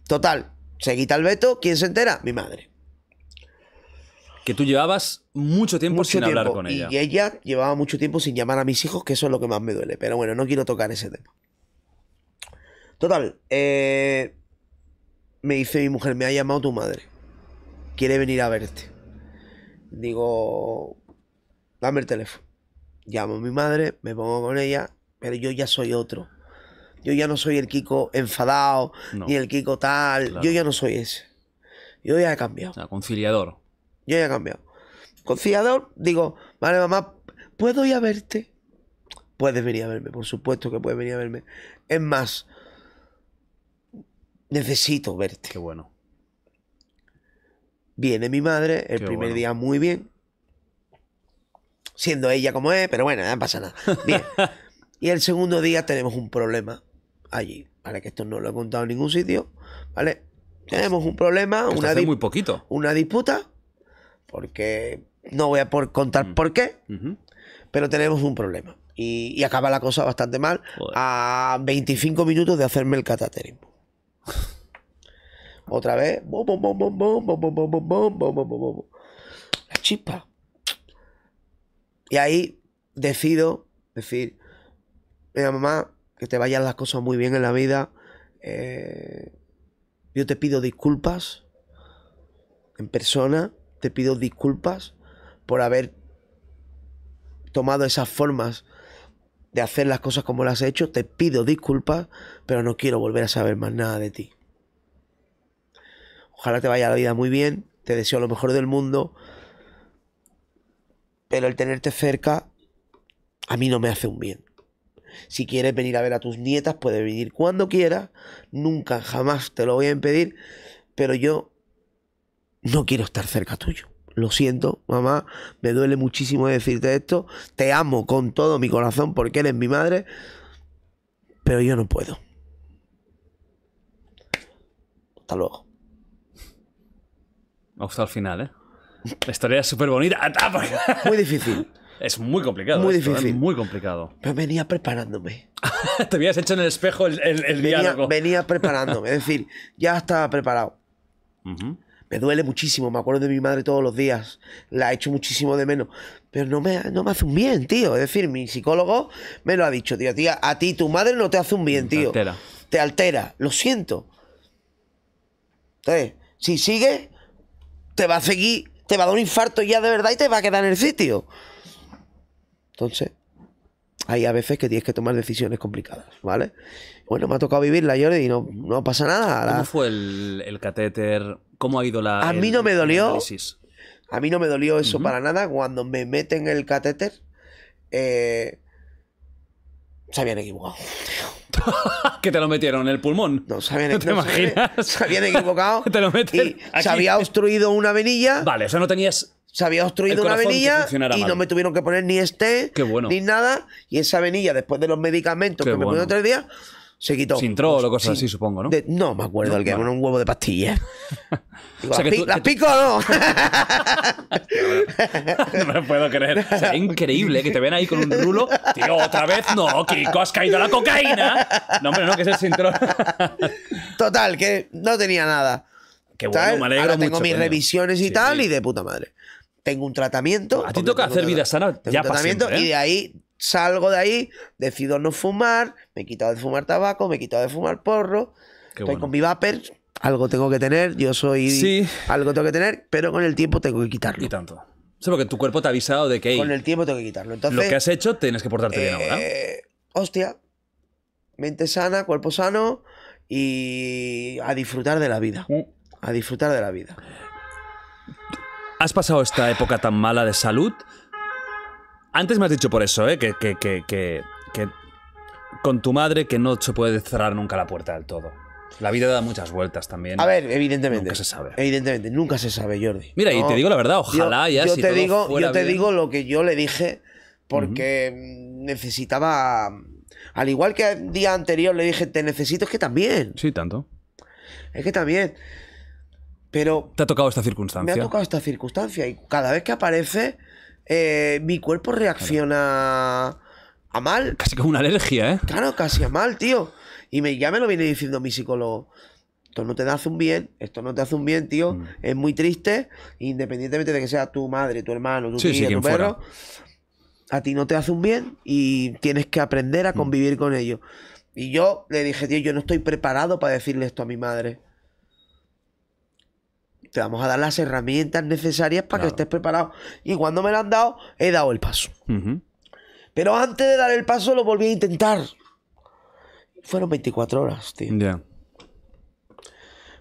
Total, se quita el veto, ¿quién se entera? Mi madre. Que tú llevabas mucho tiempo sin hablar con ella. Y ella llevaba mucho tiempo sin llamar a mis hijos, que eso es lo que más me duele. Pero bueno, no quiero tocar ese tema. Total, eh, me dice mi mujer, me ha llamado tu madre quiere venir a verte. Digo, dame el teléfono. Llamo a mi madre, me pongo con ella, pero yo ya soy otro. Yo ya no soy el Kiko enfadado, ni el Kiko tal. Yo ya no soy ese. Yo ya he cambiado. O sea, conciliador. Yo ya he cambiado. Conciliador, digo, vale, mamá, ¿puedo ir a verte? Puedes venir a verme, por supuesto que puedes venir a verme. Es más, necesito verte. Qué bueno. Viene mi madre, el primer día muy bien. Siendo ella como es, pero bueno, no pasa nada. Bien. y el segundo día tenemos un problema allí. Vale, que esto no lo he contado en ningún sitio. Vale. Tenemos un problema, una, una disputa, porque no voy a por contar mm. por qué, pero tenemos un problema. Y, acaba la cosa bastante mal a 25 minutos de hacerme el cataterismo. Otra vez. La chispa. Y ahí decido decir, mira mamá, que te vayan las cosas muy bien en la vida. yo te pido disculpas en persona, te pido disculpas por haber tomado esas formas de hacer las cosas como las he hecho, te pido disculpas, pero no quiero volver a saber más nada de ti. Ojalá te vaya la vida muy bien. Te deseo lo mejor del mundo. Pero el tenerte cerca a mí no me hace un bien. Si quieres venir a ver a tus nietas, puedes venir cuando quieras. Nunca, jamás te lo voy a impedir. Pero yo no quiero estar cerca tuyo. Lo siento, mamá. Me duele muchísimo decirte esto. Te amo con todo mi corazón porque eres mi madre. Pero yo no puedo. Hasta luego. Me ha gustado el final, ¿eh? La historia es súper bonita. Muy difícil. Es muy complicado. Muy ¿eh? difícil. muy complicado. Pero venía preparándome. Te habías hecho en el espejo el, el, venía, diálogo. Venía preparándome. es decir, ya estaba preparado. Me duele muchísimo. Me acuerdo de mi madre todos los días. La hecho muchísimo de menos. Pero no me, no me hace un bien, tío. Es decir, mi psicólogo me lo ha dicho, tío. Tía, a ti tu madre no te hace un bien, tío. Te altera. Te altera. Lo siento. Entonces, si sigue te va a seguir, te va a dar un infarto ya de verdad y te va a quedar en el sitio. Entonces, hay a veces que tienes que tomar decisiones complicadas, ¿vale? Bueno, me ha tocado vivirla, Jordi, y no, no pasa nada. ¿Cómo fue el, catéter? ¿Cómo ha ido la.? A mí no me dolió. A mí no me dolió eso para nada. Cuando me meten el catéter, eh, se habían equivocado. que te lo metieron en el pulmón. No, se te imaginas? Se, habían equivocado. se había obstruido una venilla. Vale, eso no tenías. Se había obstruido una venilla y no me tuvieron que poner ni este, ni nada. Y esa venilla, después de los medicamentos que me ponen tres días, se quitó. Sin trolo, cosas así, supongo, ¿no? no me acuerdo, el que era un huevo de pastillas. las, pico o no? no me puedo creer. O increíble ¿eh? que te ven ahí con un rulo. Tío, otra vez no, Kiko, has caído la cocaína. No, hombre, no, que es el sin Total, que no tenía nada. Qué bueno, me alegro Ahora tengo mis revisiones y tal, y de puta madre. Tengo un tratamiento. A ti toca hacer vida sana. Ya tratamiento, y ¿eh? de ahí salgo de ahí, decido no fumar, me he quitado de fumar tabaco, me he quitado de fumar porro, estoy con mi vapor, algo tengo que tener, yo soy... Algo tengo que tener, pero con el tiempo tengo que quitarlo. Y tanto. O porque tu cuerpo te ha avisado de que... hay... con el tiempo tengo que quitarlo. lo que has hecho tienes que portarte bien ahora. Eh, hostia, mente sana, cuerpo sano y a disfrutar de la vida. Mm. A disfrutar de la vida. ¿Has pasado esta época tan mala de salud? Antes me has dicho por eso, ¿eh? Que, con tu madre que no se puede cerrar nunca la puerta del todo. La vida da muchas vueltas también. A ver, evidentemente. Nunca se sabe. Evidentemente, nunca se sabe, Jordi. Mira, y te digo la verdad, ojalá ya te todo digo, Yo te digo lo que yo le dije porque necesitaba. Al igual que el día anterior le dije, te necesito, es que también. Sí, tanto. Es que también. Pero. Te ha tocado esta circunstancia. Me ha tocado esta circunstancia y cada vez que aparece eh, mi cuerpo reacciona a mal. Casi como una alergia, ¿eh? Claro, casi a mal, tío. Y me, ya me lo viene diciendo mi psicólogo. Esto no te hace un bien, esto no te hace un bien, tío. Mm. Es muy triste, independientemente de que sea tu madre, tu hermano, tu tu perro. A ti no te hace un bien y tienes que aprender a mm. convivir con ello. Y yo le dije, tío, yo no estoy preparado para decirle esto a mi madre te vamos a dar las herramientas necesarias para que estés preparado. Y cuando me lo han dado, he dado el paso. Pero antes de dar el paso, lo volví a intentar. Fueron 24 horas, tío. Ya.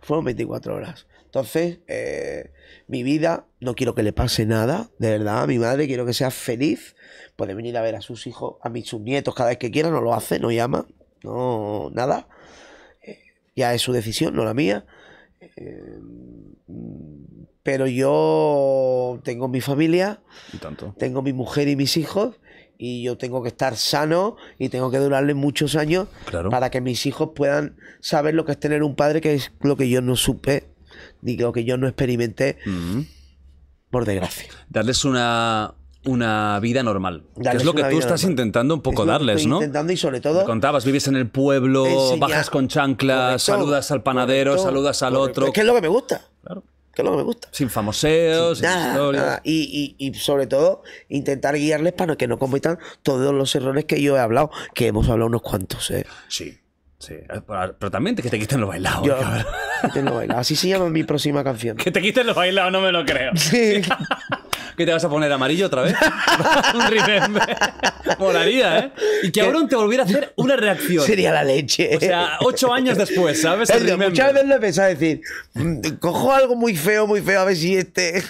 Fueron 24 horas. Entonces, eh, mi vida, no quiero que le pase nada, de verdad, a mi madre quiero que sea feliz. Puede venir a ver a sus hijos, a mis subnietos. cada vez que quiera, no lo hace, no llama, no, nada. Eh, ya es su decisión, no la mía. Em, pero yo tengo mi familia, tengo mi mujer y mis hijos, y yo tengo que estar sano y tengo que durarle muchos años para que mis hijos puedan saber lo que es tener un padre, que es lo que yo no supe, ni lo que yo no experimenté, mm. por desgracia. Darles una, una vida normal. que es lo que tú estás intentando un poco darles, ¿no? Intentando y sobre todo. contabas, vives en el pueblo, eh, bajas con chanclas, saludas al panadero, saludas al otro. que es lo que me gusta. Claro. Que es lo que me gusta. Sin famoseos, sin, nada, Y, sobre todo, intentar guiarles para que no cometan todos los errores que yo he hablado, que hemos hablado unos cuantos, ¿eh? Sí. Sí, ah, pero también que te quiten los bailados. quiten los bailados. Así se llama mi próxima canción. Que te quiten los bailados, no me lo creo. Sí. ¿Qué te vas a poner amarillo otra vez? un remember. Molaría, ¿eh? Y que Auron te volviera a hacer una reacción. Sería la leche. O sea, ocho años después, ¿sabes? El de, muchas veces lo he decir, mm, cojo algo muy feo, muy feo, a ver si este...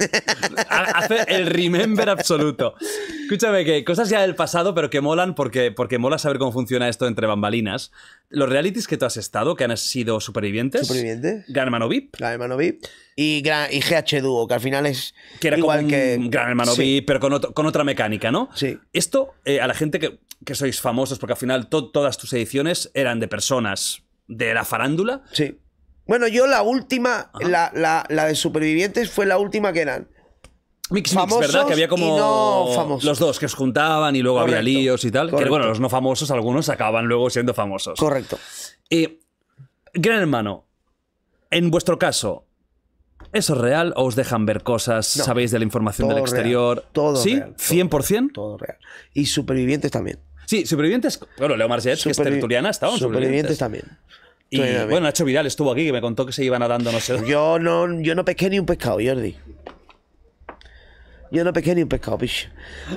Hace el remember absoluto. Escúchame, que cosas ya del pasado, pero que molan porque, porque mola saber cómo funciona esto entre bambalinas. Los realities que tú has estado, que han sido supervivientes. Supervivientes. Gran Hermano VIP. Gran Hermano VIP. Y, gran, y GH Duo, que al final es igual que... Gran Hermano VIP, pero con, otra mecánica, ¿no? Sí. Esto... Eh, a la gente que, sois famosos, porque al final todas tus ediciones eran de personas de la farándula. Sí. Bueno, yo la última, la, de Supervivientes fue la última que eran. Mix, ¿verdad? Que había como los dos que os juntaban y luego había líos y tal. Que bueno, los no famosos, algunos acaban luego siendo famosos. Correcto. y eh, gran hermano, en vuestro caso, ¿Eso es real o os dejan ver cosas? ¿Sabéis de la información del exterior? Real, todo ¿Sí? Real, por ¿100%? Todo real. Y supervivientes también. Sí, supervivientes. Bueno, Leo Marcet, que es tertuliana, estaba Supervivientes, supervivientes también. Y bueno, Nacho Vidal estuvo aquí que me contó que se a nadando, no sé. Yo no, yo no pesqué ni un pescado, Jordi. Yo no pesqué ni un pescado, bicho.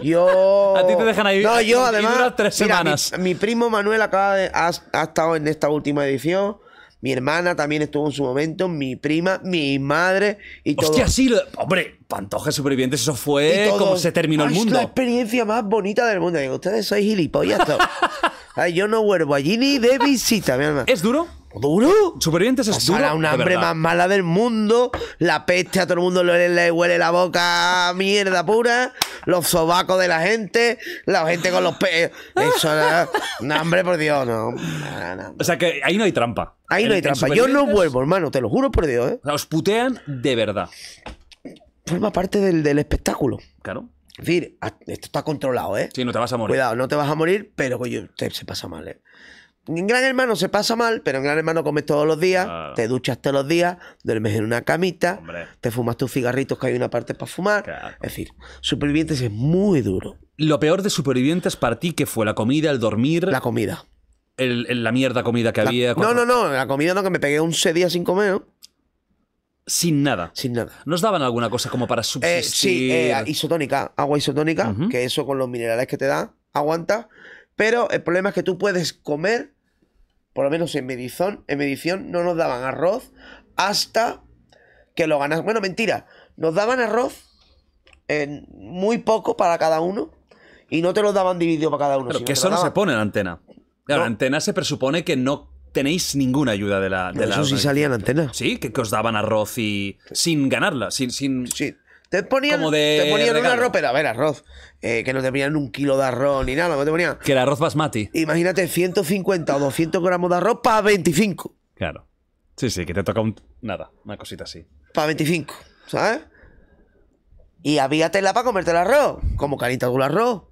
Yo. a ti te dejan ahí. No, yo además. Tres semanas. Mi, primo Manuel acaba de, ha, estado en esta última edición mi hermana también estuvo en su momento, mi prima, mi madre y todo. Hostia, sí, hombre, Pantoja Supervivientes, eso fue como se terminó el mundo Es la experiencia más bonita del mundo. Digo, ustedes sois gilipollas yo no vuelvo allí ni de visita, mi hermano. ¿Es duro? ¿Duro? Supervivientes es duro. un hambre más mala del mundo. La peste a todo el mundo le, huele la boca mierda pura. Los sobacos de la gente. La gente con los pe... Eh, eso era... Un hambre, por Dios, no. O sea que ahí no hay trampa. Ahí no hay trampa. Yo no vuelvo, hermano. Te lo juro por Dios, ¿eh? os putean de verdad. Forma parte del, espectáculo. Claro. Es decir, esto está controlado, ¿eh? Sí, no te vas a morir. Cuidado, no te vas a morir, pero se pasa mal, ¿eh? en Gran Hermano se pasa mal, pero en Gran Hermano comes todos los días, te duchas todos los días, duermes en una camita, te fumas tus cigarritos que hay una parte para fumar. Es decir, Supervivientes es muy duro. Lo peor de Supervivientes para ti, que fue la comida, el dormir. La comida. la mierda comida que había. No, no, no, la comida no, que me pegué 11 días sin comer, Sin nada. Sin nada. ¿Nos daban alguna cosa como para eh, subsistir? sí, eh, isotónica, agua isotónica, que eso con los minerales que te da, aguanta. Pero el problema es que tú puedes comer por lo menos en medición en Medición no nos daban arroz hasta que lo ganas. Bueno, mentira, nos daban arroz en muy poco para cada uno y no te lo daban dividido para cada uno. Pero que eso no se pone en la antena. Claro, la antena se presupone que no tenéis ninguna ayuda de la. De la eso sí salía en antena. Sí, que, os daban arroz y. sin ganarla, sin. sin... Te ponían, Como te ponían a ver, arroz. Eh, que no te ponían un kilo de arroz ni nada, te ponían. Que el arroz basmati. Imagínate 150 o 200 gramos de arroz para 25. Claro. Sí, sí, que te toca un... Nada, una cosita así. Para 25, ¿sabes? Y había tela para comerte el arroz. ¿Cómo calienta tú el arroz?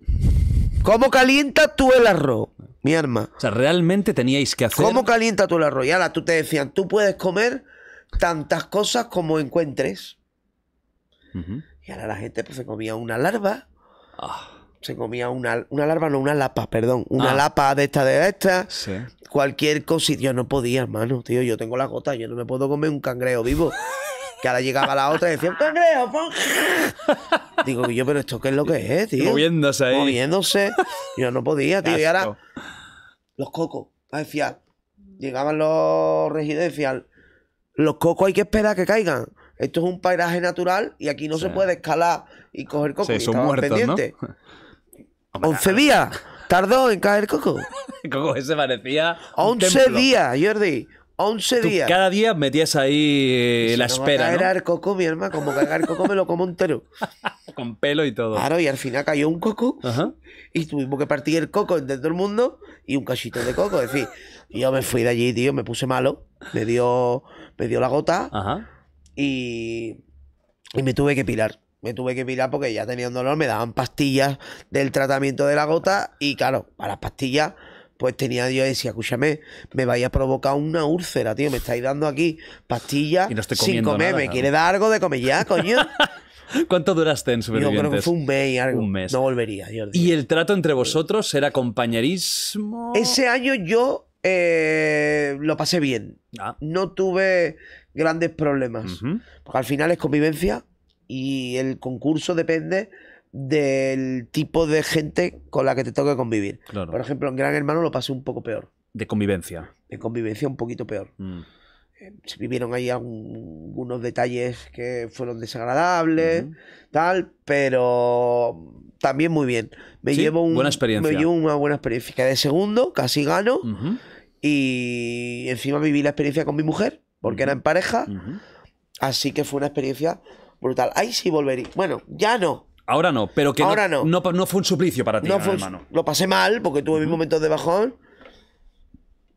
¿Cómo calienta tú el arroz? Mi arma. O sea, realmente teníais que hacer... ¿Cómo calienta tú el arroz? Y ahora tú te decían, tú puedes comer tantas cosas como encuentres. Y ahora la gente pues, se comía una larva. Ah. Se comía una, una larva, no, una lapa, perdón. Una ah. lapa de esta, de esta. Cualquier cosita. Yo no podía, hermano, tío. Yo tengo la gota. Yo no me puedo comer un cangreo vivo. que ahora llegaba la otra y decía, ¡Un cangrejo! digo Digo yo, pero esto qué es lo que es, tío. Moviéndose ahí. Moviéndose. Yo no podía, tío. Y ahora, los cocos, decía Llegaban los residencial. Los cocos hay que esperar que caigan esto es un paisaje natural y aquí no se puede escalar y coger coco. Sí, son muertos, pendientes. 11 días tardó en caer coco. coco ese parecía. 11 días, Jordi. 11 días. Cada día metías ahí eh, la espera. Era el coco, mi hermano. Como cagar el coco me lo como entero. Con pelo y todo. Claro, y al final cayó un coco. Y tuvimos que partir el coco entre todo el mundo y un cachito de coco. Es decir, yo me fui de allí, tío, me puse malo. Me dio, me dio la gota. Ajá y, y me tuve que pilar. Me tuve que pilar porque ya tenía un dolor, me daban pastillas del tratamiento de la gota y claro, para las pastillas pues tenía yo decía, escúchame, me vais a provocar una úlcera, tío, me estáis dando aquí pastillas sin comer, me quiere dar algo de comer ya, coño. ¿Cuánto duraste en Supervivientes? Yo creo que fue un mes, algo. Un mes. No volvería. Yo ¿Y el trato entre vosotros era compañerismo? Ese año yo eh, lo pasé bien. Ah. No tuve grandes problemas. Porque al final es convivencia y el concurso depende del tipo de gente con la que te toque convivir. Por ejemplo, en Gran Hermano lo pasé un poco peor. De convivencia. De convivencia un poquito peor. Mm. Eh, vivieron ahí algunos detalles que fueron desagradables, tal, pero también muy bien. Me llevo una buena experiencia. Me llevo una buena experiencia. De segundo, casi gano. Y encima viví la experiencia con mi mujer porque era en pareja. Así que fue una experiencia brutal. Ahí sí volvería. Bueno, ya no. Ahora no, pero que no, no. fue un suplicio para ti, no ah, hermano. lo pasé mal porque tuve mis momentos de bajón.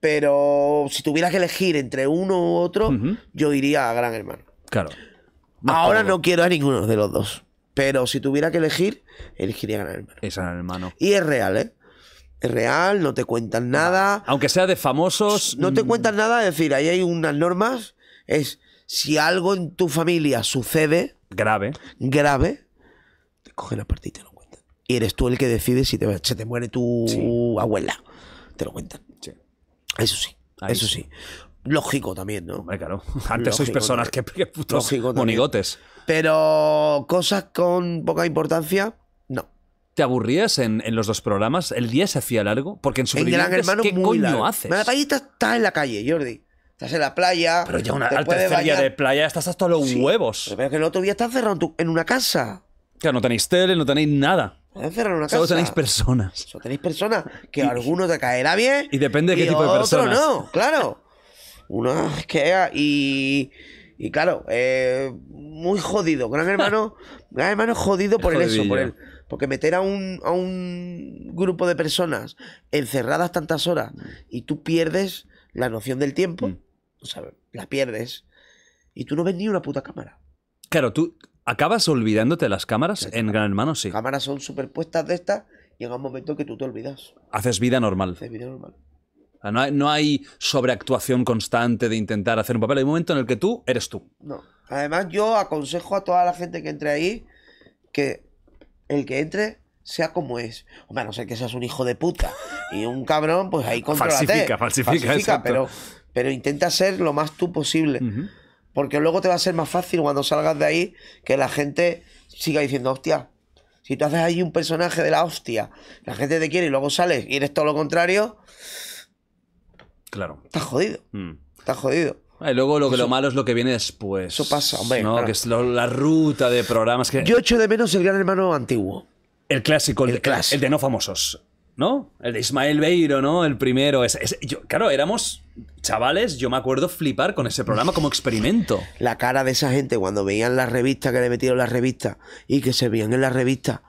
Pero si tuviera que elegir entre uno u otro, yo iría a Gran Hermano. Claro. Ahora no quiero a ninguno de los dos. Pero si tuviera que elegir, elegiría Gran Hermano. Es Gran Hermano. Y es real, ¿eh? es real, no te cuentan nada. Aunque sea de famosos. No te mm. cuentan nada, es decir, ahí hay unas normas. Es si algo en tu familia sucede. Grave. Grave, te cogen aparte y te lo cuentan. Y eres tú el que decide si te, se te muere tu abuela. Te lo cuentan. Sí. Eso sí. eso sí. Lógico también, ¿no? claro. Antes sois personas que, que putos monigotes. Pero cosas con poca importancia te aburrías en, los dos programas, el día se hacía largo, porque en Supervivientes, ¿qué coño largo. la playita está en la calle, Jordi. Estás en la playa. Pero ya una, alta al de playa estás hasta los huevos. Pero es que el otro día estás cerrado en, una casa. Claro, no tenéis tele, no tenéis nada. una Solo casa. Solo tenéis personas. Solo tenéis personas que a alguno te caerá bien. Y depende de qué tipo de personas. Otro no, claro. Uno es que. Y. Y claro, eh, muy jodido. Gran hermano. gran hermano jodido por eso, por porque meter a un, grupo de personas encerradas tantas horas mm. y tú pierdes la noción del tiempo, mm. o sea, la pierdes, y tú no ves ni una puta cámara. Claro, tú acabas olvidándote de las cámaras en Gran Hermano, sí. Las cámaras son superpuestas de estas llega un momento que tú te olvidas. Haces vida normal. Haces vida normal. No hay, no hay, sobreactuación constante de intentar hacer un papel. Hay un momento en el que tú eres tú. No. Además, yo aconsejo a toda la gente que entre ahí que el que entre sea como es. O sea, no sé, que seas un hijo de puta y un cabrón, pues ahí controlate. Falsifica, falsifica. falsifica pero, pero intenta ser lo más tú posible. Porque luego te va a ser más fácil cuando salgas de ahí que la gente siga diciendo, hostia, si tú haces ahí un personaje de la hostia, la gente te quiere y luego sales y eres todo lo contrario. Claro. Estás jodido. Mm. Estás jodido. Y luego lo, que, lo malo es lo que viene después. Eso pasa, hombre. ¿no? Que es la ruta de programas que... Yo echo de menos el Gran Hermano antiguo. El clásico, el, el, de no famosos. ¿No? El de Ismael Beiro, ¿no? El primero. claro, éramos chavales, yo me acuerdo flipar con ese programa como experimento. La cara de esa gente cuando veían la revista que le metieron la revista y que se veían en la revista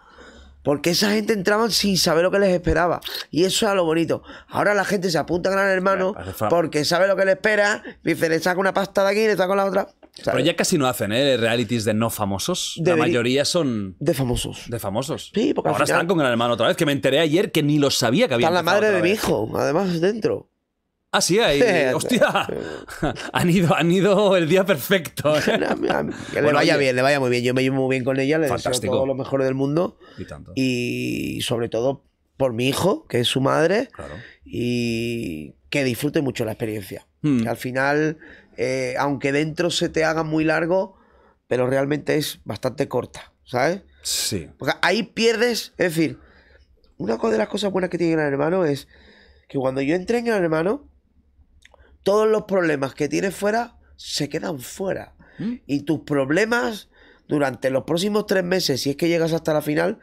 porque esa gente entraba sin saber lo que les esperaba. Y eso era lo bonito. Ahora la gente se apunta a Gran Hermano porque sabe lo que le espera. Dice, le saco una pasta de aquí, le saco la otra. Pero ya casi no hacen, ¿eh? Realities de no famosos. la mayoría son. De famosos. De famosos. Sí, porque Ahora están con Gran Hermano otra vez, que me enteré ayer que ni lo sabía que había. Está la madre de mi hijo, además, dentro. Ah, sí, ahí. Eh, ¡Hostia! han, ido, han ido el día perfecto. Eh. que le vaya bien, le vaya muy bien. Yo me llevo muy bien con ella, le deseo todo lo mejor del mundo. Y sobre todo por mi hijo, que es su madre. Y que disfrute mucho la experiencia. Hmm. al final, eh, aunque dentro se te haga muy largo, pero realmente es bastante corta, ¿sabes? Sí. Porque ahí pierdes, es decir, una de las cosas buenas que tiene el hermano es que cuando yo entré en el hermano, todos los problemas que tienes fuera se quedan fuera. ¿Mm? Y tus problemas durante los próximos tres meses, si es que llegas hasta la final,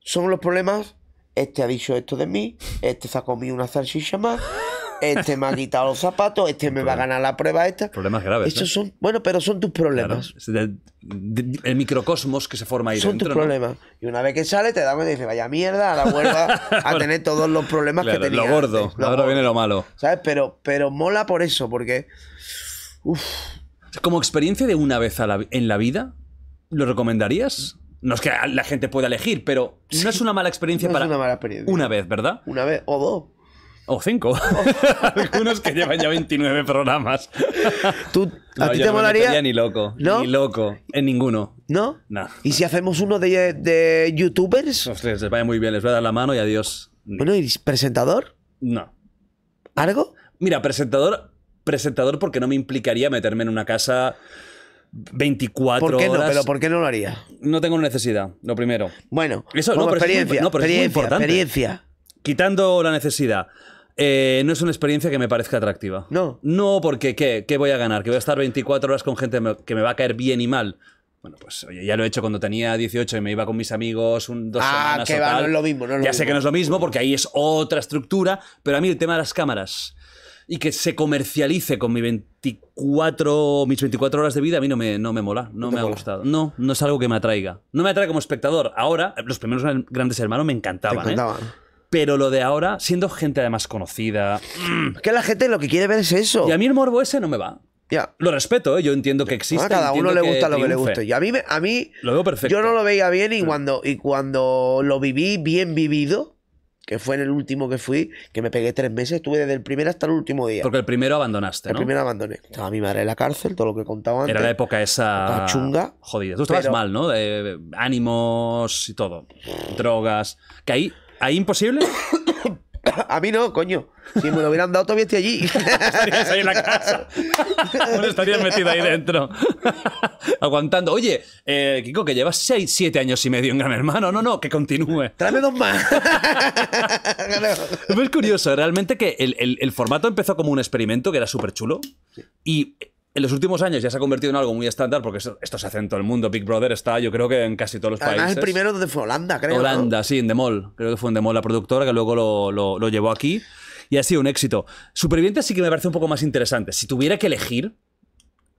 son los problemas. Este ha dicho esto de mí, este se ha comido una salchicha más, este me ha quitado los zapatos, este me va a ganar la prueba esta. Problemas graves. Estos son, bueno, pero son tus problemas. El, microcosmos que se forma ahí. Son tus problemas. Y una vez que sale, te damos y dice vaya mierda, a la vuelta a tener todos los problemas que tenías. Lo gordo, ahora viene lo malo. ¿Sabes? Pero, pero mola por eso, porque. Como experiencia de una vez en la vida, ¿lo recomendarías? No es que la gente pueda elegir, pero no es una mala experiencia para. Es una mala experiencia. Una vez, ¿verdad? Una vez o dos. O cinco. Algunos que llevan ya 29 programas. ¿Tú, ¿A ti te no molaría? ni loco. Ni loco. En ninguno. ¿No? No. nada y si hacemos uno de, de youtubers? les vaya muy bien. Les voy a dar la mano y adiós. Bueno, ¿y presentador? No. ¿Algo? Mira, presentador, presentador porque no me implicaría meterme en una casa 24 ¿Por qué no? ¿Pero por qué no lo haría? No tengo necesidad, lo primero. Bueno, eso, no, experiencia, no, pero experiencia. Quitando la necesidad. Eh, no es una experiencia que me parezca atractiva. No. No, porque ¿qué? ¿Qué voy a ganar? ¿Que voy a estar 24 horas con gente que me va a caer bien y mal? Bueno, pues oye, ya lo he hecho cuando tenía 18 y me iba con mis amigos un, dos ah, semanas. que va, no es lo mismo, Ya sé que no es lo mismo porque ahí es otra estructura, pero a mí el tema de las cámaras y que se comercialice con mi 24, mis 24 horas de vida, a mí no me, no me mola, no, me ha gustado. No, no es algo que me atraiga. No me atrae como espectador. Ahora, los primeros grandes hermanos me encantaban. ¿eh? encantaban. Pero lo de ahora, siendo gente además conocida. Mm, que la gente lo que quiere ver es eso. y a mí el morbo ese no me va. Ya. Lo respeto, ¿eh? yo entiendo que existe. A cada uno le gusta lo que le guste. gusta. Y a mí, a mí Lo veo perfecto. yo no lo veía bien y cuando, y cuando lo viví bien vivido, que fue en el último que fui, que me pegué tres meses, estuve desde el primer hasta el último día. Porque el primero abandonaste, El primero abandoné. Estaba mi madre en la cárcel, todo lo que contaba antes. Era la época esa. chunga. Jodida. Tú estabas mal, ¿no? De ánimos y todo. Drogas. Que ahí ¿Ahí imposible? A mí no, coño. Si me lo hubieran dado, todavía estoy allí. estarías ahí en la casa. Bueno, estarías metido ahí dentro. Aguantando. Oye, eh, Kiko, que llevas 6, 7 años y medio en Gran Hermano. No, no, que continúe. Tráeme dos más. Es curioso, realmente que el, el formato empezó como un experimento que era súper chulo. Y en los últimos años ya se ha convertido en algo muy estándar, porque esto, se hace en todo el mundo. Big Brother está, yo creo que en casi todos los Además, países. el primero donde fue Holanda, creo. Holanda, sí, en Demol. Creo que fue en Demol la productora que luego lo, llevó aquí. Y ha sido un éxito. Supervivientes sí que me parece un poco más interesante. Si tuviera que elegir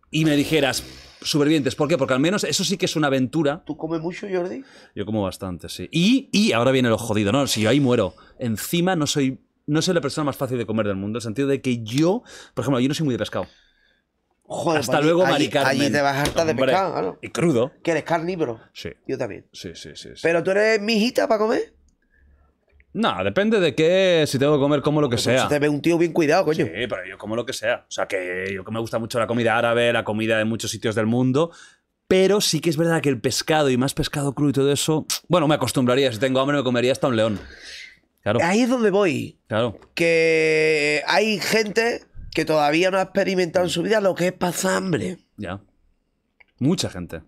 y me dijeras, Supervivientes. ¿Por qué? Porque al menos eso sí que es una aventura. ¿Tú comes mucho, Jordi? Yo como bastante, sí. Y, y ahora viene lo jodido, ¿no? Si yo ahí muero. Encima no soy, no soy la persona más fácil de comer del mundo. En el sentido de que yo, por ejemplo, yo no soy muy de pescado. Hasta luego, allí, Allí te vas harta de pescado, Y crudo. ¿Quieres eres carnívoro. Sí. Yo también. Sí, sí, sí, ¿Pero tú eres mijita para comer? No, depende de qué. Si tengo que comer, como lo que pues sea. Si te ve un tío bien cuidado, coño. Sí, pero yo como lo que sea. O sea, que yo que me gusta mucho la comida árabe, la comida de muchos sitios del mundo. Pero sí que es verdad que el pescado y más pescado crudo y todo eso. Bueno, me acostumbraría. Si tengo hambre, me comería hasta un león. Claro. Ahí es donde voy. Claro. Que hay gente que todavía no ha experimentado en su vida lo que es pasar hambre. Ya. Mucha gente.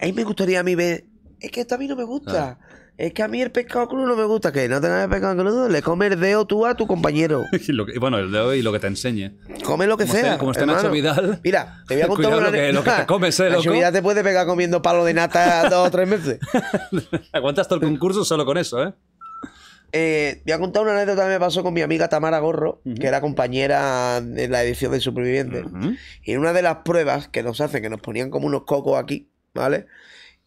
A mí me gustaría a mí ver. Es que esto a mí no me gusta. Ah. Es que a mí el pescado crudo no me gusta. Que no tengas el pescado crudo, le come el dedo tú a tu compañero. y bueno, el dedo y lo que te enseñe. Come lo que sea. Este, como está Nacho Vidal. Mira, te voy a contar una lo que, te comes, eh, Nacho te puede pegar comiendo palo de nata dos o tres meses. Aguantas todo el concurso solo con eso, ¿eh? Eh, voy a contar una anécdota que me pasó con mi amiga Tamara Gorro, que era compañera en la edición de Supervivientes. Y en una de las pruebas que nos hacen, que nos ponían como unos cocos aquí, ¿vale?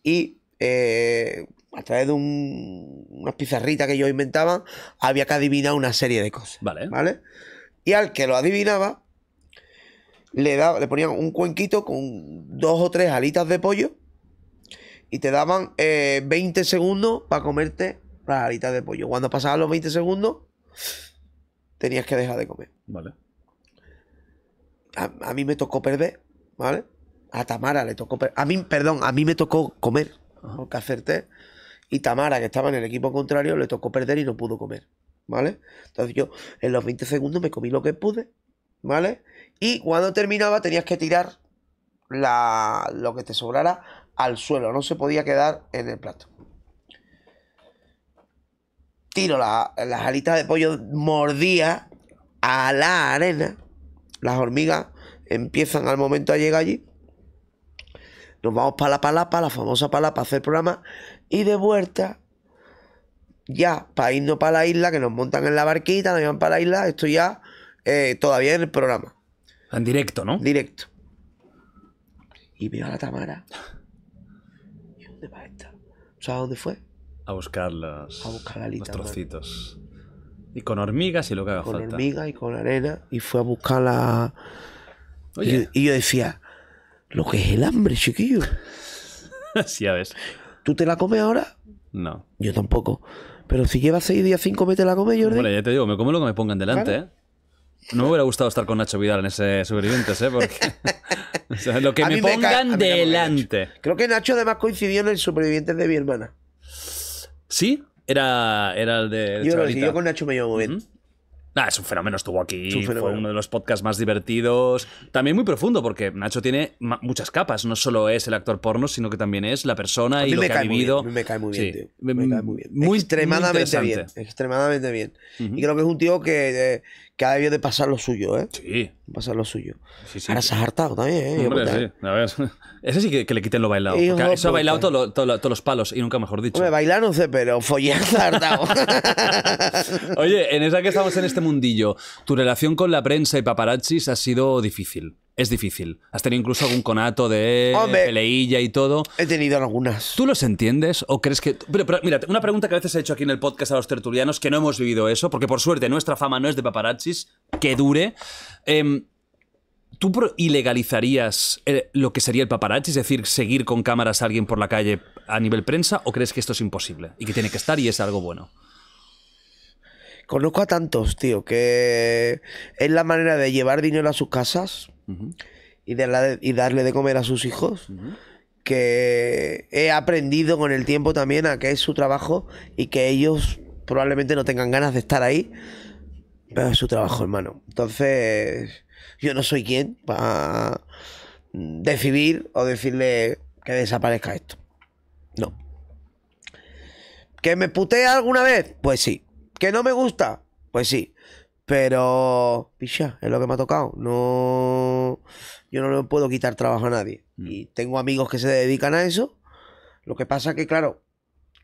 Y eh, a través de unas pizarritas que yo inventaba, había que adivinar una serie de cosas. Vale. ¿vale? Y al que lo adivinaba, le, daba, le ponían un cuenquito con dos o tres alitas de pollo y te daban 20 eh, segundos para comerte las de pollo. Cuando pasaban los 20 segundos, tenías que dejar de comer. Vale. A, mí me tocó perder, ¿vale? A Tamara le tocó perder. A mí, perdón, a mí me tocó comer, porque acerté. Y Tamara, que estaba en el equipo contrario, le tocó perder y no pudo comer, ¿vale? Entonces yo en los 20 segundos me comí lo que pude, ¿vale? Y cuando terminaba tenías que tirar lo que te sobrara al suelo, no se podía quedar en el plato tiro las alitas de pollo mordidas a la arena. Las hormigas empiezan al momento a llegar allí. Nos vamos para la palapa, la famosa palapa, a hacer programa. Y de vuelta, ya para irnos para la isla, que nos montan en la barquita, nos llevan para la isla. Esto ya eh, todavía en el programa. En directo, ¿no? Directo. Y veo a la Tamara. ¿Y dónde va esta? ¿Sabes dónde fue? A buscar los trocitos. Y con hormigas y lo que haga falta. Con hormigas y con arena. Y fue a buscar la. Y, yo decía, lo que es el hambre, chiquillo. así a ¿Tú te la comes ahora? No. Yo tampoco. Pero si llevas seis días sin te la comes, Jordi. Bueno, ya te digo, me como lo que me pongan delante, ¿eh? No me hubiera gustado estar con Nacho Vidal en ese supervivientes ¿eh? Porque... lo que me pongan delante. Creo que Nacho además coincidió en el supervivientes de mi hermana. Sí, era, era el de. Yo, con Nacho me llevo muy bien. es un fenómeno, estuvo aquí, fue uno de los podcasts más divertidos, también muy profundo, porque Nacho tiene muchas capas, no solo es el actor porno, sino que también es la persona y lo que ha vivido. me cae muy bien, Me, cae muy bien. Muy, extremadamente bien, extremadamente bien. Y creo que es un tío que... Eh, cada día de pasar lo suyo, ¿eh? Sí. Pasar lo suyo. Ahora se ha hartado también, ¿eh? Hombre, sí. A ver. Ese sí que, le quiten lo bailado. eso ha bailado todos los palos y nunca mejor dicho. Hombre, bailar no sé, pero follar se ha hartado. Oye, en esa que estamos en este mundillo, tu relación con la prensa y paparazzis ha sido difícil es difícil. Has tenido incluso algún conato de peleilla y todo. He tenido algunas. ¿Tú los entiendes o crees que.? Pero, mira, una pregunta que a veces he hecho aquí en el podcast a los tertulianos que no hemos vivido eso, porque por suerte nuestra fama no es de paparazzis, que dure. Em, ¿Tú ilegalizarías eh, lo que sería el paparazzi, es decir, seguir con cámaras a alguien por la calle a nivel prensa, o crees que esto es imposible y que tiene que estar y es algo bueno? Conozco a tantos, tío, que es la manera de llevar dinero a sus casas y, de y, darle de comer a sus hijos. Que he aprendido con el tiempo también a que es su trabajo y que ellos probablemente no tengan ganas de estar ahí, pero es su trabajo, hermano. Entonces, yo no soy quien para decidir o decirle que desaparezca esto. No. ¿Que me putea alguna vez? Pues sí. ¿Que no me gusta? Pues sí. Pero, picha, es lo que me ha tocado. No, yo no le puedo quitar trabajo a nadie. Mm. Y tengo amigos que se dedican a eso. Lo que pasa que, claro,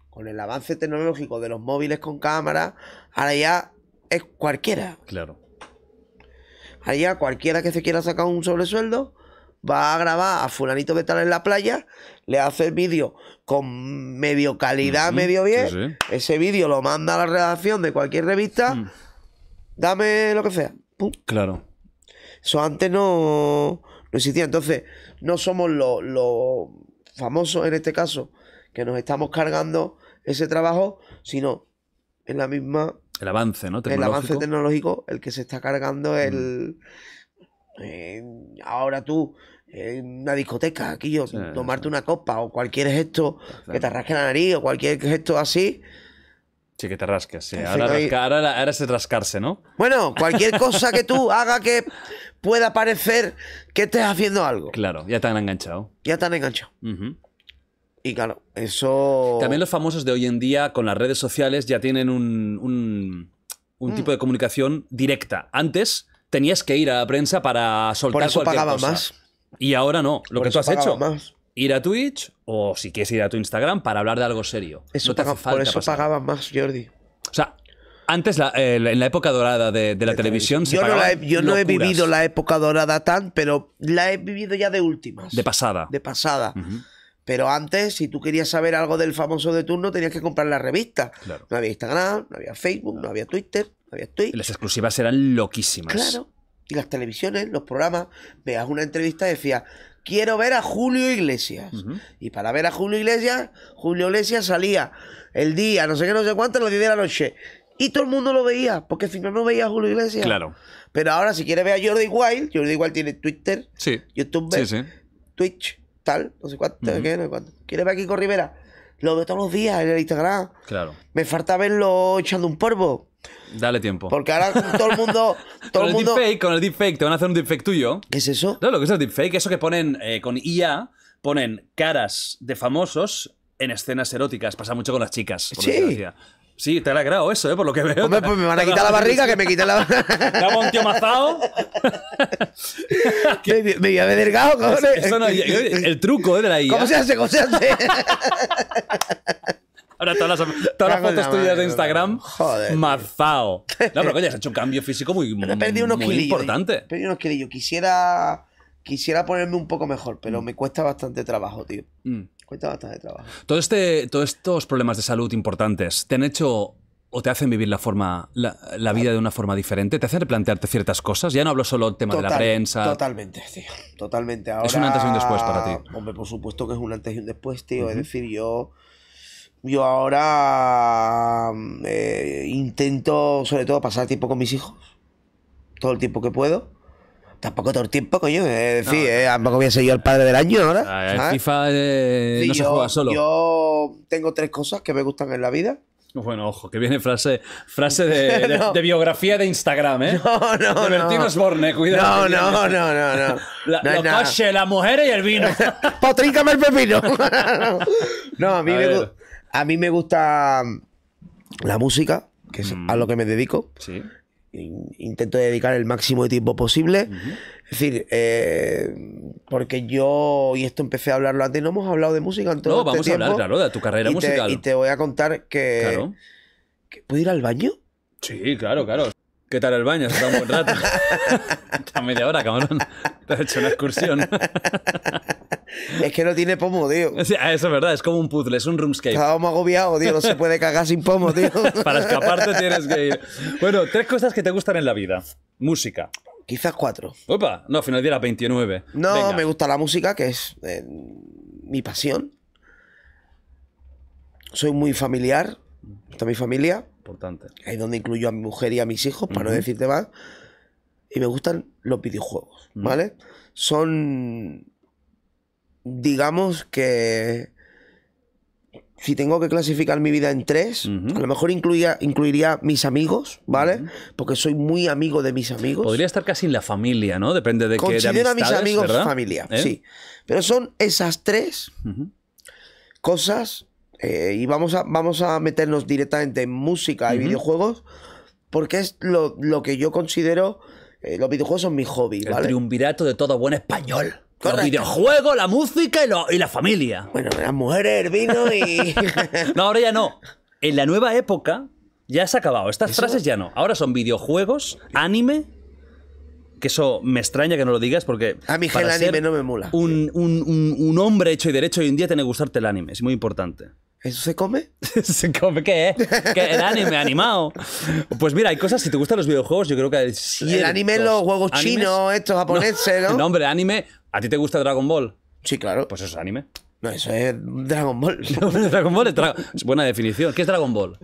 con el avance tecnológico de los móviles con cámara, ahora ya es cualquiera. Claro. Ahora ya cualquiera que se quiera sacar un sobresueldo va a grabar a fulanito de tal en la playa, le hace el vídeo con medio calidad, medio bien. Ese vídeo lo manda a la redacción de cualquier revista. Mm dame lo que sea. Claro. Eso antes no, no existía. Entonces, no somos los, famosos en este caso que nos estamos cargando ese trabajo, sino en la misma. El avance, ¿no? El avance tecnológico, el que se está cargando el. Mm. ahora tú, en una discoteca, aquí yo, tomarte una copa o cualquier gesto que te rasque la nariz o cualquier gesto así, Sí, que te rasques, Ahora, rasca, rascarse, ¿no? Bueno, cualquier cosa que tú haga que pueda parecer que estés haciendo algo. Claro, ya te han enganchado. Ya te han enganchado. Y claro, eso... También los famosos de hoy en día con las redes sociales ya tienen un, mm. tipo de comunicación directa. Antes tenías que ir a la prensa para soltar Por eso cualquier cosa. más. Y ahora no, lo que tú has hecho. Ir a Twitch o si quieres ir a tu Instagram para hablar de algo serio. Eso te por eso pagaban más, Jordi. O sea, antes, eh, en la época dorada de, la televisión, yo, no, he, yo no, he, vivido la época dorada tan, pero la he vivido ya de últimas. De pasada. De pasada. Pero antes, si tú querías saber algo del famoso de turno, tenías que comprar la revista. No había Instagram, no había Facebook, no había Twitter, no había Twitter. Las exclusivas eran loquísimas. Claro. Y las televisiones, los programas, veas una entrevista y decías, quiero ver a Julio Iglesias. Y para ver a Julio Iglesias, Julio Iglesias salía el día, no sé qué, no sé cuánto, a las de la noche. Y todo el mundo lo veía, porque al final no veía a Julio Iglesias. Claro. Pero ahora, si quieres ver a Jordi Wild, Jordi Wild tiene Twitter, YouTube, Twitch, tal, no sé cuánto, qué, no sé cuánto. ¿Quieres ver a Kiko Rivera? Lo veo todos los días en el Instagram. Claro. Me falta verlo echando un polvo. Dale tiempo. Porque ahora todo el mundo. Todo con, el mundo... Deepfake, con el deepfake, te van a hacer un deepfake tuyo. ¿Qué es eso? No, lo que es el deepfake, eso que ponen eh, con IA, ponen caras de famosos en escenas eróticas. Pasa mucho con las chicas. Por sí. Sí, te ha grabado eso, ¿eh? por lo que veo. pues me van a quitar la barriga, que me quiten la barriga. hago un tío mazao. me, a ver delgado, cabrón. Eso, no, el truco ¿eh? de la IA. ¿Cómo se hace? ¿Cómo se hace? Ahora todas las, fotos tuyas de Instagram, joder, mazao. No, pero coño, has hecho un cambio físico muy, pero He unos muy importante. unos kilillos. Quisiera, quisiera ponerme un poco mejor, pero mm. me cuesta bastante trabajo, tío. Mm. Cuesta bastante trabajo. Todo este, todos estos problemas de salud importantes, ¿te han hecho o te hacen vivir la forma la, vida de una forma diferente, te hacen replantearte ciertas cosas. Ya no hablo solo del tema de la prensa. Totalmente, tío. Totalmente. es un antes y un después para ti. Hombre, por supuesto que es un antes y un después, tío. Es decir, yo yo ahora mm, eh, intento sobre todo pasar tiempo con mis hijos, todo el tiempo que puedo. Tampoco todo el tiempo, coño. Es decir, ambos eh, tampoco voy a ser yo el padre del año ahora. Ah, el FIFA eh, no se juega solo. Yo tengo tres cosas que me gustan en la vida. Bueno, ojo, que viene frase, frase de, biografía de Instagram, ¿eh? No, no, de Bertín cuidado. No, no, no, no, no. La, mujer y el vino. ¡Potríncame el pepino. no, a mí me me, a mí me gusta la música, que es a lo mm. que me dedico. Sí. Intento dedicar el máximo de tiempo posible. Es decir, eh, porque yo, y esto empecé a hablarlo antes, no hemos hablado de música en todo No, este vamos a hablar, claro, de tu carrera musical. y te voy a contar que, claro. que, ¿Puedo ir al baño? Sí, claro, claro. ¿Qué tal el baño? Está un buen rato. Está media hora, cabrón. Te has hecho una excursión. Es que no tiene pomo, tío. Ah, eso es verdad, es como un puzzle, es un roomscape. Estábamos agobiado, tío, no se puede cagar sin pomo, tío. Para escaparte tienes que ir. Bueno, tres cosas que te gustan en la vida. Música. Quizás cuatro. Opa, no, al final día era 29. No, me gusta la música, que es eh, mi pasión. Soy muy familiar, está mi familia. Importante. Ahí es donde incluyo a mi mujer y a mis hijos, para no decirte más. Y me gustan los videojuegos, ¿vale? Son digamos que si tengo que clasificar mi vida en tres, a lo mejor incluiría mis amigos, ¿vale? Porque soy muy amigo de mis amigos. Podría estar casi en la familia, ¿no? Depende de qué. Considero a mis amigos familia, ¿Eh? sí. Pero son esas tres cosas. Eh, y vamos a, vamos a meternos directamente en música y videojuegos, porque es lo, que yo considero. Eh, los videojuegos son mi hobby, ¿vale? El triunvirato de todo buen español. Los videojuegos, la música y, lo, y la familia. Bueno, las mujeres, el vino y. no, ahora ya no. En la nueva época ya se ha acabado. Estas frases ya no. Ahora son videojuegos, anime. Que eso me extraña que no lo digas porque. A mí el anime no me mola. Un, un, un, hombre hecho y derecho hoy en día tiene que gustarte el anime. Es muy importante. ¿Eso se come? ¿Se come qué? El anime animado. Pues mira, hay cosas, si te gustan los videojuegos, yo creo que... El anime, los juegos chinos, estos japoneses, ¿no? hombre, anime ¿A ti te gusta Dragon Ball? Sí, claro. Pues eso es anime. No, eso es Dragon Ball. Dragon Ball es, buena definición. ¿Qué es Dragon Ball?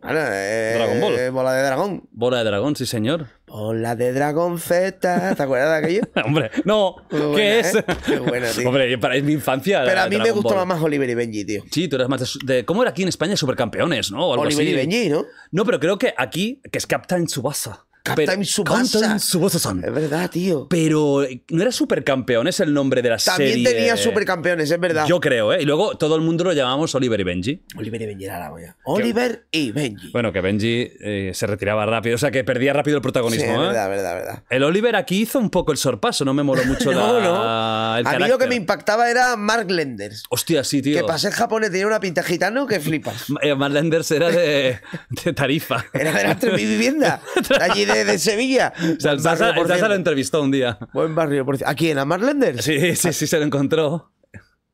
Ahora, eh, Dragon Ball. Eh, bola de dragón. Bola de dragón, sí, señor. Bola de dragón Z. ¿Te acuerdas de aquello? Hombre, no. ¿Qué es? ¿eh? Qué buena, tío. Hombre, para, es mi infancia. Pero a mí me gustaba más Oliver y Benji, tío. Sí, tú eras más de. ¿Cómo era aquí en España? Supercampeones, ¿no? Oliver y Benji, ¿no? No, pero creo que aquí, que es Captain Tsubasa. Captain su Captain son, Es verdad, tío. Pero no era es el nombre de la serie. También tenía Supercampeones, es verdad. Yo creo, ¿eh? Y luego todo el mundo lo llamamos Oliver y Benji. Oliver y Benji era la boya. Oliver y Benji. Bueno, que Benji eh, se retiraba rápido, o sea, que perdía rápido el protagonismo. Sí, es ¿eh? verdad, verdad, verdad. El Oliver aquí hizo un poco el sorpaso, no me moró mucho no, no. El A lo que me impactaba era Mark Lenders. Hostia, sí, tío. Que para japonés tenía una pinta gitano que flipas. Eh, Mark Lenders era de, Tarifa. Era de mi vivienda. allí de de, Sevilla. O sea, lo entrevistó un día. Buen barrio. Por... ¿A quién? ¿A Marlender? Sí, sí, sí, se lo encontró.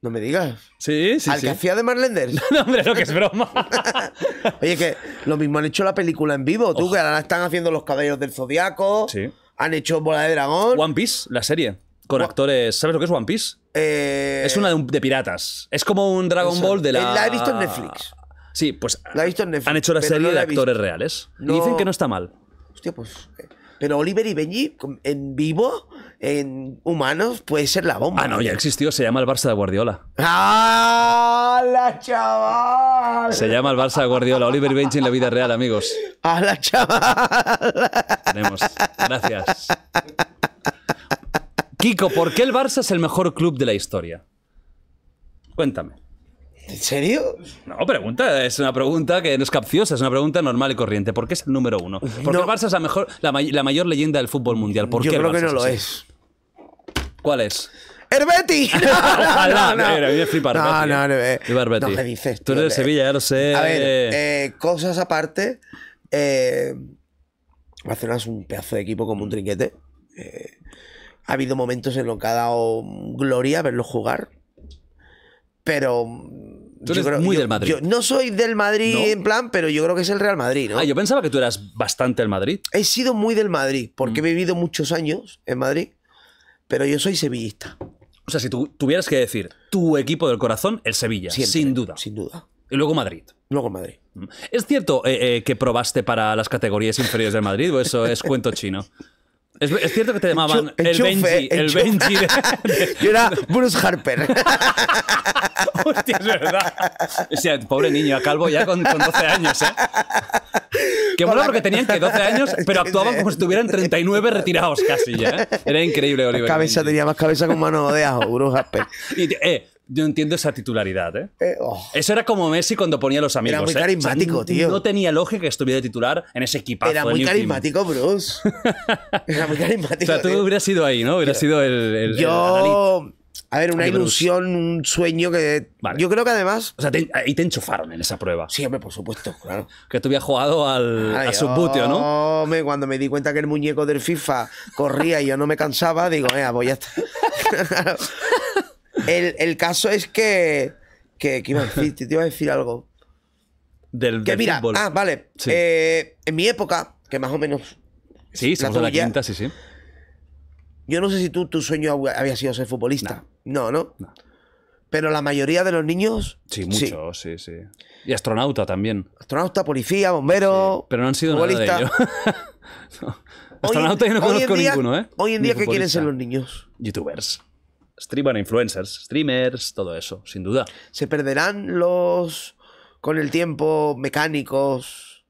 No me digas. Sí, sí. ¿Al que de Marlender? no, hombre, lo que es broma. Oye, que lo mismo han hecho la película en vivo, tú, que ahora están haciendo los caballos del Zodiaco. Sí. Han hecho Bola de Dragón. One Piece, la serie. Con actores. ¿Sabes lo que es One Piece? Eh, es una de, piratas. Es como un Dragon Ball de la. Eh, la he visto en Netflix. Sí, pues. La he visto en Netflix. Han hecho la serie de actores reales. Y dicen que no está mal pues. Eh, pero Oliver y Benji en vivo, en humanos, puede ser la bomba. Ah, no, ya existió. Se llama el Barça de Guardiola. la chaval! Se llama el Barça de Guardiola. Oliver y Benji en la vida real, amigos. la chaval! Tenemos. Gracias. Kiko, ¿por qué el Barça es el mejor club de la historia? Cuéntame. ¿En serio? No, pregunta, es una pregunta que no es capciosa, es una pregunta normal y corriente. ¿Por qué es el número uno? Porque el Barça es la, mejor, la, mayor leyenda del fútbol mundial. Yo creo que no lo es. ¿Cuál es? ¡Herbeti! Ojalá, no, no. No, no, no. Eh. no me dices, Tú eres de eh. Sevilla, ya lo sé. A ver, eh, cosas aparte. Eh, Barcelona es un pedazo de equipo como un trinquete. ha habido momentos en los que ha dado gloria verlo jugar. Pero muy del Madrid. no soy del Madrid en plan, pero yo creo que es el Real Madrid, ¿no? Ah, yo pensaba que tú eras bastante el Madrid. He sido muy del Madrid, porque mm. he vivido muchos años en Madrid, pero yo soy sevillista. O sea, si tú tuvieras que decir tu equipo del corazón, el Sevilla, sin duda. Sin duda. Y luego Madrid. Luego Madrid. Mm. ¿Es cierto eh, eh, que probaste para las categorías inferiores del Madrid o eso es cuento chino? Es, es cierto que te llamaban el, Benji. El Benji. era Bruce Harper. Hostia, es verdad. O sea, pobre niño, a calvo ya con, 12 años, ¿eh? Qué bueno porque tenían que 12 años, pero actuaban como si estuvieran 39 retirados casi ya. ¿eh? Era increíble, Oliver. Cabeza, tenía más cabeza con mano de ajo, Bruce Harper. eh, yo entiendo esa titularidad, ¿eh? eh oh. Eso era como Messi cuando ponía los amigos. Era muy ¿eh? carismático, tío. No tenía lógica que estuviera de titular en ese equipazo. Era muy carismático, Bruce. era muy carismático. O sea, tú hubieras sido ahí, ¿no? Hubieras sido el. yo. a ver, una ilusión, un sueño que. Yo creo que además. O sea, ahí te enchufaron en esa prueba. Sí, hombre, por supuesto, claro. Que tú hubieras jugado al, subbutio subbuteo, ¿no? Hombre, cuando me di cuenta que el muñeco del FIFA corría y yo no me cansaba, digo, eh, voy a estar. El, caso es que. Que, decir, te iba a decir algo. Del, ah, vale. Eh, en mi época, que más o menos. Sí, la quinta, sí, sí. Yo no sé si tú, tu sueño había sido ser futbolista. No, no. Pero la mayoría de los niños. Sí, muchos, sí. sí, Y astronauta también. Astronauta, policía, bombero. pero no han sido nada Astronauta hoy, yo no conozco ninguno, ¿eh? Hoy en día, ¿qué quieren ser los niños? Youtubers. Streamer influencers, streamers, todo eso, sin duda. ¿Se perderán los con el tiempo mecánicos?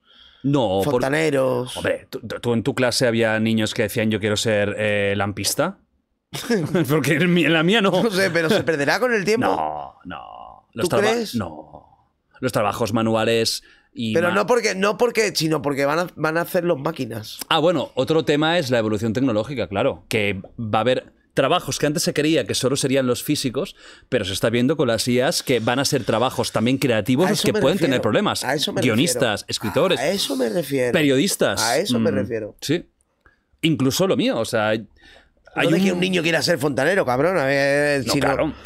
No, fontaneros. Hombre, ¿tú, en tu clase había niños que decían yo quiero ser eh, lampista. Porque en la mía no. No sé, pero se perderá con el tiempo. No, no. Los ¿Tú No. Los trabajos manuales y pero no porque, no porque, sino porque van a, van a hacer los máquinas. Ah, bueno, otro tema es la evolución tecnológica, claro. Que va a haber trabajos que antes se creía que solo serían los físicos, pero se está viendo con las IAs que van a ser trabajos también creativos que pueden tener problemas. A eso me Guionistas, escritores. A eso me refiero. Periodistas. A eso me mm, refiero. Sí. Incluso lo mío, o sea... Hay no de que un niño quiera ser fontanero, cabrón. A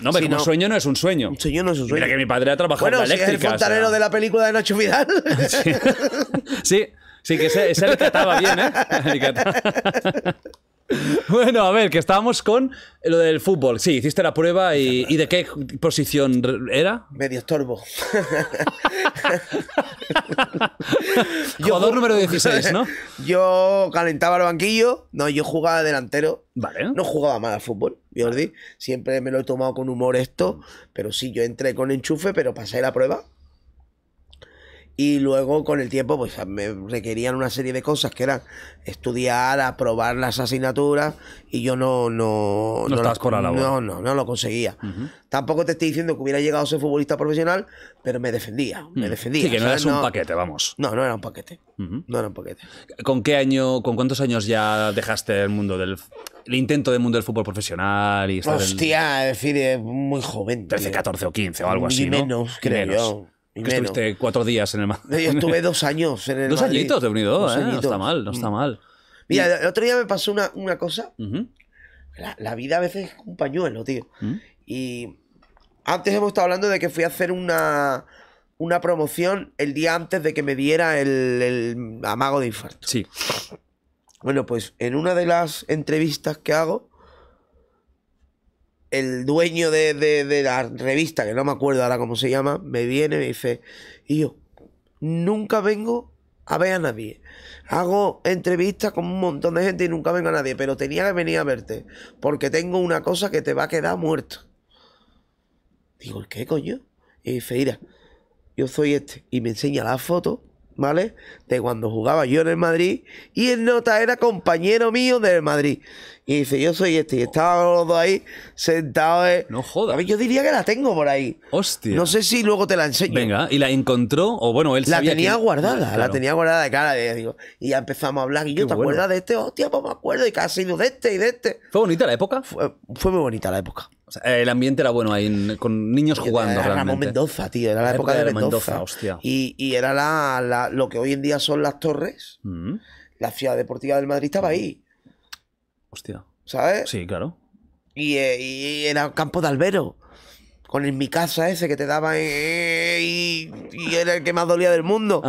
no, si un sueño no es un sueño. Un sueño no es un sueño. Mira que mi padre ha trabajado bueno, en la es el fontanero de la película de Nacho Vidal. sí. sí. que ese, se le trataba bien, ¿eh? Bueno, a ver, que estábamos con lo del fútbol. Sí, hiciste la prueba y, ¿de qué posición era? Medio estorbo. Jugador número 16, ¿no? Yo calentaba el banquillo. No, yo jugaba delantero. Vale. No jugaba mal al fútbol, Jordi. Siempre me lo he tomado con humor esto. Pero sí, yo entré con enchufe, pero pasé la prueba. Y luego con el tiempo pues me requerían una serie de cosas que eran estudiar, aprobar las asignaturas y yo no no no, no, no, lo conseguía. Tampoco te estoy diciendo que hubiera llegado a ser futbolista profesional, pero me defendía, mm. me defendía. Sí, que no eras un paquete, vamos. No, no era un paquete. No era un paquete. ¿Con qué año, con cuántos años ya dejaste el mundo del intento del mundo del fútbol profesional y Hostia, es decir, muy joven. 13, 14 o 15 o algo así, Ni menos, creo y que estuviste cuatro días en el Madrid. Yo estuve dos años en el Dos Madrid. añitos he dos ¿eh? No está mal, no está mm. mal. Mira, el otro día me pasó una, cosa. la, vida a veces es un pañuelo, tío. Mm. Y antes hemos estado hablando de que fui a hacer una, una promoción el día antes de que me diera el, el amago de infarto. Sí. Bueno, pues en una de las entrevistas que hago, el dueño de, la revista, que no me acuerdo ahora cómo se llama, me viene y me dice, y yo, nunca vengo a ver a nadie. Hago entrevistas con un montón de gente y nunca vengo a nadie, pero tenía que venir a verte, porque tengo una cosa que te va a quedar muerto. Digo, ¿qué coño? Y dice, mira, yo soy este. Y me enseña la foto ¿vale? De cuando jugaba yo en el Madrid y el nota era compañero mío del Madrid. Y dice, yo soy este. Y estábamos los dos ahí sentados. Eh. No jodas. Yo diría que la tengo por ahí. Hostia. No sé si luego te la enseño. Venga, y la encontró, o bueno, él La tenía guardada, la tenía guardada de cara. De, digo, y ya empezamos a hablar. Y yo, ¿te acuerdas de este? Hostia, pues me acuerdo. Y casi de este y de este. ¿Fue bonita la época? fue muy bonita la época el ambiente era bueno ahí, con niños jugando. Era Mendoza, tío, era la, época, de, Mendoza. hostia. Y, era la, lo que hoy en día son las torres. Mm. La ciudad deportiva del Madrid estaba ahí. Hostia. ¿Sabes? Sí, claro. Y, eh, y, era campo de albero con en mi casa ese que te daba eh, eh, eh, y, era el que más dolía del mundo.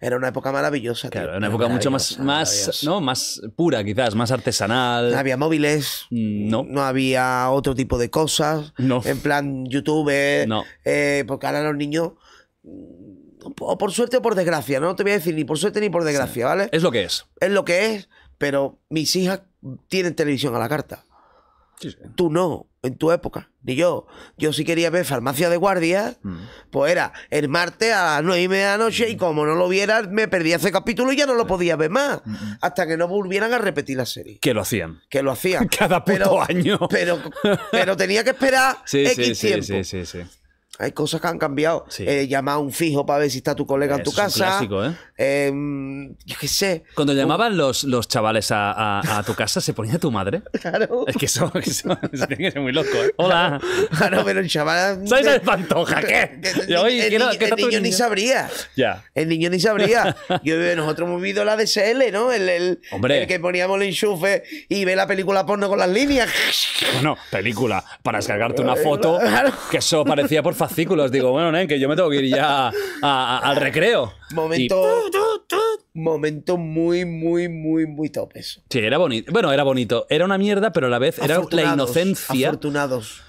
Era una época maravillosa. Claro, era una época mucho más, más, más pura, quizás, más artesanal. No había móviles, mm, no. no había otro tipo de cosas. No. En plan, YouTube, no. porque ahora los niños mm, o por suerte o por desgracia, no te voy a decir ni por suerte ni por desgracia, ¿vale? Es lo que es. Es lo que es, pero mis hijas tienen televisión a la carta. Tú no, en tu época, ni yo. Yo sí quería ver farmacia de guardia, mm. pues era el martes a las nueve y media de la noche y como no lo viera, me perdí ese capítulo y ya no lo podía ver más. Mm, mm. Hasta que no volvieran a repetir la serie. Que lo hacían. Que lo hacían. Cada pero, año. Pero, pero tenía que esperar X tiempo. sí, sí, sí. Hay cosas que han cambiado. Eh, llamar a un fijo para ver si está tu colega en tu casa. Es clásico, ¿eh? Em, yo qué sé. Cuando llamaban los, los chavales a, tu casa, ¿se ponía tu madre? Claro. Es que eso, tiene que ser muy loco. ¿eh? Hola. Claro, pero el chaval. ¿sabes el pantoja! ¿Qué? Yo, oye, el, quiero, el, niño, ni sabría. Ya. El niño ni sabría. Yo eh, nosotros hemos vivido la DSL, ¿no? El, el, el que poníamos el enchufe y ve la película porno con las líneas. Bueno, película. Para descargarte una foto. Que eso parecía, por favor fascículos. Digo, bueno, en que yo me tengo que ir ya al recreo. Momento. Momento muy, muy, muy, muy top Sí, era bonito. Bueno, era bonito. Era una mierda, pero a la vez era la inocencia. Afortunados.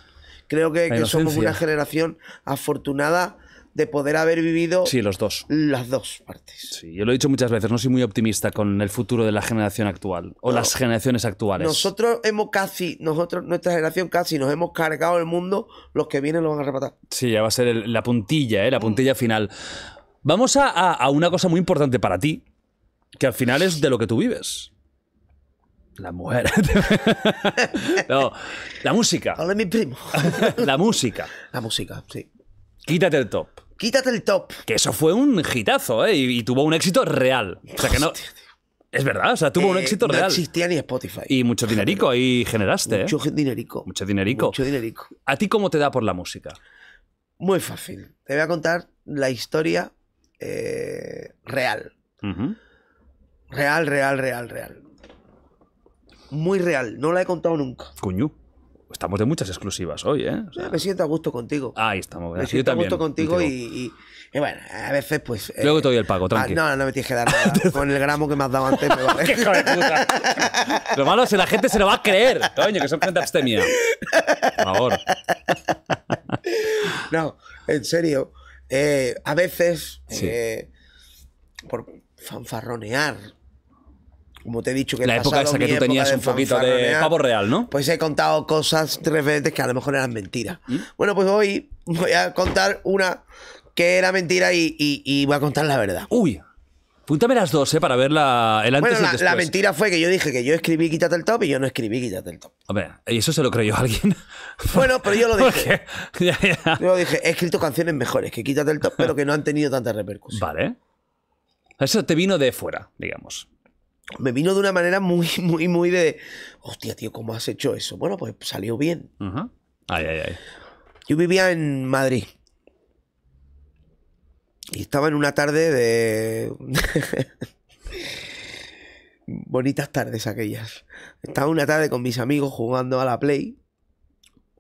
Creo que somos una generación afortunada de poder haber vivido sí, los dos. las dos partes. Sí, yo lo he dicho muchas veces, no soy muy optimista con el futuro de la generación actual o las generaciones actuales. Nosotros hemos casi, nosotros, nuestra generación casi nos hemos cargado el mundo, los que vienen lo van a arrebatar. Sí, ya va a ser la puntilla, ¿eh? la mm. puntilla final. Vamos a, a, una cosa muy importante para ti, que al final es de lo que tú vives. La mujer. no, la música. Hola, mi primo. la música. La música, sí. Quítate el top. Quítate el top. Que eso fue un hitazo, ¿eh? Y, tuvo un éxito real. O sea que no. es verdad, o sea, tuvo un eh, éxito real. No existía ni Spotify. Y mucho dinerico ahí generaste, ¿eh? mucho dinerico. Mucho dinerico. Mucho dinerico. ¿A ti cómo te da por la música? Muy fácil. Te voy a contar la historia eh, real. Real, real, real, real. Muy real. No la he contado nunca. Coño. Estamos de muchas exclusivas hoy, ¿eh? me siento a gusto contigo. Ahí estamos. Me siento a gusto contigo y, y, bueno, a veces pues... Eh, Luego te doy el pago, ah, tranquilo. no, no me tienes que dar nada. Con el gramo que me has dado antes puta! lo malo es que la gente se lo va a creer, coño, que son gente abstemia. Por favor. no, en serio. Eh, a veces, eh, por fanfarronear, como te he dicho, que la época esa que tú tenías un poquito de pavo real, ¿no? Pues he contado cosas tres que a lo mejor eran mentiras. Bueno, pues hoy voy a contar una que era mentira y, voy a contar la verdad. Uy. Púntame las dos, ¿eh? Para ver la, el antes bueno, la, mentira fue que yo dije que yo escribí Quítate el top y yo no escribí Quítate el top. Hombre, ¿y eso se lo creyó alguien? bueno, pero yo lo dije. Yo dije, he escrito canciones mejores que Quítate el top, pero que no han tenido tanta repercusión. Vale. Eso te vino de fuera, digamos me vino de una manera muy, muy, muy de, hostia, tío, ¿cómo has hecho eso? Bueno, pues salió bien. ay, ay, ay. Yo vivía en Madrid. Y estaba en una tarde de... Bonitas tardes aquellas. Estaba una tarde con mis amigos jugando a la Play,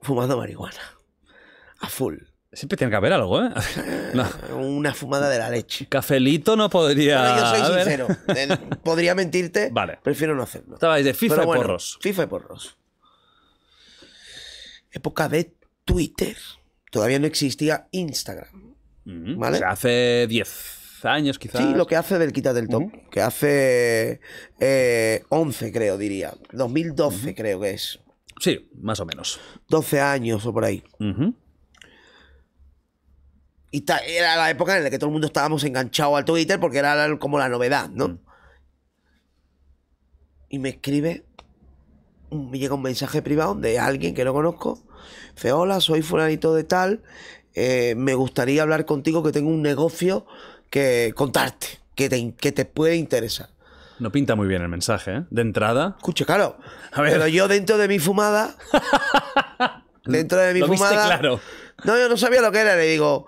fumando marihuana. A full. Siempre tiene que haber algo, ¿eh? Una fumada de la leche. Cafelito no podría. yo soy sincero. Podría mentirte. Vale. Prefiero no hacerlo. Estabais de FIFA y porros. FIFA y porros. Época de Twitter. Todavía no existía Instagram. Mm, ¿Vale? Pues hace 10 años quizás. Sí, lo que hace del quita del top. Que hace 11, eh, creo, diría. 2012, creo que es. Sí, más o menos. 12 años o por ahí. Y era la época en la que todo el mundo estábamos enganchados al Twitter porque era como la novedad, ¿no? Mm. Y me escribe, me llega un mensaje privado de alguien que no conozco. Dice, hola, soy fulanito de tal. Eh, me gustaría hablar contigo que tengo un negocio que contarte, que te, que te puede interesar. No pinta muy bien el mensaje, ¿eh? De entrada. escuche claro. A ver. Pero yo dentro de mi fumada... dentro de mi fumada... claro. No, yo no sabía lo que era. Le digo,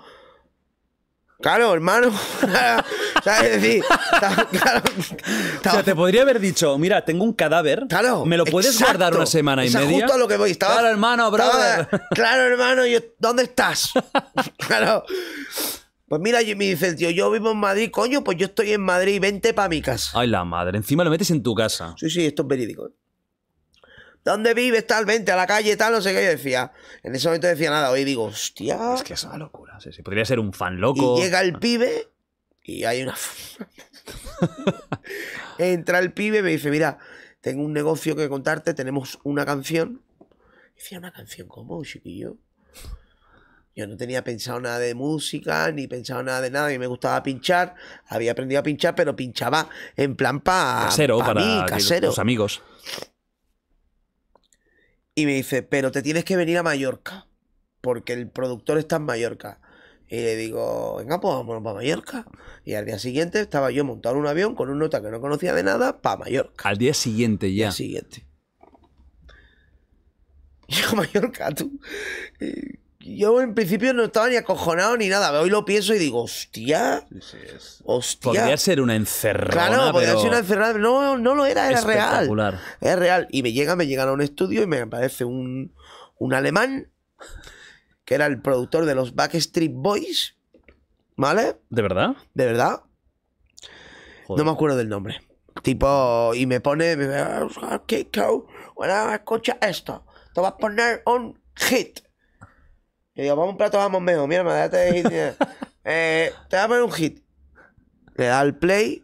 Claro, hermano. ¿Sabes? decir, O sea, te podría haber dicho, mira, tengo un cadáver. Claro. ¿Me lo puedes guardar una semana y exacto, justo a lo que voy. claro, hermano, brother. claro, hermano, ¿dónde estás? claro. Pues mira, y me dice tío, yo vivo en Madrid, coño, pues yo estoy en Madrid, vente para mi casa. Ay, la madre, encima lo metes en tu casa. Sí, sí, esto es verídico. ¿eh? ¿Dónde vives tal? Vente a la calle, tal, no sé qué. Yo decía, en ese momento decía nada, hoy digo, hostia. Es que es una locura. Se Podría ser un fan loco. Y llega el pibe y hay una. Entra el pibe y me dice: Mira, tengo un negocio que contarte, tenemos una canción. decía, ¿una canción cómo, chiquillo? Yo no tenía pensado nada de música, ni pensado nada de nada, y me gustaba pinchar. Había aprendido a pinchar, pero pinchaba en plan para casero, para mí, casero. los amigos. Y me dice, pero te tienes que venir a Mallorca, porque el productor está en Mallorca. Y le digo, venga, pues vámonos para Mallorca. Y al día siguiente estaba yo montado en un avión con un nota que no conocía de nada para Mallorca. Al día siguiente ya. siguiente. Yo Mallorca, tú. Yo en principio no estaba ni acojonado ni nada. Hoy lo pienso y digo, hostia. Podría ser una encerrada. Claro, podría ser una encerrada. No, no lo era, era real. Es real. Y me llega, me llegan a un estudio y me aparece un, un alemán que era el productor de los Backstreet Boys. ¿Vale? ¿De verdad? ¿De verdad? No me acuerdo del nombre. Tipo, y me pone, me cow, bueno ah, escucha esto. Te vas a poner un hit. Y digo, vamos un plato, vamos mejor. Mira, me eh, te vas a poner un hit. Le da al play,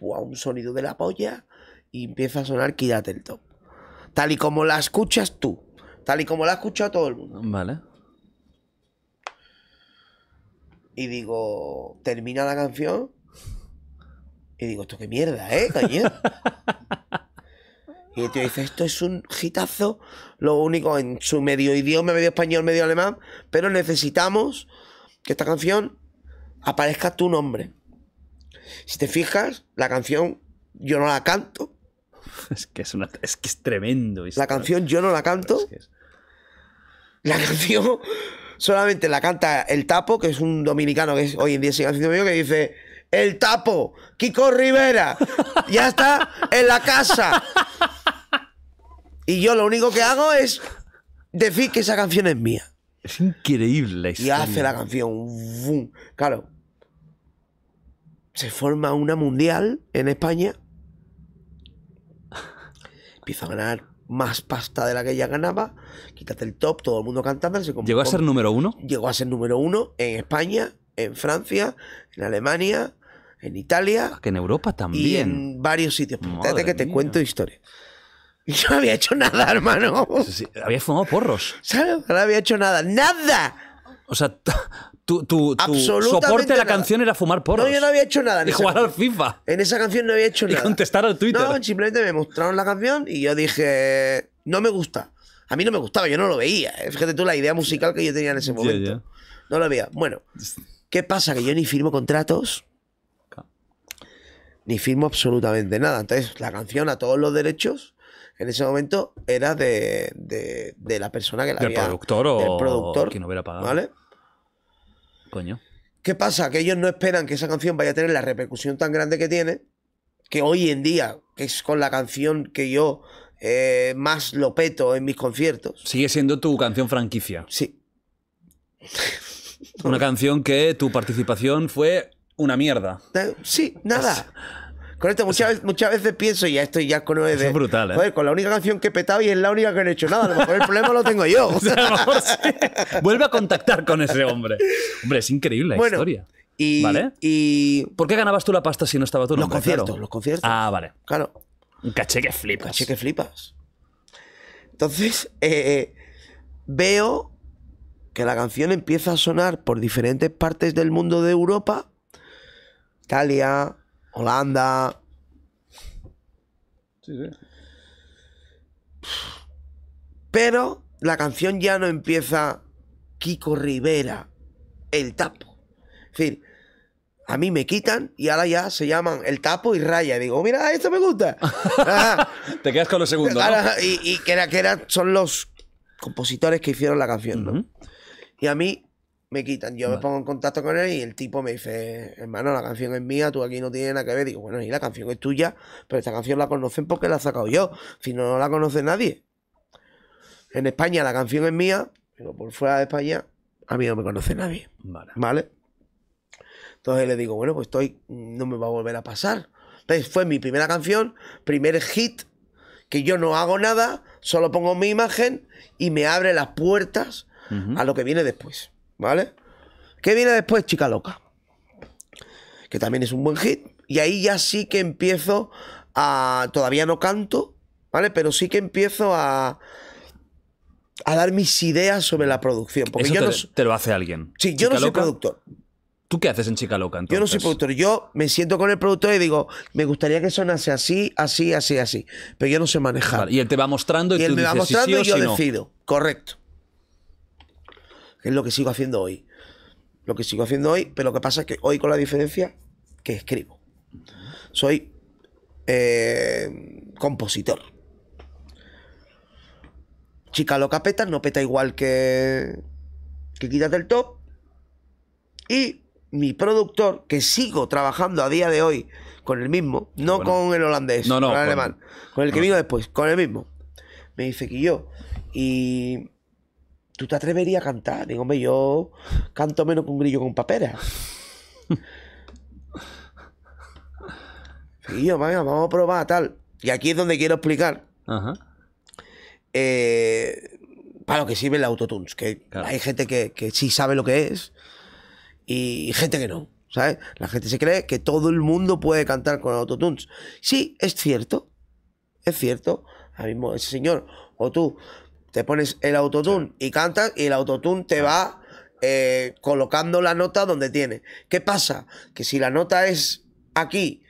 a un sonido de la polla y empieza a sonar Quítate el top. Tal y como la escuchas tú. Tal y como la ha escuchado todo el mundo. Vale. Y digo, termina la canción. Y digo, esto qué mierda, ¿eh, ¡Cañón! y el tío dice, esto es un hitazo. Lo único, en su medio idioma, medio español, medio alemán. Pero necesitamos que esta canción aparezca tu nombre. Si te fijas, la canción yo no la canto. Es que es, una, es, que es tremendo. La ¿eh? canción yo no la canto. La canción solamente la canta El Tapo, que es un dominicano que es, hoy en día sigue haciendo mío, que dice, El Tapo, Kiko Rivera, ya está en la casa. Y yo lo único que hago es decir que esa canción es mía. Es increíble Y hace la canción. Claro. Se forma una mundial en España. Empieza a ganar más pasta de la que ella ganaba, quítate el top, todo el mundo cantando. Se ¿Llegó a ser número uno? Llegó a ser número uno en España, en Francia, en Alemania, en Italia. Ah, que en Europa también. en varios sitios. Espérate que te cuento historias. Yo no había hecho nada, hermano. había fumado porros. ¿Sabes? No había hecho nada. ¡Nada! O sea, tu, soporte de la canción era fumar porros. No, yo no había hecho nada. y jugar al FIFA. En esa canción no había hecho nada. Y contestar al Twitter. No, simplemente me mostraron la canción y yo dije, no me gusta. A mí no me gustaba, yo no lo veía. Eh, fíjate tú la idea musical que yo tenía en ese momento. No lo veía. Bueno, ¿qué pasa? Que yo ni firmo contratos, ni firmo absolutamente nada. Entonces, la canción a todos los derechos en ese momento era de, de, la persona que la ¿Del Productor o, del productor que no hubiera pagado. ¿Vale? ¿Qué pasa? Que ellos no esperan que esa canción vaya a tener la repercusión tan grande que tiene, que hoy en día, es con la canción que yo eh, más lo peto en mis conciertos. Sigue siendo tu canción franquicia. Sí. Una canción que tu participación fue una mierda. Sí, nada. Con muchas, muchas veces pienso, y ya estoy ya con de, es brutal, ¿eh? con la única canción que he petado y es la única que no he hecho nada. el problema lo tengo yo. Vuelve a contactar con ese hombre. Hombre, es increíble la historia. Y, ¿Por qué ganabas tú la pasta si no estaba tú? Los conciertos, los conciertos. Ah, vale. Claro. Un caché que flipas. Caché que flipas. Entonces, eh, eh, veo que la canción empieza a sonar por diferentes partes del mundo de Europa. Italia, Holanda. Sí, Pero la canción ya no empieza Kiko Rivera, el tapo. Es decir, a mí me quitan y ahora ya se llaman el tapo y raya. digo, mira, esto me gusta. Te quedas con los segundos. Y, que, era, que son los compositores que hicieron la canción, Y a mí me quitan. Yo me pongo en contacto con él y el tipo me dice, hermano, la canción es mía, tú aquí no tienes nada que ver. Digo, bueno, y la canción es tuya, pero esta canción la conocen porque la he sacado yo. Si no, no la conoce nadie. En España la canción es mía, pero por fuera de España a mí no me conoce nadie. ¿Vale? Entonces le digo, bueno, pues estoy, no me va a volver a pasar. Entonces fue mi primera canción, primer hit, que yo no hago nada, solo pongo mi imagen y me abre las puertas a lo que viene después. ¿Vale? ¿Qué viene después? Chica Loca. Que también es un buen hit. Y ahí ya sí que empiezo a. Todavía no canto, ¿vale? Pero sí que empiezo a. A dar mis ideas sobre la producción. Porque yo te, no, lo hace alguien. Sí, yo no soy productor. ¿Tú qué haces en Chica Loca Yo no soy productor. Yo me siento con el productor y digo, me gustaría que sonase así, así, así, así. Pero yo no sé manejar. y él te va mostrando y, y él me va mostrando y yo decido. Correcto que es lo que sigo haciendo hoy. Lo que sigo haciendo hoy, pero lo que pasa es que hoy con la diferencia que escribo. Soy eh, compositor. Chica loca peta, no peta igual que, que Quítate el Top. Y mi productor, que sigo trabajando a día de hoy con el mismo, no con el holandés, con el alemán, con, el que vino después, con el mismo, me dice que yo. Y ¿tú te atreverías a cantar? Digo, hombre, yo canto menos que un grillo con papera. y yo, venga, vamos a probar, tal. Y aquí es donde quiero explicar. Eh, para lo que sirve el autotunes, que hay gente que, que, sí sabe lo que es y gente que no, ¿sabes? La gente se cree que todo el mundo puede cantar con autotunes. Sí, es cierto, es cierto. Ahora mismo ese señor o tú te pones el autotune y cantas y el autotune te ah. va eh, colocando la nota donde tiene. ¿Qué pasa? Que si la nota es aquí,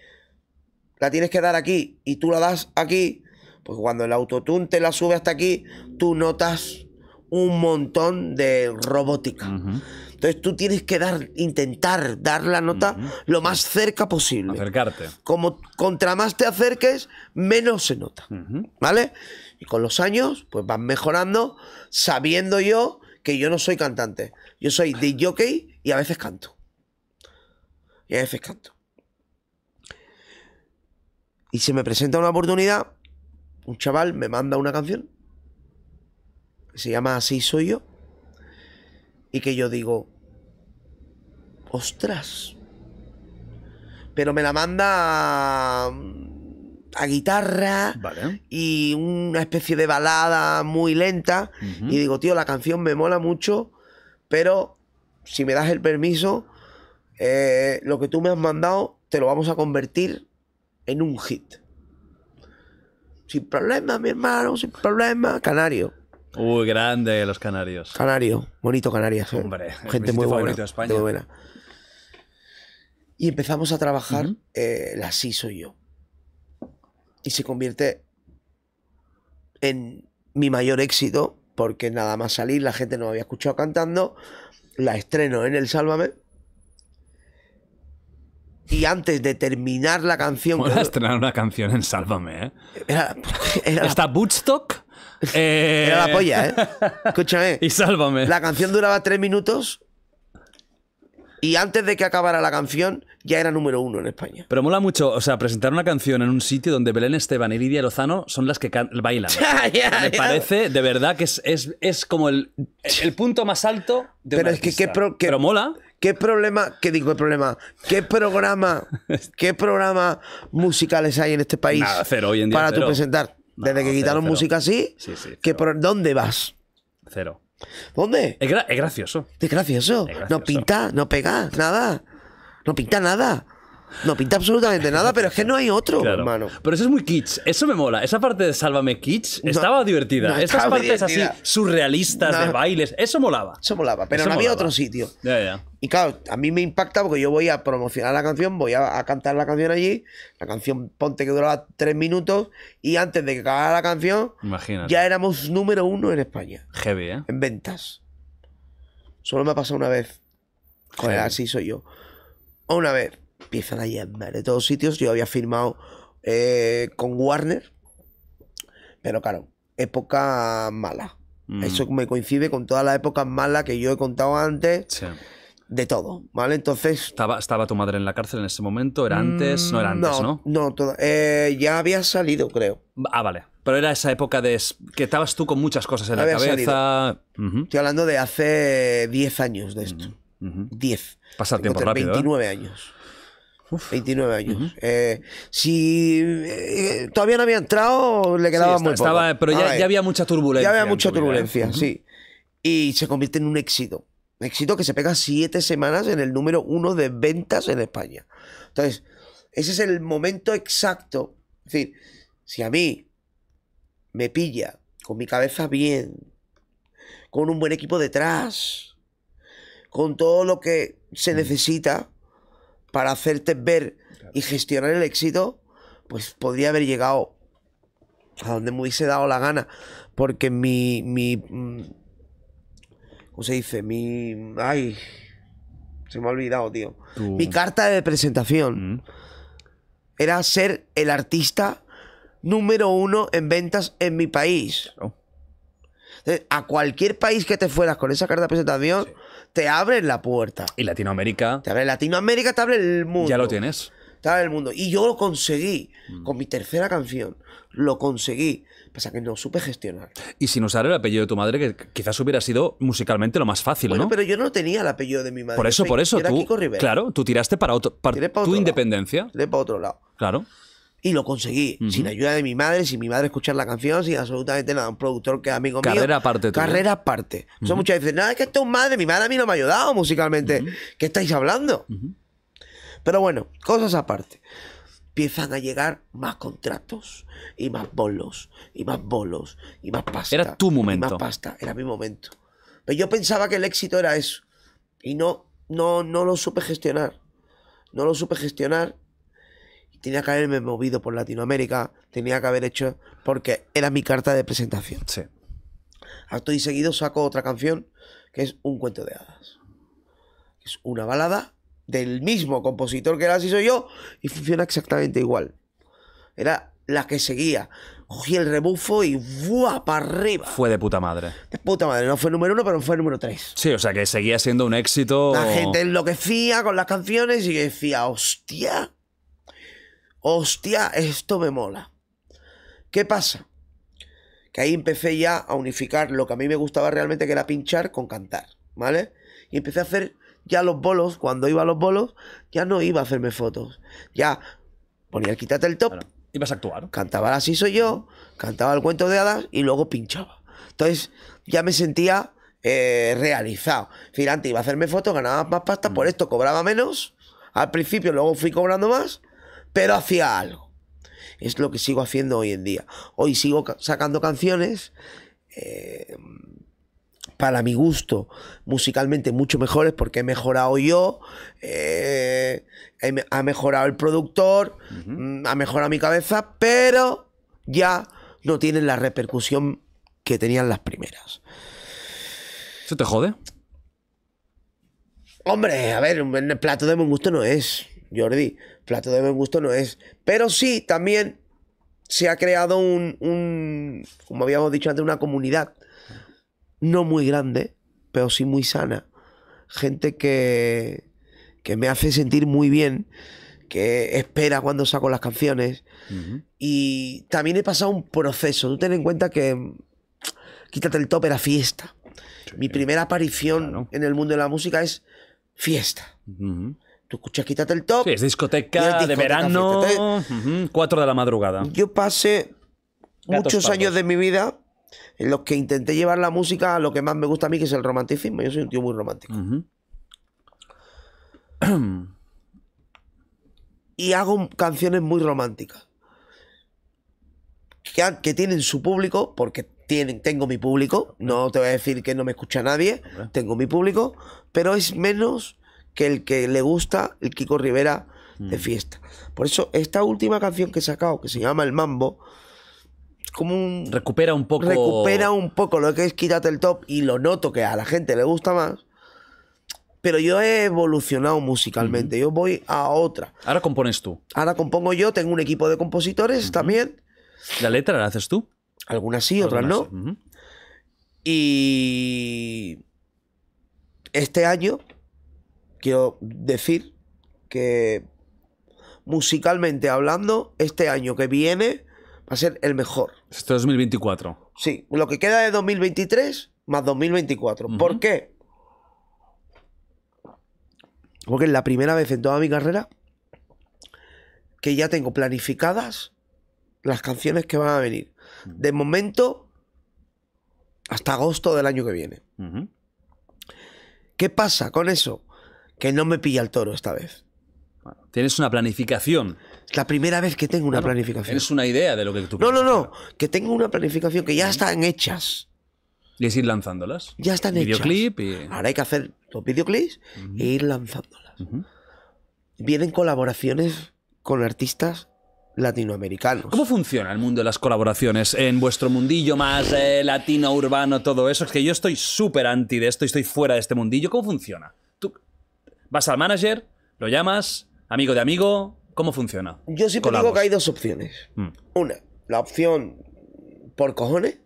la tienes que dar aquí y tú la das aquí, pues cuando el autotune te la sube hasta aquí, tú notas un montón de robótica. Entonces tú tienes que dar, intentar dar la nota lo más cerca posible. Acercarte. Como contra más te acerques, menos se nota. ¿Vale? Y con los años, pues van mejorando, sabiendo yo que yo no soy cantante. Yo soy de jockey y a veces canto. Y a veces canto. Y se me presenta una oportunidad, un chaval me manda una canción que se llama Así soy yo. Y que yo digo, ostras. Pero me la manda a guitarra y una especie de balada muy lenta. Y digo, tío, la canción me mola mucho, pero si me das el permiso, eh, lo que tú me has mandado te lo vamos a convertir en un hit. Sin problema, mi hermano, sin problema, canario. Uy, grande los canarios. Canario, bonito Canarias. Eh. Hombre, gente muy buena, España. muy buena. Y empezamos a trabajar, eh, la soy yo y se convierte en mi mayor éxito, porque nada más salir la gente no me había escuchado cantando, la estreno en el Sálvame. Y antes de terminar la canción... Voy a estrenar una canción en Sálvame, ¿eh? Era, Era la eh, polla, ¿eh? Escúchame. Y Sálvame. La canción duraba tres minutos y antes de que acabara la canción, ya era número uno en España. Pero mola mucho, o sea, presentar una canción en un sitio donde Belén Esteban y Lidia Lozano son las que bailan. Me parece, de verdad, que es, como el, el, punto más alto de Pero es que, qué Pero mola. ¿Qué problema, qué digo el problema? ¿Qué programa, qué programa musicales hay en este país hoy para tu presentar? Desde que quitaron música así, sí, ¿dónde vas? Cero. ¿Dónde? Es, gracioso. es, gracioso. No pinta, no pega, nada. No pinta nada. No pinta absolutamente nada, pero es que no hay otro, hermano. Pero eso es muy kitsch. Eso me mola. Esa parte de Sálvame Kitsch estaba divertida. Esas partes así surrealistas de bailes, eso molaba. Eso molaba, pero no había otro sitio. Ya, ya. Y claro, a mí me impacta porque yo voy a promocionar la canción, voy a, cantar la canción allí. La canción Ponte que duraba tres minutos y antes de que acabara la canción, ya éramos número uno en España. Heavy, ¿eh? En ventas. Solo me ha pasado una vez. Joder, así soy yo. Una vez empiezan a llamar de todos sitios, yo había firmado eh, con Warner, pero claro, época mala. Mm. Eso me coincide con todas las épocas malas que yo he contado antes. de todo, ¿vale? Entonces... ¿Estaba, ¿Estaba tu madre en la cárcel en ese momento? ¿Era antes? No era antes, mm, ¿no? No, no eh, ya había salido, creo. Ah, vale. Pero era esa época de que estabas tú con muchas cosas en la cabeza. Estoy hablando de hace 10 años de esto. Mm. 10. 29 ¿eh? años. 29 años. Eh, si eh, todavía no había entrado, le quedaba muy poco. pero ya, había mucha turbulencia. Ya había mucha turbulencia, sí. Y se convierte en un éxito. un Éxito que se pega 7 semanas en el número 1 de ventas en España. Entonces, ese es el momento exacto. Es decir, si a mí me pilla con mi cabeza bien, con un buen equipo detrás, con todo lo que se mm. necesita para hacerte ver y gestionar el éxito, pues podría haber llegado a donde me hubiese dado la gana. Porque mi. mi mm, ¿Cómo se dice? Mi. Ay. Se me ha olvidado, tío. Mi carta de presentación mm. era ser el artista número uno en ventas en mi país. a cualquier país que te fueras con esa carta de presentación, te abren la puerta. Y Latinoamérica. Te abre Latinoamérica, te abre el mundo. Ya lo tienes. Te abre el mundo. Y yo lo conseguí mm. con mi tercera canción. Lo conseguí. Pasa que no supe gestionar. Y si usar el apellido de tu madre, que quizás hubiera sido musicalmente lo más fácil, ¿no? pero yo no tenía el apellido de mi madre. Por eso, por eso. Tú, claro, tú tiraste para tu independencia. Tiré para otro lado. Claro. Y lo conseguí, sin ayuda de mi madre, sin mi madre escuchar la canción, sin absolutamente nada. Un productor que es amigo mío. Carrera aparte. Carrera aparte. Son muchas veces, nada, es que esto es madre, mi madre a mí no me ha ayudado musicalmente. ¿Qué estáis hablando? Pero bueno, cosas aparte. Empiezan a llegar más contratos y más bolos, y más bolos, y más pasta. Era tu momento. más pasta, era mi momento. Pero yo pensaba que el éxito era eso. Y no, no, no lo supe gestionar. No lo supe gestionar tenía que haberme movido por Latinoamérica, tenía que haber hecho, porque era mi carta de presentación. Sí. Acto y seguido saco otra canción que es Un cuento de hadas. Es una balada del mismo compositor que era las soy yo y funciona exactamente igual. Era la que seguía. Cogí el rebufo y ¡buah! para arriba. Fue de puta madre. De puta madre. No fue número uno, pero fue número tres. Sí, o sea que seguía siendo un éxito. La gente enloquecía con las canciones y decía, hostia, hostia, esto me mola. ¿Qué pasa? Que ahí empecé ya a unificar lo que a mí me gustaba realmente, que era pinchar con cantar, ¿vale? Y empecé a hacer ya los bolos, cuando iba a los bolos, ya no iba a hacerme fotos. Ya ponía el quítate el top. y Ibas a actuar. Cantaba Así soy yo, cantaba el cuento de hadas y luego pinchaba. Entonces ya me sentía eh, realizado. antes iba a hacerme fotos, ganaba más pasta, por mm. esto cobraba menos. Al principio luego fui cobrando más pero hacía algo. Es lo que sigo haciendo hoy en día. Hoy sigo sacando canciones. Eh, para mi gusto, musicalmente mucho mejores porque he mejorado yo, eh, ha mejorado el productor, ha mejorado mi cabeza, pero ya no tienen la repercusión que tenían las primeras. ¿Eso te jode? Hombre, a ver, el plato de buen gusto no es, Jordi plato de buen gusto no es. Pero sí, también se ha creado un, como habíamos dicho antes, una comunidad. No muy grande, pero sí muy sana. Gente que, que me hace sentir muy bien, que espera cuando saco las canciones. Y también he pasado un proceso. Tú ten en cuenta que quítate el top era fiesta. Mi primera aparición en el mundo de la música es fiesta tú escuchas Quítate el Top. Sí, es discoteca, de verano, Cuatro 4 de la madrugada. Yo pasé muchos años de mi vida en los que intenté llevar la música a lo que más me gusta a mí, que es el romanticismo. Yo soy un tío muy romántico. y hago canciones muy románticas. Que, tienen su público, porque tienen, tengo mi público. No te voy a decir que no me escucha nadie. Tengo mi público. Pero es menos que el que le gusta el Kiko Rivera de mm. fiesta. Por eso, esta última canción que he sacado, que se llama El Mambo, como un. Recupera un poco. Recupera un poco lo que es quítate el top y lo noto que a la gente le gusta más. Pero yo he evolucionado musicalmente, yo voy a otra. Ahora compones tú. Ahora compongo yo, tengo un equipo de compositores también. ¿La letra la haces tú? Algunas sí, otras no. Y este año Quiero decir que musicalmente hablando, este año que viene va a ser el mejor. Este 2024. Sí, lo que queda de 2023 más 2024. ¿Por qué? Porque es la primera vez en toda mi carrera que ya tengo planificadas las canciones que van a venir. De momento, hasta agosto del año que viene. ¿Qué pasa con eso? que no me pilla el toro esta vez. tienes una planificación. Es la primera vez que tengo una planificación. Tienes una idea de lo que tú No, no, no. Que tengo una planificación que ya están hechas. Y es ir lanzándolas. Ya están hechas. Videoclip y... Ahora hay que hacer los videoclips e ir lanzándolas. Vienen colaboraciones con artistas latinoamericanos. ¿Cómo funciona el mundo de las colaboraciones en vuestro mundillo más eh, latino, urbano, todo eso? Es que yo estoy súper anti de esto y estoy fuera de este mundillo. ¿Cómo funciona? Vas al manager, lo llamas, amigo de amigo, ¿cómo funciona? Yo siempre digo que hay dos opciones. Mm. Una, la opción por cojones,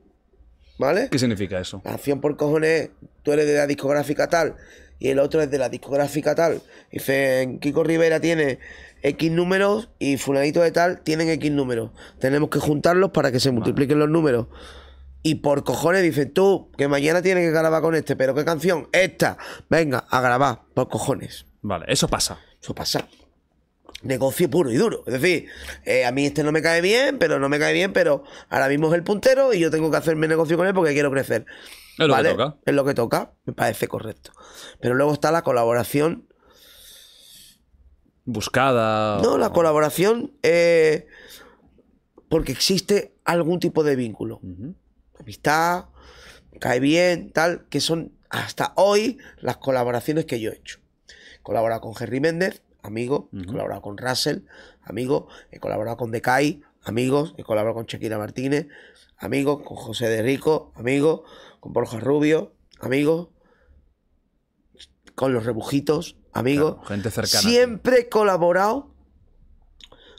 ¿vale? ¿Qué significa eso? La opción por cojones, tú eres de la discográfica tal y el otro es de la discográfica tal. Dicen, Kiko Rivera tiene X números y fulanito de tal tienen X números. Tenemos que juntarlos para que se multipliquen los números. Y por cojones dice tú, que mañana tienes que grabar con este, pero ¿qué canción? Esta. Venga, a grabar, por cojones. Vale, eso pasa. Eso pasa. Negocio puro y duro. Es decir, eh, a mí este no me cae bien, pero no me cae bien, pero ahora mismo es el puntero y yo tengo que hacerme negocio con él porque quiero crecer. Es lo que toca. Es lo que toca, me parece correcto. Pero luego está la colaboración. Buscada. No, la colaboración. Eh, porque existe algún tipo de vínculo amistad, cae bien, tal, que son hasta hoy las colaboraciones que yo he hecho. He colaborado con Henry Méndez, amigo, he colaborado con Russell, amigo, he colaborado con Decay, amigos, he colaborado con Shakira Martínez, amigo, con José de Rico, amigo, con Borja Rubio, amigo, con los rebujitos, amigo. gente cercana. Siempre he colaborado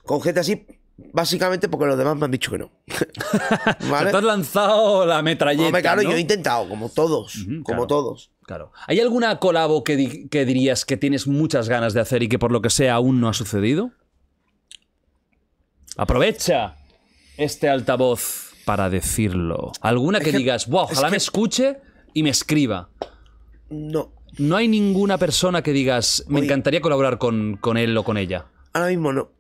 con gente así Básicamente porque los demás me han dicho que no. te has lanzado la metralleta. claro, yo he intentado, como todos. como todos. Claro. ¿Hay alguna colabo que, dirías que tienes muchas ganas de hacer y que por lo que sea aún no ha sucedido? Aprovecha este altavoz para decirlo. ¿Alguna que, digas, wow, ojalá me escuche y me escriba? No. No hay ninguna persona que digas, me encantaría colaborar con, con él o con ella. Ahora mismo no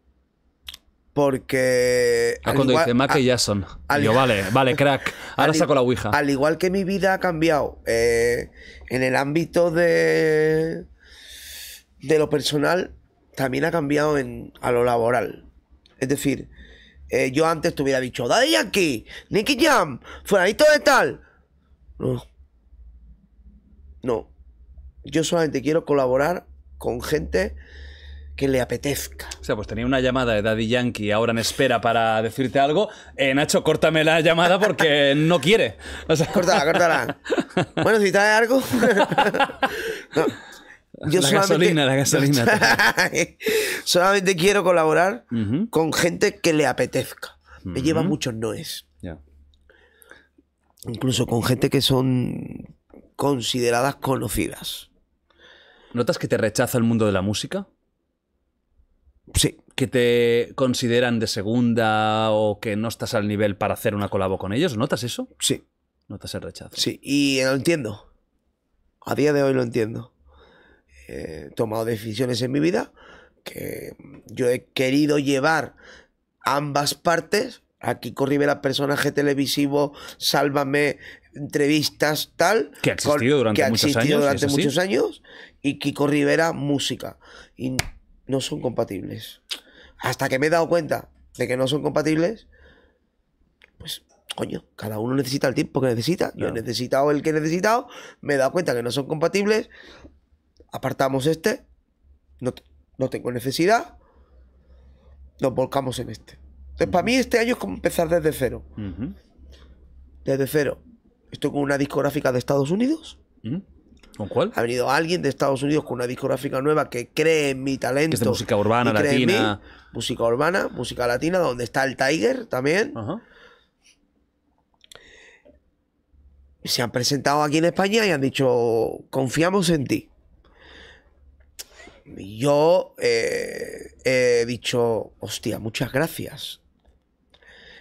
porque... Ah, cuando dice Jason. Al, yo, vale, vale, crack. Ahora saco la Ouija. Al igual que mi vida ha cambiado eh, en el ámbito de, de lo personal, también ha cambiado en, a lo laboral. Es decir, eh, yo antes te hubiera dicho, Daddy Yankee, Nicky Jam, ¡Fueraito de tal. No. No. Yo solamente quiero colaborar con gente que le apetezca. O sea, pues tenía una llamada de Daddy Yankee ahora en espera para decirte algo. Eh, Nacho, córtame la llamada porque no quiere. Córtala, córtala. Bueno, si trae algo. la gasolina, la gasolina. solamente quiero colaborar con gente que le apetezca. Me lleva muchos noes. Incluso con gente que son consideradas conocidas. ¿Notas que te rechaza el mundo de la música? Sí, que te consideran de segunda o que no estás al nivel para hacer una colabo con ellos. ¿Notas eso? Sí. ¿Notas el rechazo? Sí, y lo entiendo. A día de hoy lo entiendo. He tomado decisiones en mi vida que yo he querido llevar ambas partes. Aquí Rivera, personaje televisivo, sálvame, entrevistas, tal. Que ha existido durante, que ha muchos, existido años, durante muchos años. Y Kiko Rivera, música no son compatibles. Hasta que me he dado cuenta de que no son compatibles, pues, coño, cada uno necesita el tiempo que necesita. Yo he necesitado el que he necesitado, me he dado cuenta que no son compatibles, apartamos este, no, tengo necesidad, nos volcamos en este. Entonces, para mí este año es como empezar desde cero. Desde cero. Estoy con una discográfica de Estados Unidos. ¿Con cuál? Ha venido alguien de Estados Unidos con una discográfica nueva que cree en mi talento. Que es de música urbana, latina. música urbana, música latina, donde está el Tiger también. Se han presentado aquí en España y han dicho, confiamos en ti. Yo eh, he dicho, hostia, muchas gracias.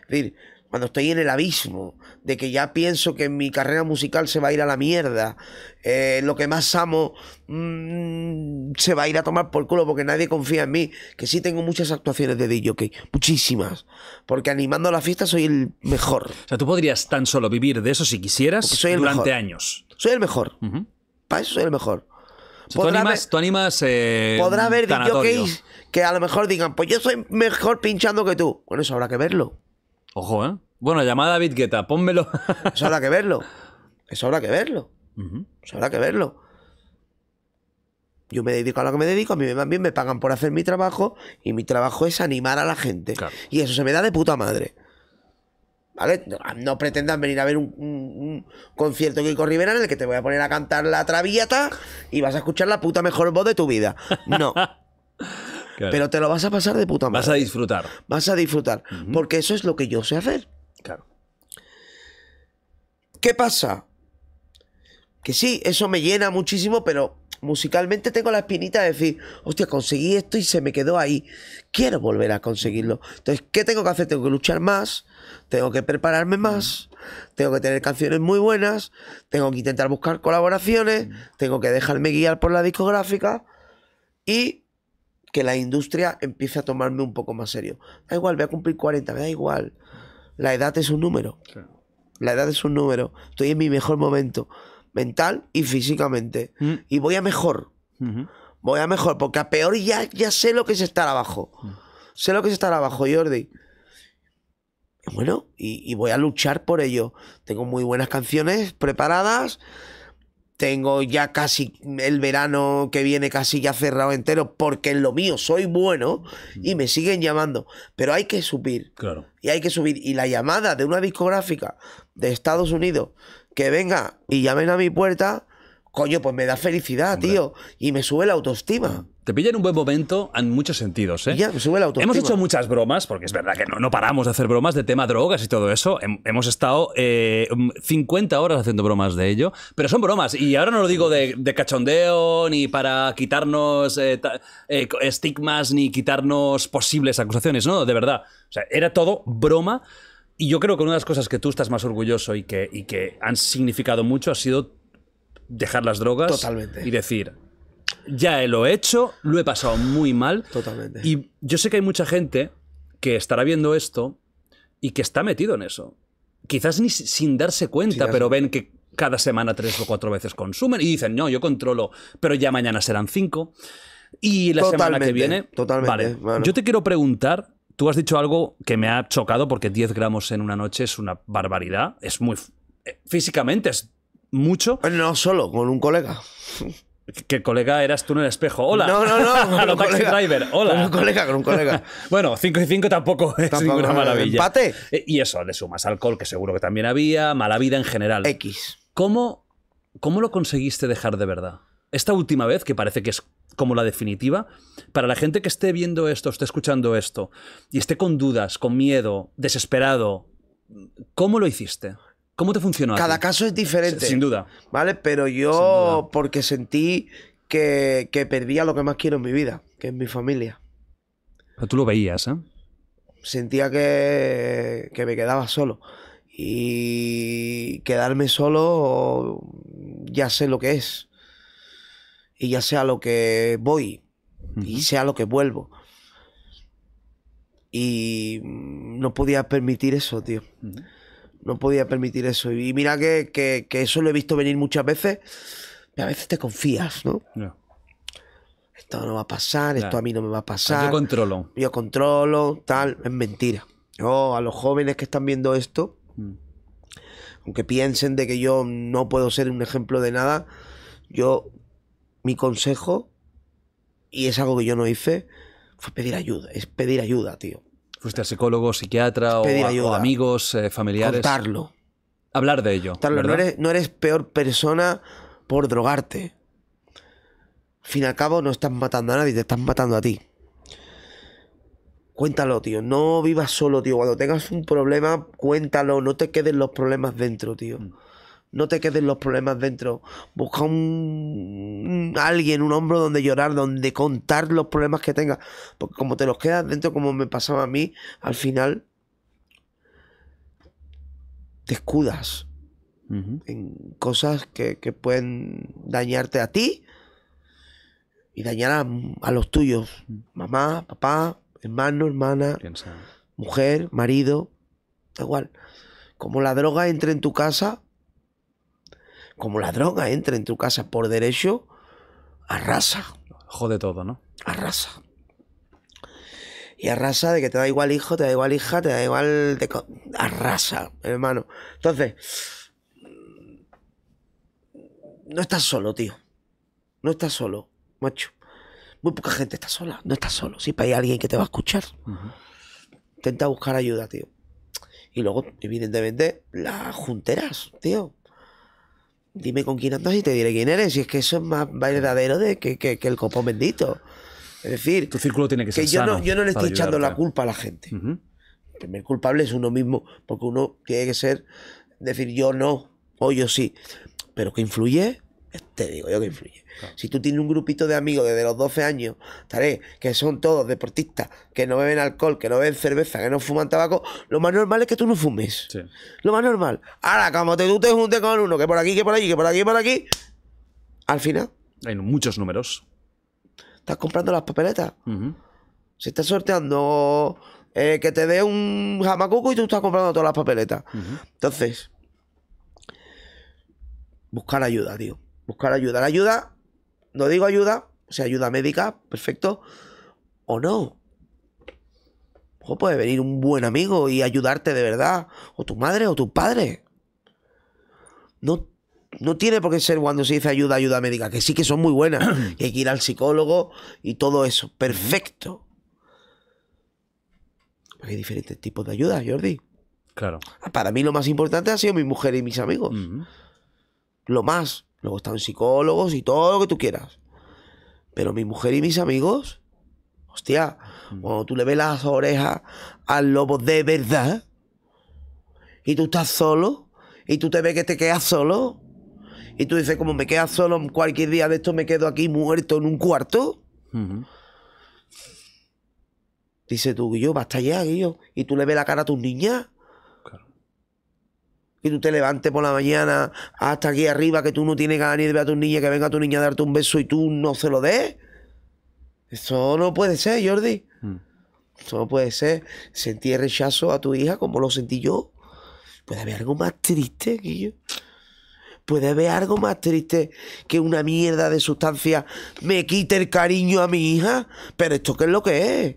Es decir, cuando estoy en el abismo, de que ya pienso que mi carrera musical se va a ir a la mierda, eh, lo que más amo mm, se va a ir a tomar por culo porque nadie confía en mí, que sí tengo muchas actuaciones de DJ, okay, muchísimas, porque animando a la fiesta soy el mejor. O sea, tú podrías tan solo vivir de eso si quisieras durante años. Soy el mejor. Para eso soy el mejor. tú animas, eh, podrá haber DJs que a lo mejor digan, pues yo soy mejor pinchando que tú. Bueno, eso habrá que verlo. Ojo, ¿eh? Bueno, llamada a David Guetta, pónmelo. Eso habrá que verlo. Es habrá que verlo. Eso habrá que verlo. Yo me dedico a lo que me dedico, a mí me pagan por hacer mi trabajo y mi trabajo es animar a la gente. Y eso se me da de puta madre. ¿Vale? No, pretendas pretendan venir a ver un, concierto que Kiko Rivera en el que te voy a poner a cantar la traviata y vas a escuchar la puta mejor voz de tu vida. No. Pero te lo vas a pasar de puta madre. Vas a disfrutar. Vas a disfrutar. Porque eso es lo que yo sé hacer. ¿Qué pasa? Que sí, eso me llena muchísimo, pero musicalmente tengo la espinita de decir, hostia, conseguí esto y se me quedó ahí. Quiero volver a conseguirlo. Entonces, ¿qué tengo que hacer? Tengo que luchar más, tengo que prepararme más, mm. tengo que tener canciones muy buenas, tengo que intentar buscar colaboraciones, mm. tengo que dejarme guiar por la discográfica y que la industria empiece a tomarme un poco más serio. Da igual, voy a cumplir 40, me da igual. La edad es un número. La edad es un número. Estoy en mi mejor momento, mental y físicamente. Mm. Y voy a mejor. Voy a mejor, porque a peor ya, ya sé lo que es estar abajo. Mm. Sé lo que es estar abajo, Jordi. Bueno, y, y voy a luchar por ello. Tengo muy buenas canciones preparadas tengo ya casi el verano que viene casi ya cerrado entero, porque en lo mío soy bueno y me siguen llamando. Pero hay que subir. Claro. Y hay que subir. Y la llamada de una discográfica de Estados Unidos que venga y llamen a mi puerta, coño, pues me da felicidad, tío. Y me sube la autoestima. Te pilla en un buen momento en muchos sentidos, ¿eh? Ya, me sube la autoestima. Hemos hecho muchas bromas, porque es verdad que no, no paramos de hacer bromas de tema drogas y todo eso. hemos estado 50 eh, mm, horas haciendo bromas de ello, pero son bromas. Y ahora no lo digo de, cachondeo, ni para quitarnos eh, eh, estigmas, ni quitarnos posibles acusaciones, no, de verdad. O sea, era todo broma. Y yo creo que una de las cosas que tú estás más orgulloso y que, y que han significado mucho ha sido dejar las drogas y decir, ya lo he hecho, lo he pasado muy mal. Totalmente. Y yo sé que hay mucha gente que estará viendo esto y que está metido en eso. Quizás ni sin darse cuenta, pero ven que cada semana tres o cuatro veces consumen y dicen, no, yo controlo, pero ya mañana serán cinco. Y la semana que viene. Totalmente. Yo te quiero preguntar. Tú has dicho algo que me ha chocado porque 10 gramos en una noche es una barbaridad. Es muy. Eh, físicamente es mucho. No solo, con un colega. ¿Qué colega eras tú en el espejo. Hola. No, no, no. A lo Driver. Hola. Con un colega, con un colega. bueno, 5 y 5 tampoco es eh, maravilla. Empate. Eh, y eso, le sumas alcohol, que seguro que también había, mala vida en general. X. ¿Cómo, cómo lo conseguiste dejar de verdad? Esta última vez, que parece que es como la definitiva, para la gente que esté viendo esto, esté escuchando esto, y esté con dudas, con miedo, desesperado, ¿cómo lo hiciste? ¿Cómo te funcionó? Cada caso es diferente. Sin duda. ¿Vale? Pero yo, porque sentí que, perdía lo que más quiero en mi vida, que es mi familia. Pero tú lo veías, ¿eh? Sentía que, me quedaba solo. Y quedarme solo, ya sé lo que es. Y ya sé a lo que voy. Y sea a lo que vuelvo. Y no podía permitir eso, tío no podía permitir eso. Y mira que, eso lo he visto venir muchas veces, a veces te confías, ¿no? Esto no va a pasar, esto a mí no me va a ah, pasar. Yo controlo. Yo controlo, tal, es mentira. a los jóvenes que están viendo esto, mm. aunque piensen de que yo no puedo ser un ejemplo de nada, yo, mi consejo, y es algo que yo no hice, fue pedir ayuda, es pedir ayuda, tío. Fuiste al psicólogo, psiquiatra o, amigos, eh, familiares. Contarlo. Hablar de ello. No eres, peor persona por drogarte. Al fin y al cabo, no estás matando a nadie, te estás matando a ti. Cuéntalo, tío. No vivas solo, tío. Cuando tengas un problema, cuéntalo. No te queden los problemas dentro, tío. Mm. No te queden los problemas dentro. Busca un, alguien, un hombro donde llorar, donde contar los problemas que tengas. Porque como te los quedas dentro, como me pasaba a mí, al final te escudas en cosas que, que, pueden dañarte a ti y dañar a, los tuyos. Mamá, papá, hermano, hermana, mujer, marido, da igual. Como la droga entre en tu casa, como la droga entra en tu casa por derecho, arrasa. Jode todo, ¿no? Arrasa. Y arrasa de que te da igual hijo, te da igual hija, te da igual... arrasa, hermano. Entonces, no estás solo, tío. No estás solo, macho. Muy poca gente está sola, no estás solo. Si hay alguien que te va a escuchar. Intenta buscar ayuda, tío. Y luego, evidentemente, las junteras, tío dime con quién andas y te diré quién eres. Y es que eso es más verdadero de que, el copo bendito. Es decir, tu círculo tiene que, ser yo no, yo no le estoy echando la culpa a la gente. El primer culpable es uno mismo, porque uno tiene que ser, decir yo no, o yo sí. Pero que influye, te digo yo que influye. Si tú tienes un grupito de amigos desde los 12 años, que son todos deportistas, que no beben alcohol, que no beben cerveza, que no fuman tabaco, lo más normal es que tú no fumes. Lo más normal. Ahora, como te, tú te juntes con uno, que por aquí, que por allí, que por aquí, que por aquí, al final. Hay muchos números. Estás comprando las papeletas. Se está sorteando eh, que te dé un jamacuco y tú estás comprando todas las papeletas. Entonces, buscar ayuda, tío. Buscar ayuda. La ayuda no digo ayuda, o sea, ayuda médica, perfecto, o no. O puede venir un buen amigo y ayudarte de verdad, o tu madre o tu padre. No, no tiene por qué ser cuando se dice ayuda, ayuda médica, que sí que son muy buenas, y hay que ir al psicólogo y todo eso, perfecto. Hay diferentes tipos de ayuda, Jordi. Claro. Ah, para mí lo más importante ha sido mi mujer y mis amigos. Lo más. Luego están psicólogos y todo lo que tú quieras. Pero mi mujer y mis amigos, hostia, mm. cuando tú le ves las orejas al lobo de verdad y tú estás solo y tú te ves que te quedas solo y tú dices, como me quedas solo cualquier día de esto, me quedo aquí muerto en un cuarto. Dice tú, Guillo, basta ya, Guillo. Y tú le ves la cara a tus niñas que tú te levantes por la mañana hasta ah, aquí arriba, que tú no tienes ganas ni de ver a tu niña, que venga tu niña a darte un beso y tú no se lo des. Eso no puede ser, Jordi. Mm. Eso no puede ser. Sentir rechazo a tu hija como lo sentí yo. ¿Puede haber algo más triste, que yo. ¿Puede haber algo más triste que una mierda de sustancia me quite el cariño a mi hija? Pero esto qué es lo que es.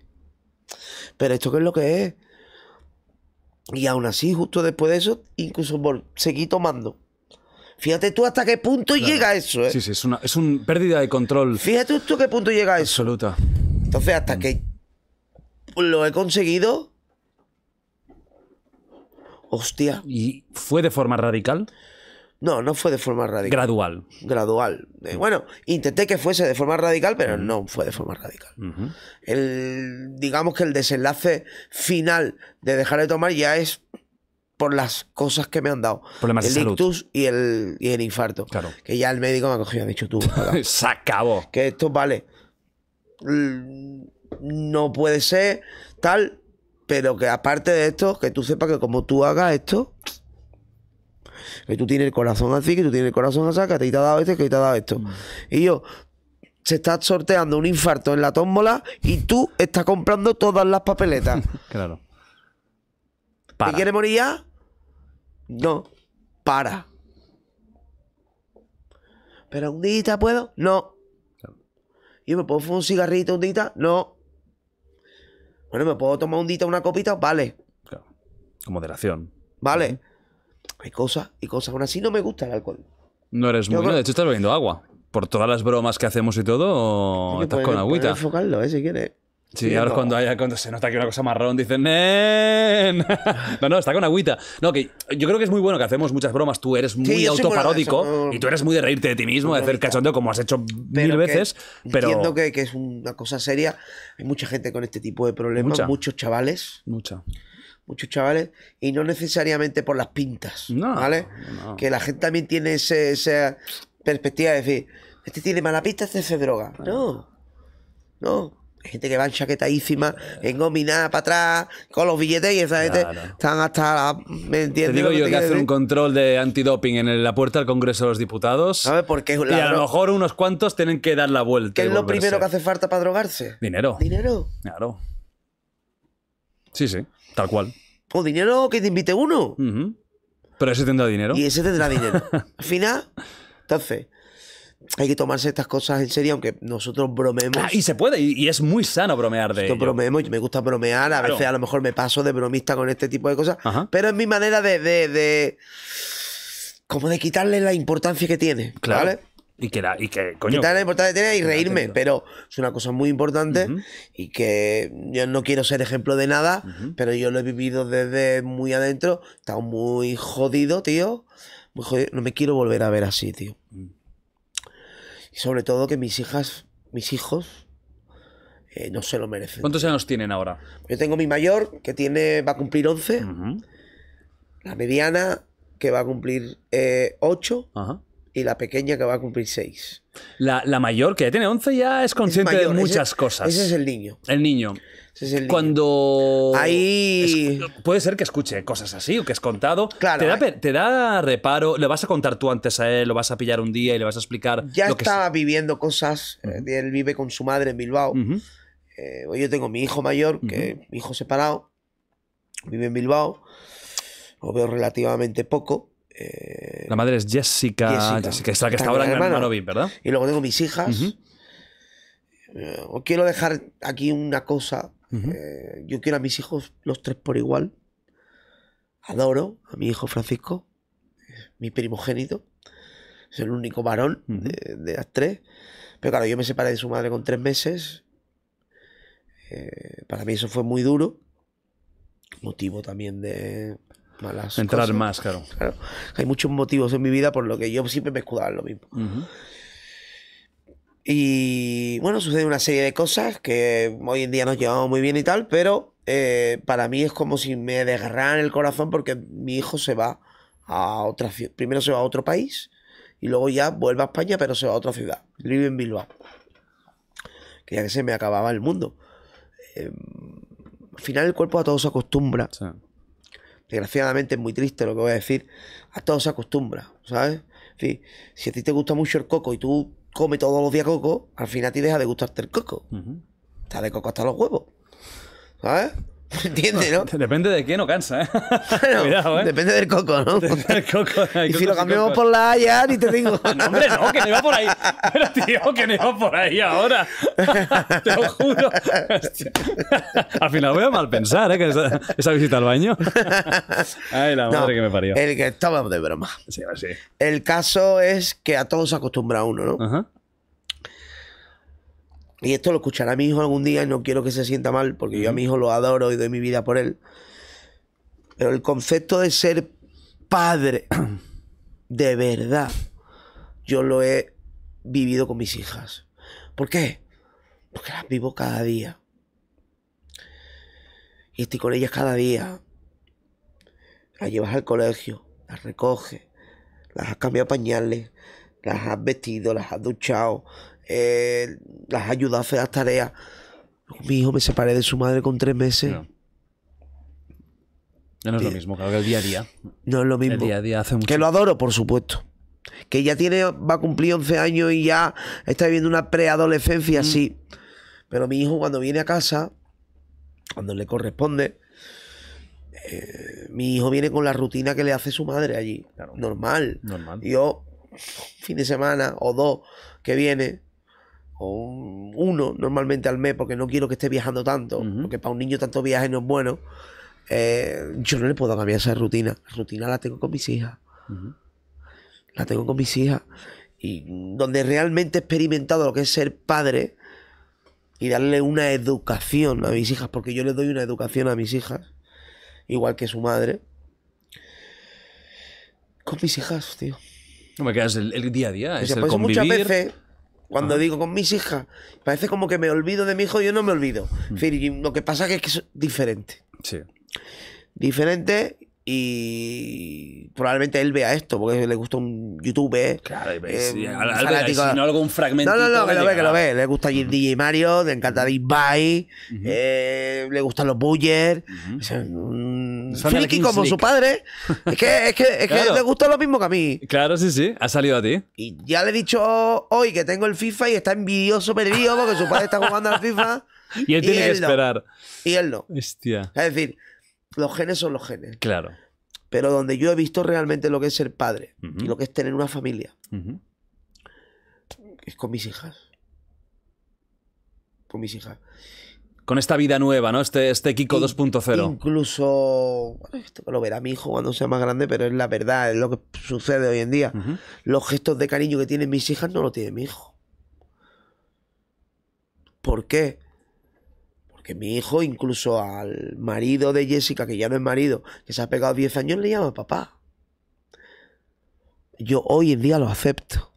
Pero esto qué es lo que es. Y aún así, justo después de eso, incluso seguí tomando. Fíjate tú hasta qué punto llega eso. ¿eh? Sí, sí, es una es un pérdida de control. Fíjate tú qué punto llega eso. Absoluta. Entonces, hasta que lo he conseguido. Hostia. ¿Y fue de forma radical? No, no fue de forma radical. Gradual. Gradual. Eh, bueno, intenté que fuese de forma radical, pero no fue de forma radical. el, digamos que el desenlace final de dejar de tomar ya es por las cosas que me han dado. el ictus y el, y el infarto. Claro. Que ya el médico me ha cogido y ha dicho tú. Se acabó. Que esto vale. No puede ser tal, pero que aparte de esto, que tú sepas que como tú hagas esto, que tú tienes el corazón así, que tú tienes el corazón así, que a ti te ha dado esto, que te ha dado esto. Mm. Y yo, se está sorteando un infarto en la tómbola y tú estás comprando todas las papeletas. claro. Para. ¿Te quieres morir ya? No. Para. ¿Pero un dita puedo? No. ¿Yo me puedo fumar un cigarrito un día? No. Bueno, ¿me puedo tomar un día una copita? Vale. Claro. Con moderación. Vale hay cosas y cosas. Aún así no me gusta el alcohol. No eres muy... bueno de hecho estás bebiendo agua. Por todas las bromas que hacemos y todo, estás con agüita. enfocarlo, ¿eh? si quieres. Sí, ahora cuando, cuando se nota que una cosa marrón dicen No, no, está con agüita. No, que yo creo que es muy bueno que hacemos muchas bromas. Tú eres muy autoparódico y tú eres muy de reírte de ti mismo, de hacer cachondeo como has hecho mil veces. Pero entiendo que, es una cosa seria. Hay mucha gente con este tipo de problemas, muchos chavales. Mucha muchos chavales, y no necesariamente por las pintas, no, ¿vale? Que la gente también tiene esa perspectiva de decir, este tiene mala pinta, este hace droga. No, no. Hay gente que va en chaquetadísima, en para atrás, con los billetes y esa gente están hasta ¿Me entiendes? Te digo yo que hacer un control de antidoping en la puerta del Congreso de los Diputados. ¿Sabes por qué? Y a lo mejor unos cuantos tienen que dar la vuelta. ¿Qué es lo primero que hace falta para drogarse? Dinero. Dinero. Claro. Sí, sí. Tal cual. O dinero que te invite uno. Pero ese tendrá dinero. Y ese tendrá dinero. Al final, entonces, hay que tomarse estas cosas en serio, aunque nosotros bromeemos. Ah, y se puede, y, es muy sano bromear de esto ello. y me gusta bromear, a veces a lo mejor me paso de bromista con este tipo de cosas, pero es mi manera de, de, de, como de quitarle la importancia que tiene, claro. ¿vale? Y que, la, y que coño. importante tener y reírme, pero es una cosa muy importante y que yo no quiero ser ejemplo de nada, pero yo lo he vivido desde muy adentro. He muy jodido, tío. No me quiero volver a ver así, tío. Mm. Y sobre todo que mis hijas, mis hijos, eh, no se lo merecen. ¿Cuántos años tienen ahora? Yo tengo mi mayor, que tiene va a cumplir 11. La mediana, que va a cumplir 8. Eh, Ajá y la pequeña que va a cumplir 6. La, mayor, que ya tiene 11, ya es consciente de muchas cosas. Ese es el niño. El niño. Cuando. Ahí. puede ser que escuche cosas así o que es contado. Claro. Te da, reparo. Le vas a contar tú antes a él, lo vas a pillar un día y le vas a explicar. Ya lo está viviendo cosas. Eh, él vive con su madre en Bilbao. Eh, yo tengo mi hijo mayor, que mi hijo separado. Vive en Bilbao. Lo veo relativamente poco eh, la madre es Jessica, Jessica, es la que está ahora en ¿verdad? Y luego tengo mis hijas. Eh, quiero dejar aquí una cosa. Eh, yo quiero a mis hijos los tres por igual. Adoro a mi hijo Francisco, mi primogénito. Es el único varón de, las tres. Pero claro, yo me separé de su madre con tres meses. para mí eso fue muy duro. Motivo también de, malas entrar más, claro. Hay muchos motivos en mi vida por lo que yo siempre me escudaba en lo mismo. Y bueno, sucede una serie de cosas que hoy en día nos llevamos muy bien y tal, pero eh, para mí es como si me desgarraran el corazón porque mi hijo se va a otra ciudad. Primero se va a otro país y luego ya vuelve a España, pero se va a otra ciudad. Vive en Bilbao. Que ya que se me acababa el mundo. Em, al final el cuerpo a todos se acostumbra desgraciadamente es muy triste lo que voy a decir, a todos se acostumbra, ¿sabes? En si a ti te gusta mucho el coco y tú comes todos los días coco, al final a ti deja de gustarte el coco. Está de coco hasta los huevos, ¿sabes? ¿Entiendes, no? Depende de quién no cansa, ¿eh? ¿eh? Depende del coco, ¿no? coco. y si lo cambiamos por la A ni te digo. no, hombre, no, que no iba por ahí. Pero, tío, que no iba por ahí ahora. te lo juro. al final voy a mal pensar, ¿eh? Que esa, visita al baño. Ay, la madre que me parió. El que estaba de broma. Sí, sí. El caso es que a todos se acostumbra uno, ¿no? Ajá. Y esto lo escuchará mi hijo algún día y no quiero que se sienta mal, porque yo a mi hijo lo adoro y doy mi vida por él. Pero el concepto de ser padre, de verdad, yo lo he vivido con mis hijas. ¿Por qué? Porque las vivo cada día. Y estoy con ellas cada día. Las llevas al colegio, las recoges, las has cambiado pañales, las has vestido, las has duchado, eh, las ayudas a hacer las tareas. Mi hijo me separé de su madre con tres meses. No. es lo mismo, claro el día a día. No es lo mismo. El día a día hace mucho. Que lo adoro, por supuesto. Que ya tiene, va a cumplir 11 años y ya está viviendo una preadolescencia, así mm. sí. Pero mi hijo cuando viene a casa, cuando le corresponde, eh, mi hijo viene con la rutina que le hace su madre allí. Normal. Normal. Yo, fin de semana o dos que viene, o uno normalmente al mes, porque no quiero que esté viajando tanto, porque para un niño tanto viaje no es bueno, eh, yo no le puedo cambiar esa rutina. La rutina la tengo con mis hijas. La tengo con mis hijas. Y donde realmente he experimentado lo que es ser padre y darle una educación a mis hijas, porque yo le doy una educación a mis hijas, igual que su madre. Con mis hijas, tío. No me quedas el, día a día, es el pues convivir. Cuando digo con mis hijas, parece como que me olvido de mi hijo, y yo no me olvido. Mm. lo que pasa es que es diferente. Sí. Diferente y probablemente él vea esto, porque le gusta un YouTube. ¿eh? Claro, eh, al, si no algún fragmento. No, no, no, que lo ve, que lo ah". ve. Le gusta DJ Mario, le encanta Big Bye, eh, le gustan los Buller. Uh como su padre. Es que, es que, es le gusta lo mismo que a mí. Claro, sí, sí. Ha salido a ti. Y ya le he dicho hoy que tengo el FIFA y está envidioso perdido porque su padre está jugando al FIFA. Y él tiene que esperar. Y él no. Hostia. Es decir, los genes son los genes. Claro. Pero donde yo he visto realmente lo que es ser padre y lo que es tener una familia es con mis hijas. Con mis hijas. Con esta vida nueva, ¿no? Este, este Kiko 2.0. Incluso, bueno, esto lo verá mi hijo cuando sea más grande, pero es la verdad, es lo que sucede hoy en día. Los gestos de cariño que tienen mis hijas no lo tiene mi hijo. ¿Por qué? que mi hijo, incluso al marido de Jessica, que ya no es marido, que se ha pegado 10 años, le llama papá. Yo hoy en día lo acepto.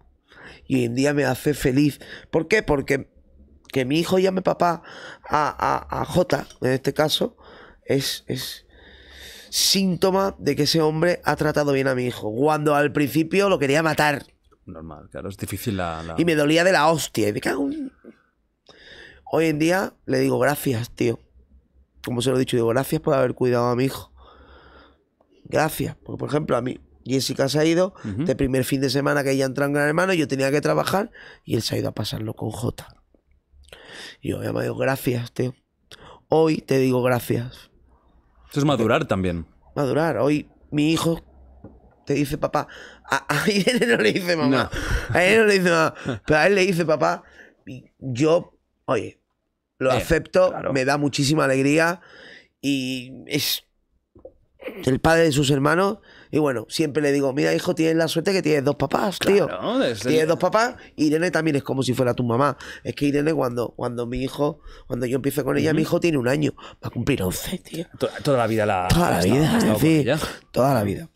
Y hoy en día me hace feliz. ¿Por qué? Porque que mi hijo llame papá a, a, J, en este caso, es, es síntoma de que ese hombre ha tratado bien a mi hijo. Cuando al principio lo quería matar. Normal, claro, es difícil la. Y me dolía de la hostia. Y me Hoy en día le digo gracias, tío. Como se lo he dicho, digo gracias por haber cuidado a mi hijo. Gracias. Porque, por ejemplo, a mí, Jessica se ha ido. de primer fin de semana que ella entra en Gran Hermano, yo tenía que trabajar y él se ha ido a pasarlo con Jota. Y yo me digo gracias, tío. Hoy te digo gracias. Eso es madurar también. Madurar. Hoy mi hijo te dice papá. A, él no le dice mamá. A él no le dice mamá. Pero a él le dice papá. yo, oye, lo eh, acepto, me da muchísima alegría y es el padre de sus hermanos. Y bueno, siempre le digo, mira hijo, tienes la suerte que tienes dos papás, tío. Tienes dos papás. Irene también es como si fuera tu mamá. Es que Irene cuando, cuando mi hijo, cuando yo empiezo con ella, mi hijo tiene un año. Va a cumplir 11, tío. Toda, la vida la... Toda la, vida, estado, toda la vida.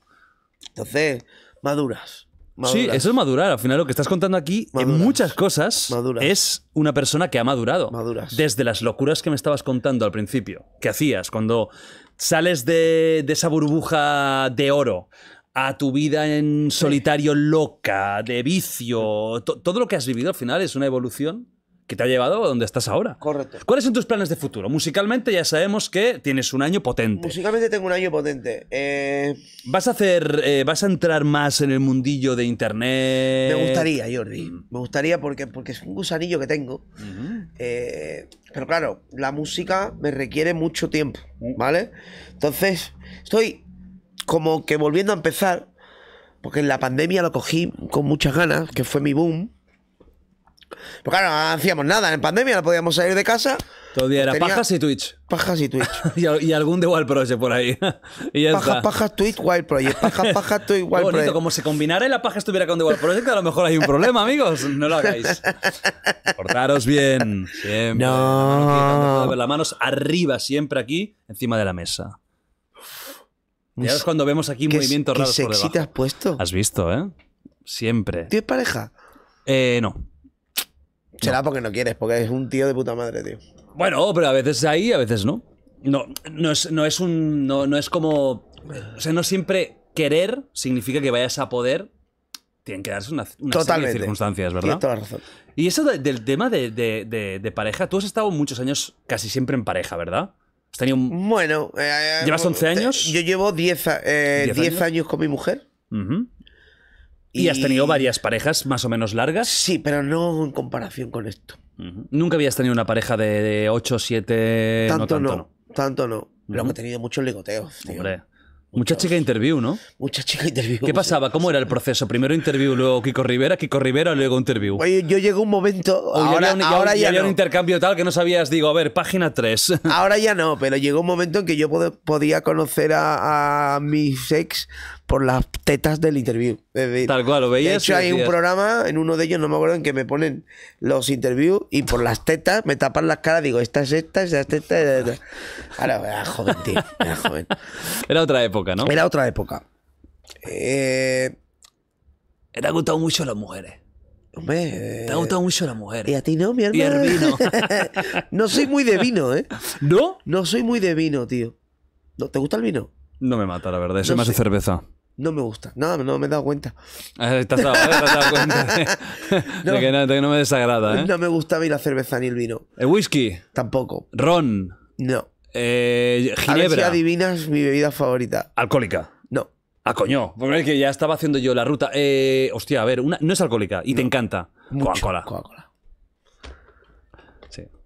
Entonces, maduras. Sí, eso es madurar. Al final lo que estás contando aquí, en muchas cosas, es una persona que ha madurado. Desde las locuras que me estabas contando al principio, que hacías cuando sales de, esa burbuja de oro a tu vida en solitario loca, de vicio, todo lo que has vivido al final es una evolución que te ha llevado a donde estás ahora. Correcto. ¿Cuáles son tus planes de futuro? Musicalmente ya sabemos que tienes un año potente. Musicalmente tengo un año potente. Eh, ¿Vas a hacer, eh, vas a entrar más en el mundillo de internet? Me gustaría, Jordi. Mm. Me gustaría porque, porque es un gusanillo que tengo. Eh, pero claro, la música me requiere mucho tiempo, mm. ¿vale? Entonces, estoy como que volviendo a empezar, porque en la pandemia lo cogí con muchas ganas, que fue mi boom. Pero pues claro, no hacíamos nada en pandemia, no podíamos salir de casa. Todo día era pajas y Twitch. Pajas y Twitch. y, y, algún de Wild Project por ahí. y ya pajas, pajas, Twitch, Wild Project. Pajas, pajas, Twitch, Wild Bonito, Project. como se combinara y la paja estuviera con The Wild Project, a lo mejor hay un problema, amigos. No lo hagáis. Portaros bien. Siempre. No. Ver las manos arriba, siempre aquí, encima de la mesa. Ya es cuando vemos aquí movimientos raros. ¿Qué sexy te has puesto? Has visto, ¿eh? Siempre. ¿Tienes pareja? Eh, no. Será porque no quieres, porque es un tío de puta madre, tío. Bueno, pero a veces ahí, a veces no. No, no es, un. No, es como. O sea, no siempre querer significa que vayas a poder. Tienen que darse unas una circunstancias, ¿verdad? toda la razón. Y eso del tema de, pareja, tú has estado muchos años casi siempre en pareja, ¿verdad? Has tenido un... Bueno, eh, ¿llevas 11 eh, años? Yo llevo 10 eh, años? con mi mujer. Uh y, has tenido varias parejas más o menos largas. Sí, pero no en comparación con esto. ¿Nunca habías tenido una pareja de, 8 8, 7? Tanto no, tanto no. no. Tanto no. he tenido muchos ligoteos. Tío. Hombre. Mucha chica interview, ¿no? Mucha chica interview. ¿Qué pasaba? ¿Cómo era el proceso? Primero interview, luego Kiko Rivera, Kiko Rivera, luego interview. Oye, yo llego un momento. ahora, ya, había un intercambio tal que no sabías, digo, a ver, página 3. Ahora ya no, pero llegó un momento en que yo podía conocer a, a mis ex por las tetas del interview. Tal cual, lo veías. De hecho, hay un programa, en uno de ellos, no me acuerdo, en que me ponen los interviews y por las tetas me tapan las caras, digo, esta es esta, esta es esta. Ahora, ah, joven, tío, ah, era otra época, ¿no? Era otra época. Eh... Te ha gustado mucho las mujeres. Hombre, te ha gustado mucho las mujeres. Eh, y a ti no, mi no soy muy de vino, ¿eh? ¿No? No soy muy de vino, tío. ¿No, ¿Te gusta el vino? No me mata, la verdad. Soy más de cerveza no me gusta. No, no me he dado cuenta. Ah, ¿Te dado cuenta de, no, que no, me desagrada. ¿eh? No me gusta a la cerveza ni el vino. ¿El whisky? Tampoco. ¿Ron? No. Eh, ¿Ginebra? si adivinas mi bebida favorita. ¿Alcohólica? No. Ah, coño, porque que ya estaba haciendo yo la ruta. Eh, hostia, a ver, no es alcohólica y te encanta. Coca-Cola. Coca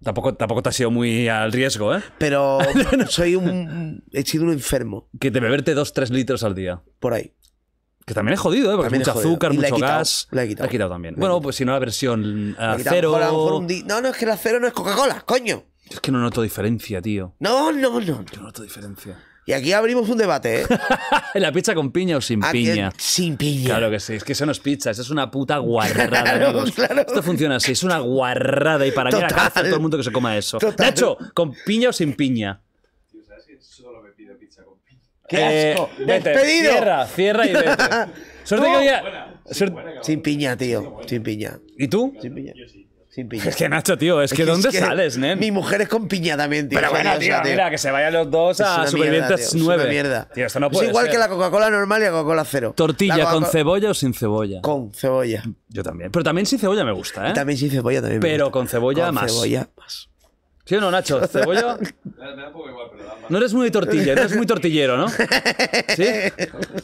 Tampoco, tampoco te has ido muy al riesgo, ¿eh? Pero soy un. He sido un enfermo. Que te beberte 2-3 litros al día. Por ahí. Que también es jodido, ¿eh? Porque también mucho azúcar, mucho gas. La he quitado. La he quitado también. bueno, pues si no, la versión cero. No, no, es que la cero no es Coca-Cola, coño. Es que no noto diferencia, tío. No, no, no. Yo no noto diferencia. Y aquí abrimos un debate, ¿eh? la pizza con piña o sin ah, piña. Sin piña. Claro que sí, es que eso no es pizza, eso es una puta guarrada. Esto funciona así, es una guarrada y para qué todo el mundo que se coma eso. Nacho, ¿con piña o sin piña? Tío, ¿sabes que solo me pido pizza con piña? ¡Qué eh, vete, Cierra, cierra y vete. Suerte que había... sin, sin piña, tío, sin piña. ¿Y tú? Sin piña. Yo sí. Es que Nacho, tío, es, que, ¿dónde sales, nen? Mi mujer es con piña también, tío. Pero bueno, tío, mira, que se vayan los dos a Supervivientes 9. Es mierda. esto no puede es igual que la Coca-Cola normal y la Coca-Cola cero. ¿Tortilla con cebolla o sin cebolla? Con cebolla. Yo también. Pero también sin cebolla me gusta, ¿eh? también sin cebolla también Pero me gusta. con cebolla con más. cebolla más. ¿Sí o no, Nacho? ¿Cebolla? No eres muy tortilla, eres muy tortillero, ¿no? ¿Sí?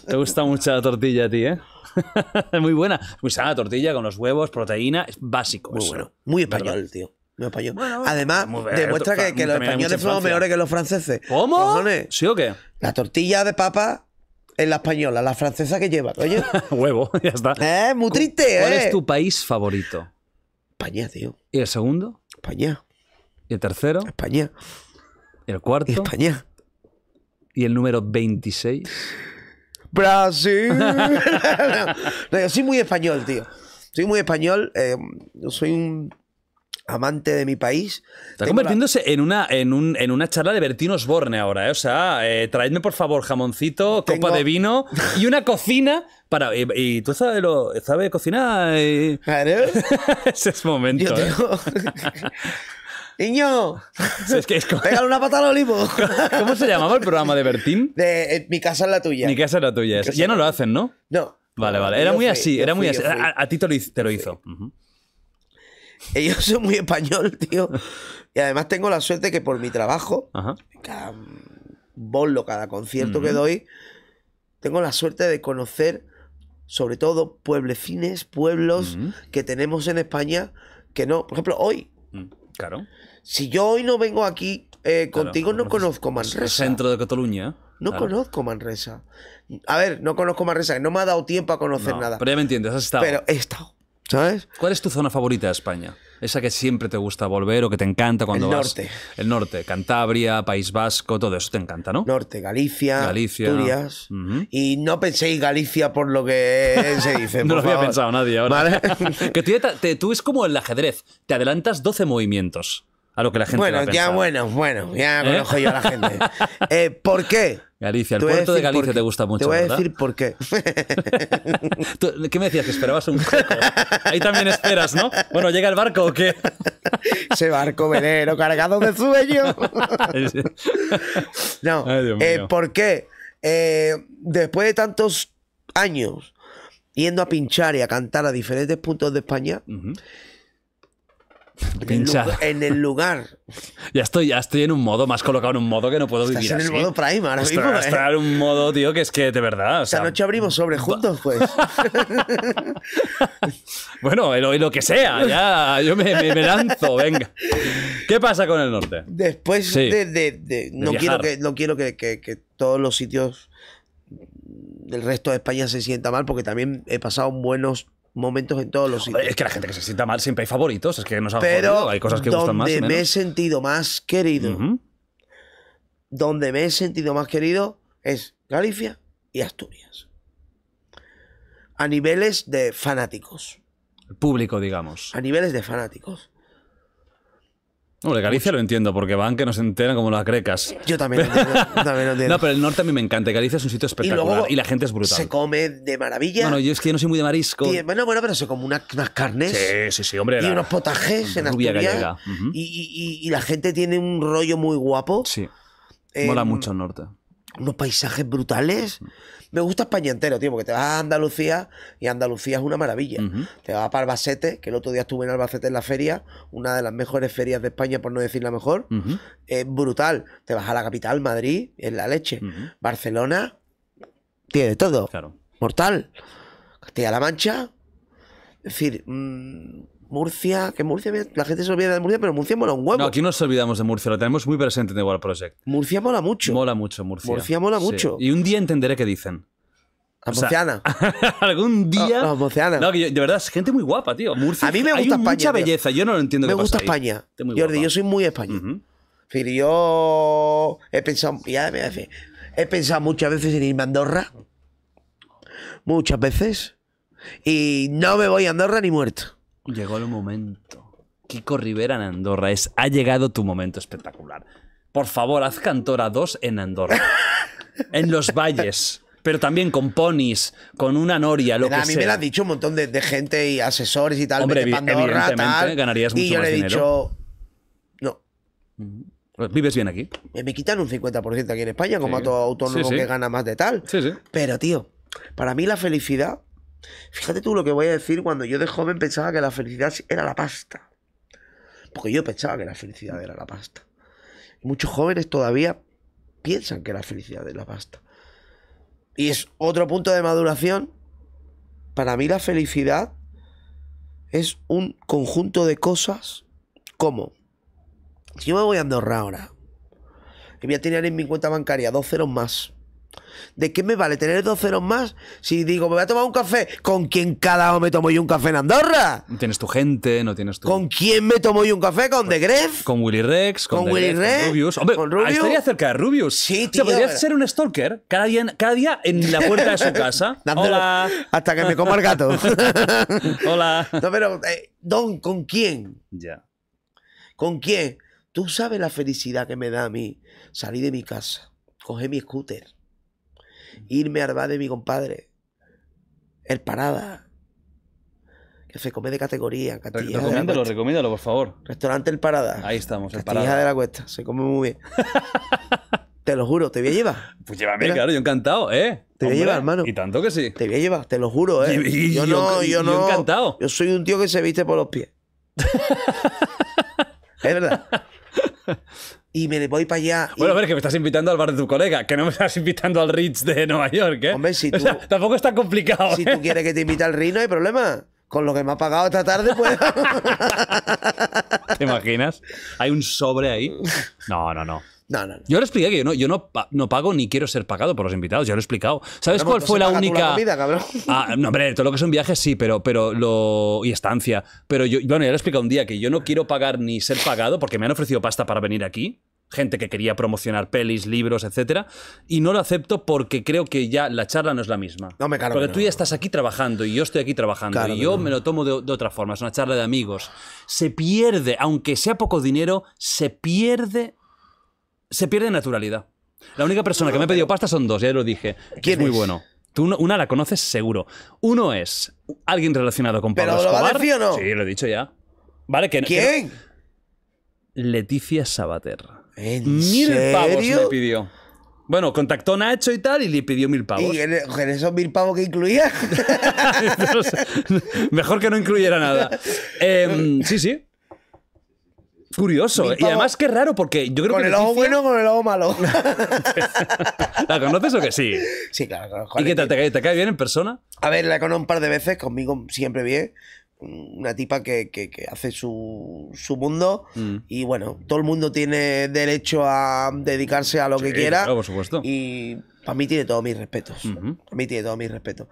Te gusta mucho la tortilla a ti, ¿eh? muy buena. Muy sana, tortilla con los huevos, proteína, es básico. Muy bueno. Muy español, tío. Muy español. Además, demuestra que, los españoles somos mejores que los franceses. ¿Cómo? ¿Sí o qué? La tortilla de papa es la española, la francesa que lleva, Huevo, ya está. Eh, muy triste, ¿Cuál, eh. es tu país favorito? España, tío. ¿Y el segundo? España. ¿Y el tercero? España. ¿Y el cuarto? España. ¿Y el número 26? Brasil. soy muy español, tío. Soy muy español. Eh, soy un amante de mi país. Está convirtiéndose en, una, en, una charla de Bertino Osborne ahora, eh. O sea, eh, traedme por favor jamoncito, copa de vino y una cocina para... ¿Y, tú sabes, lo, sabes cocinar? Ese es momento. ¡Niño! Es que es una patada al olivo! ¿Cómo se llamaba el programa de Bertín? De, eh, mi casa es la tuya. Mi casa es la tuya. Ya no lo hacen, ¿no? No. Vale, vale. Era muy así, era muy así. A, ti te lo, hizo. Ellos Yo soy muy español, tío. Y además tengo la suerte que por mi trabajo, cada bolo, cada concierto que doy, tengo la suerte de conocer sobre todo pueblecines, pueblos que tenemos en España que no. Por ejemplo, hoy. Mm, claro. Si yo hoy no vengo aquí eh, contigo, no conozco Manresa. El centro de Cataluña. No conozco Manresa. A ver, no conozco Manresa, no me ha dado tiempo a conocer nada. Pero ya me entiendes, has estado. Pero he estado, ¿sabes? ¿Cuál es tu zona favorita de España? Esa que siempre te gusta volver o que te encanta cuando vas. El norte. El norte, Cantabria, País Vasco, todo eso te encanta, ¿no? Norte, Galicia, Asturias. Y no penséis Galicia por lo que se dice. no lo había pensado nadie ahora. que tú, te, tú es como el ajedrez, te adelantas 12 movimientos a lo que la gente Bueno, ya, bueno, bueno, ya conozco yo a la gente. Eh, ¿Por qué? Galicia, el puerto de Galicia te gusta mucho, Te voy a decir por qué. ¿Qué me decías? Que esperabas un poco. Ahí también esperas, ¿no? Bueno, ¿llega el barco o qué? Ese barco venero cargado de sueño. No, eh, ¿por qué? Eh, después de tantos años yendo a pinchar y a cantar a diferentes puntos de España, en el lugar. Ya estoy, ya estoy en un modo, más colocado en un modo que no puedo vivir Estás vivir. en el modo Prime ahora mismo. ¿eh? en un modo, tío, que es que de verdad. O noche abrimos sobre juntos, pues. bueno, lo, lo, que sea, ya. Yo me, me, lanzo, venga. ¿Qué pasa con el norte? Después de, No quiero, que, no quiero que todos los sitios del resto de España se sienta mal, porque también he pasado buenos momentos en todos los sitios. Es que la gente que se sienta mal siempre hay favoritos, es que nos han Pero hay cosas que gustan más. Donde me he sentido más querido, donde me he sentido más querido es Galicia y Asturias. A niveles de fanáticos. El público, digamos. A niveles de fanáticos. No, Galicia lo entiendo, porque van que nos enteran como las crecas Yo también lo entiendo. No, pero el norte a mí me encanta. Galicia es un sitio espectacular y, la gente es brutal. Se come de maravilla. No, yo es que no soy muy de marisco. bueno, bueno, pero se come unas, carnes. Sí, sí, sí, hombre. Y unos potajes en Rubia Asturias. y, la gente tiene un rollo muy guapo. Sí. Em, Mola mucho el norte. Unos paisajes brutales. Me gusta España entero, tío, porque te vas a Andalucía y Andalucía es una maravilla. Te vas para Albacete, que el otro día estuve en Albacete en la feria, una de las mejores ferias de España, por no decir la mejor. Es brutal. Te vas a la capital, Madrid, en la leche. Barcelona, tiene todo. Claro. Mortal. Castilla-La Mancha. Es decir, mm, Murcia, que Murcia, la gente se olvida de Murcia, pero Murcia mola un huevo. No, aquí nos olvidamos de Murcia, lo tenemos muy presente en igual Project. Murcia mola mucho. Mola mucho, Murcia. Murcia mola mucho. Y un día entenderé qué dicen. La murciana. algún día. La murciana. No, de verdad, es gente muy guapa, tío. Murcia. A mí me gusta España. Mucha belleza, yo no lo entiendo. Me gusta España. Jordi, yo soy muy español. Uh yo he pensado, ya me hace, he pensado muchas veces en irme a Andorra. Muchas veces. Y no me voy a Andorra ni muerto. Llegó el momento. Kiko Rivera en Andorra es Ha llegado tu momento espectacular. Por favor, haz Cantora 2 en Andorra. en los valles. Pero también con ponis, con una noria, lo que a mí me lo ha dicho un montón de, gente y asesores y tal. Hombre, ganarías mucho Y yo he dicho, no. ¿Vives bien aquí? Eh, me quitan un 50% aquí en España, como a todo autónomo que gana más de tal. Pero, tío, para mí la felicidad Fíjate tú lo que voy a decir cuando yo de joven pensaba que la felicidad era la pasta. Porque yo pensaba que la felicidad era la pasta. muchos jóvenes todavía piensan que la felicidad es la pasta. Y es otro punto de maduración. Para mí la felicidad es un conjunto de cosas como si yo me voy a Andorra ahora y voy a tener en mi cuenta bancaria dos ceros más ¿De qué me vale tener dos ceros más si digo, me voy a tomar un café? ¿Con quién cada uno me tomo yo un café en Andorra? No Tienes tu gente, no tienes tu... ¿Con quién me tomo yo un café? ¿Con The Gref? Con Willy Rex, con, Willy Rex, con Rubius. Hombre, estaría cerca de Rubius. Sí, podría ser un stalker cada día, en la puerta de su casa. Hola. Hasta que me coma el gato. Hola. No, pero, eh, Don, ¿con quién? Ya. ¿Con quién? Tú sabes la felicidad que me da a mí salir de mi casa, coger mi scooter, irme al bar de mi compadre. El Parada. Que se come de categoría. Castilla recomiéndalo, recomiéndalo, por favor. Restaurante El Parada. Ahí estamos, El Parada. de la Cuesta. Se come muy bien. te lo juro, te voy a llevar. Pues llévame, claro, yo encantado, ¿eh? Te voy a llevar, hermano. Y tanto que sí. Te voy a llevar, te lo juro, ¿eh? yo, no, yo, yo no. encantado. Yo soy un tío que se viste por los pies. es verdad y me voy para allá. Bueno, a ver, que me estás invitando al bar de tu colega, que no me estás invitando al Ritz de Nueva York, ¿eh? Hombre, si tú... tampoco está complicado. Si ¿eh? tú quieres que te invite al Ritz, no hay problema. Con lo que me ha pagado esta tarde, pues... ¿Te imaginas? Hay un sobre ahí. No, no, no. No, Yo lo expliqué que yo, no, yo no, no, pago ni quiero ser pagado por los invitados, ya lo he explicado. ¿Sabes cuál fue la única. Ah, no, hombre, todo lo que es un viaje sí, pero, pero lo. y estancia. Pero yo, bueno, ya lo he explicado un día que yo no quiero pagar ni ser pagado porque me han ofrecido pasta para venir aquí gente que quería promocionar pelis, libros, etcétera, y no lo acepto porque creo que ya la charla no es la misma. No me Porque tú ya estás aquí trabajando y yo estoy aquí trabajando y yo me lo tomo de, otra forma, es una charla de amigos. Se pierde, aunque sea poco dinero, se pierde se pierde naturalidad. La única persona que me ha pedido pasta son dos, ya lo dije. es muy bueno. Tú una la conoces seguro. Uno es alguien relacionado con Pablo ¿Pero Escobar. ¿Lo o no? Sí, lo he dicho ya. Vale, ¿Quién? Leticia Sabater mil pavos le pidió. Bueno, contactó a Nacho y tal y le pidió mil pavos. ¿Y en, e-, esos mil pavos que incluía? Mejor que no incluyera nada. Em, sí, sí. Curioso. ¿eh? Y además que raro, porque yo creo que. Con el ojo bueno con el ojo malo. ¿La conoces o que sí? Sí, claro, ¿Y qué tal? ¿Te cae, bien en persona? A ver, la conocido un par de veces, conmigo siempre bien una tipa que, hace su, mundo mm. y bueno, todo el mundo tiene derecho a dedicarse a lo que quiera. Y para mí tiene todos mis respetos. a mí tiene todos mis respetos.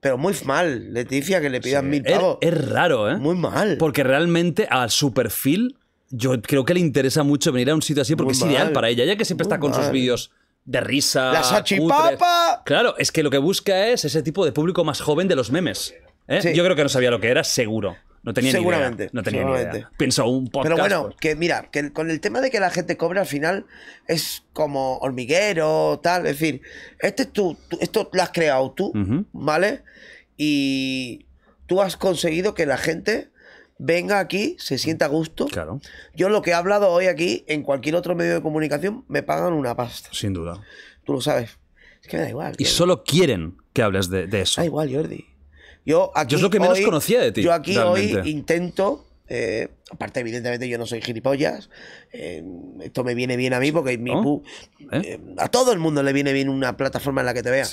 Pero muy mal, Leticia, que le pidan mil pavos. Es, raro, ¿eh? Muy mal. Porque realmente a su perfil yo creo que le interesa mucho venir a un sitio así porque es ideal para ella, ya que siempre está con sus vídeos de risa. ¡La sachipapa! Claro, es que lo que busca es ese tipo de público más joven de los memes. ¿Eh? Yo creo que no sabía lo que era, seguro. No tenía seguramente, ni idea. No tenía Ni idea. Pensó un podcast. Pero bueno, que mira, que con el tema de que la gente cobra al final es como hormiguero, tal. Es decir, este esto lo has creado tú, ¿vale? Y tú has conseguido que la gente venga aquí, se sienta a gusto. Claro. Yo lo que he hablado hoy aquí, en cualquier otro medio de comunicación, me pagan una pasta. Sin duda. Tú lo sabes. Es que me da igual. Y solo quieren que hables de, de eso. Da igual, Jordi. Yo aquí. lo que hoy, Yo aquí hoy intento. Eh, aparte, evidentemente, yo no soy gilipollas. Eh, esto me viene bien a mí porque ¿Eh? a todo el mundo le viene bien una plataforma en la que te vea.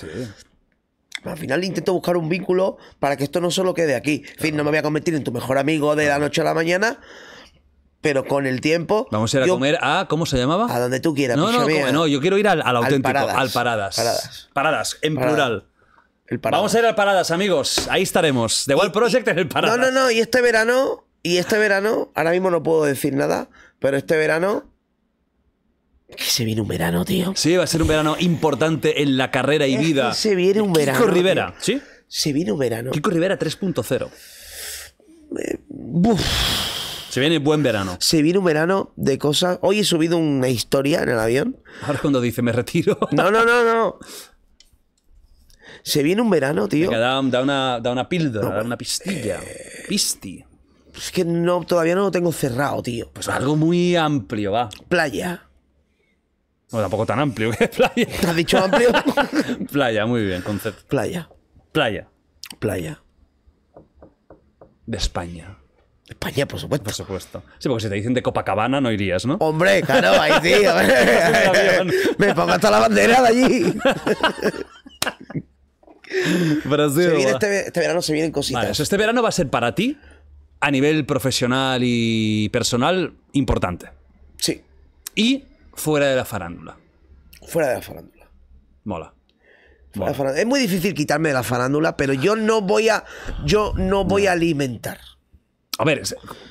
Al final intento buscar un vínculo para que esto no solo quede aquí. En fin, no me voy a convertir en tu mejor amigo de la noche a la mañana, pero con el tiempo. Vamos a ir a comer a. ¿Cómo se llamaba? A donde tú quieras. No, no, no, yo quiero ir al, auténtico. Al paradas. paradas. en plural. Vamos a ir al Paradas, amigos. Ahí estaremos. The World Project en el Paradas. No, no, no. Y este verano, y este verano, ahora mismo no puedo decir nada, pero este verano que se viene un verano, tío. Sí, va a ser un verano importante en la carrera y vida. se viene un verano. Kiko Rivera, ¿sí? Se viene un verano. Kiko Rivera 3.0. Eh, se viene buen verano. Se viene un verano de cosas. Hoy he subido una historia en el avión. Ahora cuando dice me retiro. No, no, no, no. Se viene un verano, tío. da, una, da una píldora, da una pistilla. Eh, Pisti. Pues es que no, todavía no lo tengo cerrado, tío. Pues algo muy amplio, va. Playa. No, tampoco tan amplio que playa. ¿Te has dicho amplio? playa, muy bien, concepto. Playa. Playa. Playa. De España. España, por supuesto. Por supuesto. Sí, porque si te dicen de Copacabana no irías, ¿no? Hombre, claro, ahí tío. me pongo hasta la bandera de allí. Brasil. Este, este, verano se vienen cositas. este verano va a ser para ti, a nivel profesional y personal, importante. Sí. Y fuera de la farándula. Fuera de la farándula. Mola. Es muy difícil quitarme de la farándula, pero yo no voy a, yo no voy a alimentar. A ver,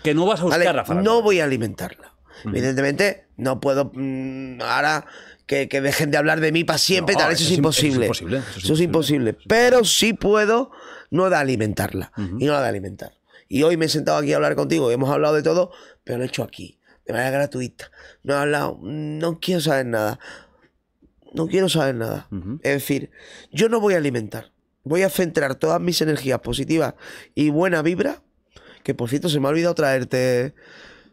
que no vas a buscar la farándula. No voy a alimentarla. Evidentemente, no puedo. Mm, ahora que, dejen de hablar de mí para siempre, tal, eso, es imposible. Eso es imposible. Eso es, imposible, Pero sí puedo no de alimentarla y no la de alimentar. Y hoy me he sentado aquí a hablar contigo hemos hablado de todo, pero lo he hecho aquí, de manera gratuita. No he hablado, no quiero saber nada. No quiero saber nada. Es decir, yo no voy a alimentar. Voy a centrar todas mis energías positivas y buena vibra. Que por cierto, se me ha olvidado traerte.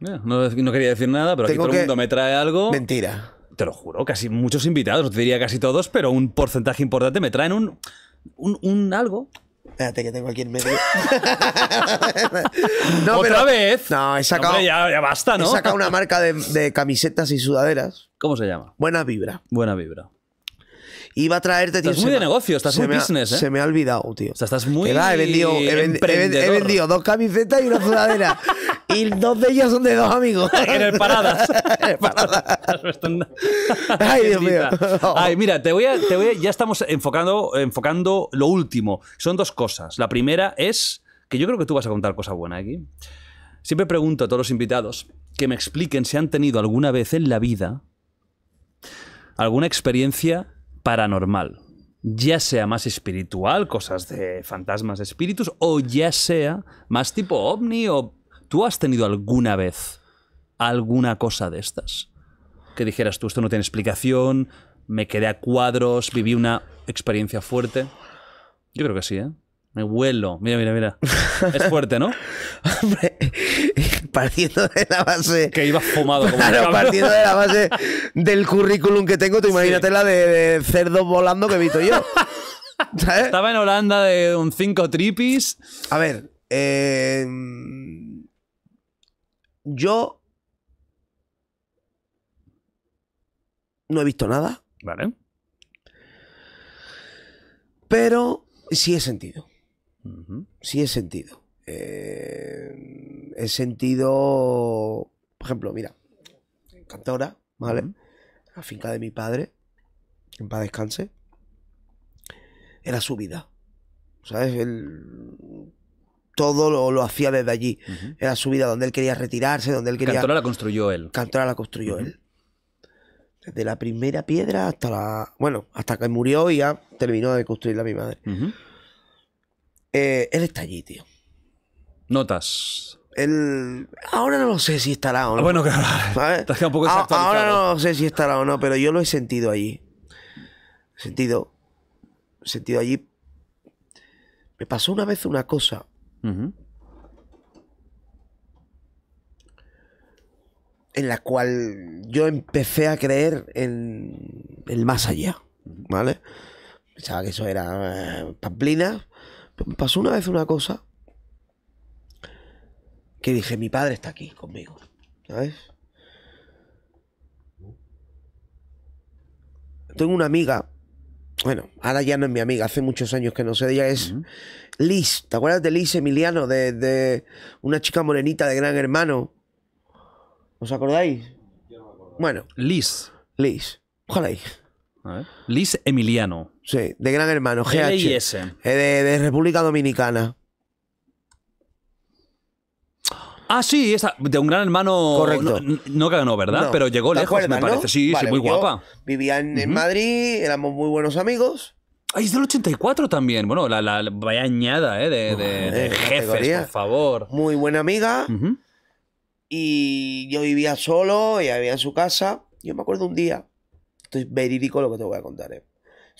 Eh, no, quería decir nada, pero Tengo aquí todo el mundo me trae algo. Mentira te lo juro, casi muchos invitados, te diría casi todos, pero un porcentaje importante me traen un, un, un algo. Espérate que tengo aquí en medio. no, ¿Otra pero, vez? No, he sacado. Hombre, ya, ya, basta, ¿no? He sacado una marca de, camisetas y sudaderas. ¿Cómo se llama? Buena Vibra. Buena Vibra. Iba a traerte, tío. Estás muy de negocio, estás muy business, ¿eh? Se me ha olvidado, tío. O sea, estás muy. he, vendido, he vendido dos camisetas y una sudadera. Y dos de ellos son de dos amigos. en el Paradas. en Ay, Dios mío. Ay, mira, te voy a, ya estamos enfocando, enfocando lo último. Son dos cosas. La primera es que yo creo que tú vas a contar cosa buena aquí. Siempre pregunto a todos los invitados que me expliquen si han tenido alguna vez en la vida alguna experiencia paranormal. Ya sea más espiritual, cosas de fantasmas, espíritus, o ya sea más tipo ovni o ¿Tú has tenido alguna vez alguna cosa de estas? Que dijeras tú, esto no tiene explicación, me quedé a cuadros, viví una experiencia fuerte. Yo creo que sí, ¿eh? Me vuelo. Mira, mira, mira. Es fuerte, ¿no? Hombre, partiendo de la base. Que iba fumado como Claro, partiendo de la base del currículum que tengo, tú imagínate la de, de volando que he visto yo. Estaba en Holanda de un 5 tripis. A ver, eh yo no he visto nada. Vale. Pero sí he sentido. Sí he sentido. Eh, he sentido, por ejemplo, mira, Cantora, ¿vale? La finca de mi padre, en paz descanse, era su vida. ¿Sabes? el todo lo, hacía desde allí. Era su vida, donde él quería retirarse, donde él quería... Cantora la construyó él. Cantora la construyó él. Desde la primera piedra hasta la... Bueno, hasta que murió y ya terminó de construirla mi madre. Eh, él está allí, tío. Notas. Él... Ahora no lo sé si estará o ah, no. bueno, claro. Ah, ahora no lo sé si estará o no, pero yo lo he sentido allí. Sentido. Sentido allí. Me pasó una vez una cosa en la cual yo empecé a creer en el más allá, ¿vale? Pensaba que eso era eh, pues Pasó una vez una cosa que dije, mi padre está aquí conmigo, ¿sabes? Tengo una amiga bueno, ahora ya no es mi amiga, hace muchos años que no sé ella, es Liz. ¿Te acuerdas de Liz Emiliano, de, una chica morenita de Gran Hermano? ¿Os acordáis? Bueno. Liz. Liz. Ojalá. Liz Emiliano. Sí, de Gran Hermano, GH. s eh, de República Dominicana. Ah, sí, esa, de un gran hermano. Correcto. No, no ganó, ¿verdad? Pero llegó lejos, me parece. Sí, sí, muy guapa. Vivía en Madrid, éramos muy buenos amigos. Ay, ah, es del 84 también. Bueno, la, la vaya añada, ¿eh? De, jefes, por favor. Muy buena amiga. Y yo vivía solo, ella vivía en su casa. Yo me acuerdo un día. Esto es verídico lo que te voy a contar, ¿eh?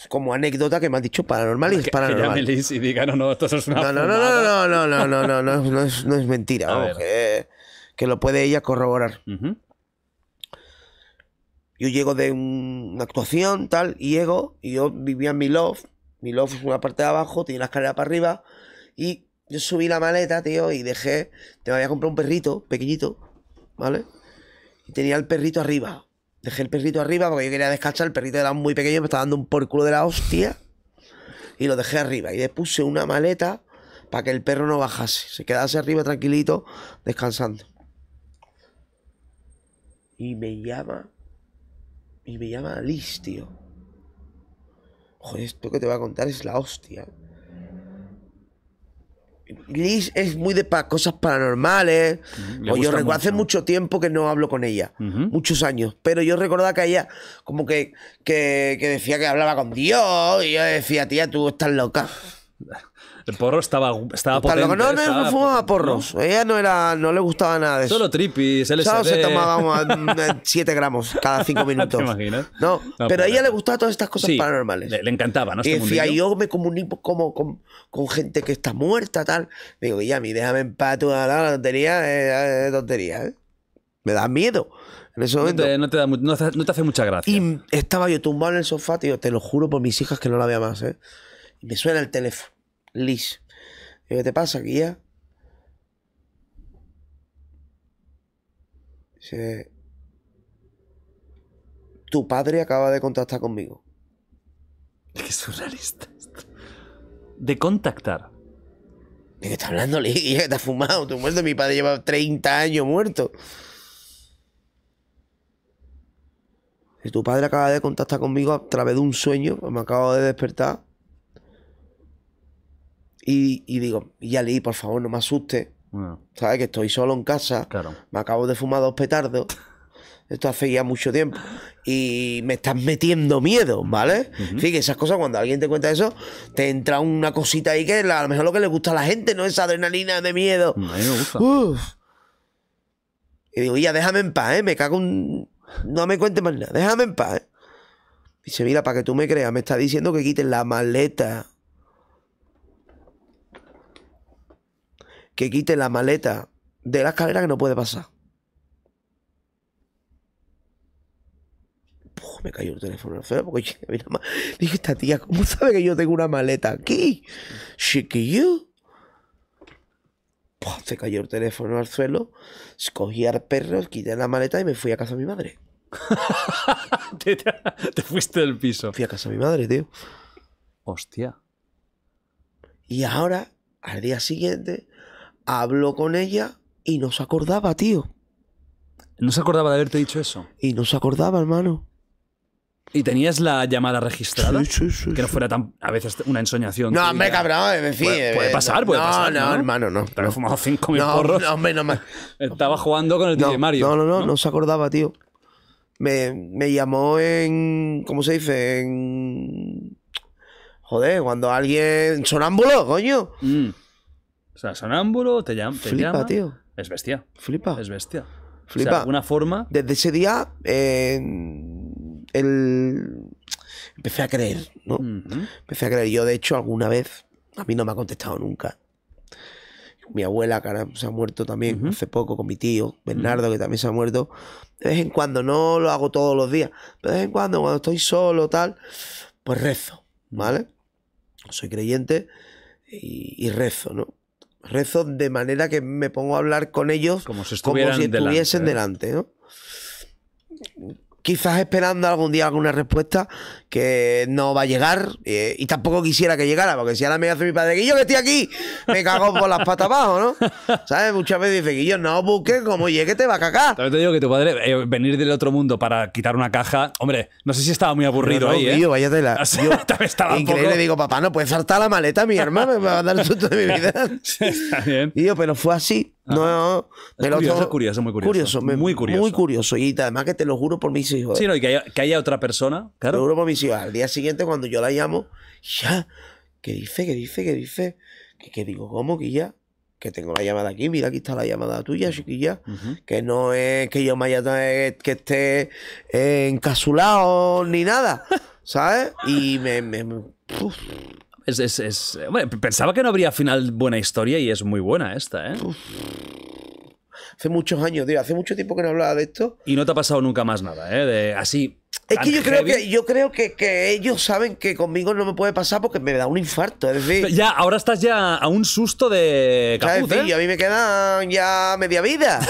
como anécdota que me han dicho paranormal y es paranormal. Que, diga, no, no, esto es no, no, no, no, no, no, no, no, no, no, es, no es mentira, que, lo puede ella corroborar. Yo llego de una actuación, tal, y llego, y yo vivía en mi Mi Milov es una parte de abajo, tiene la escalera para arriba, y yo subí la maleta, tío, y dejé, te voy a comprar un perrito pequeñito, ¿vale? Y tenía el perrito arriba, Dejé el perrito arriba porque yo quería descansar. El perrito era muy pequeño, me estaba dando un por culo de la hostia. Y lo dejé arriba. Y le puse una maleta para que el perro no bajase. Se quedase arriba tranquilito, descansando. Y me llama. Y me llama Liz, tío. Joder, esto que te voy a contar es la hostia. Liz es muy de cosas paranormales. Mm, yo recuerdo hace mucho tiempo que no hablo con ella, muchos años. Pero yo recordaba que ella, como que, que, que decía que hablaba con Dios, y yo decía, tía, tú estás loca. El porro estaba, estaba potente. no, no, no fumaba porros. ¿no? Ella no era, no le gustaba nada de eso. Solo tripis, LSD. se tomaba 7 gramos cada 5 minutos. ¿Te No, pero a ella le gustaban todas estas cosas paranormales. Le, le, encantaba, ¿no? y este decía, yo me comunico como, con, gente que está muerta, tal. Digo, ya, mi déjame en paz, tú, la, tontería, eh, eh, tontería, ¿eh? Me da miedo. En ese momento. No te, hace mucha gracia. Y estaba yo tumbado en el sofá, te lo juro por mis hijas que no la veía más, ¿eh? Y me suena el teléfono. Liz, ¿Qué te pasa, guía? tu padre acaba de contactar conmigo. Qué que es surrealista De contactar. ¿De qué estás hablando, y Que te has fumado, muerto. Mi padre lleva 30 años muerto. Si tu padre acaba de contactar conmigo a través de un sueño, pues me acabo de despertar. Y, digo, ya por favor, no me asuste. ¿Sabes? Que estoy solo en casa. Me acabo de fumar dos petardos. Esto hace ya mucho tiempo. Y me estás metiendo miedo, ¿vale? Fíjate, esas cosas, cuando alguien te cuenta eso, te entra una cosita ahí que a lo mejor lo que le gusta a la gente, ¿no? Esa adrenalina de miedo. Y digo, ya déjame en paz, ¿eh? Me cago un. No me cuentes más nada, déjame en paz, ¿eh? Dice, mira, para que tú me creas, me está diciendo que quiten la maleta que quite la maleta de la escalera que no puede pasar. me cayó el teléfono al porque dije, esta tía, ¿cómo sabe que yo tengo una maleta aquí? Chiquillo. Puf, se cayó el teléfono al suelo, Escogí al perro, quité la maleta y me fui a casa de mi madre. te fuiste del piso. Fui a casa de mi madre, tío. Hostia. Y ahora, al día siguiente, habló con ella y no se acordaba, tío. No se acordaba de haberte dicho eso. Y no se acordaba, hermano. ¿Y tenías la llamada registrada? Sí, sí, sí, que no fuera tan, a veces, una ensoñación. No, hombre, cabrón, en fin. Puede, eh, pasar, puede pasar. No, no, hermano, no. Te había fumado cinco mil no, porros. No, hombre, no me... Estaba jugando con el tío Mario. No, no, no, no, se acordaba, tío. Me, me llamó en... ¿Cómo se dice? En... Joder, cuando alguien... Sonámbulo, coño. Mm. O sea, sonámbulo, te, llama. Te llama. tío. Es bestia. Flipa. Es bestia. Flipa. O de alguna forma. Desde ese día, eh, empecé a creer, ¿no? Empecé a creer. Yo, de hecho, alguna vez, a mí no me ha contestado nunca. Mi abuela, cara, se ha muerto también hace poco con mi tío, Bernardo, que también se ha muerto. De vez en cuando, no lo hago todos los días, pero de vez en cuando, cuando estoy solo, tal, pues rezo, ¿vale? Soy creyente y rezo, ¿no? Rezo de manera que me pongo a hablar con ellos como si, estuviesen delante, ¿eh? quizás esperando algún día alguna respuesta que no va a llegar eh, y tampoco quisiera que llegara, porque si ahora me hace mi padre, Guillo, que estoy aquí, me cago por las patas abajo, ¿no? ¿Sabes? Muchas veces dice, Guillo, no busques, como llegue te va a cagar. También te digo que tu padre, eh, venir del otro mundo para quitar una caja, hombre, no sé si estaba muy aburrido ahí, ¿eh? Guillo, ¿eh? vaya tela. O estaba increíble, poco... digo, papá, no puedes saltar la maleta, mi hermano, me va a dar el susto de mi vida. sí, está bien. pero fue así. no, no, Es curioso, muy curioso. muy curioso. Muy curioso. Y además que te lo juro por mis Sí, no, y que haya, otra persona, claro. Al día siguiente, cuando yo la llamo, ya, que dice? que dice? que dice? que digo? ¿Cómo que ya? Que tengo la llamada aquí, mira, aquí está la llamada tuya, chiquilla. Que no es que yo me haya eh, que esté encasulado ni nada, ¿sabes? Y me. pensaba que no habría final buena historia y es muy buena esta, ¿eh? hace muchos años, tío, hace mucho tiempo que no hablaba de esto. Y no te ha pasado nunca más nada, ¿eh? De, así. Es que yo creo que yo creo que, ellos saben que conmigo no me puede pasar porque me da un infarto. Es decir, ya, ahora estás ya a un susto de caput, ¿eh? Y a mí me quedan ya media vida.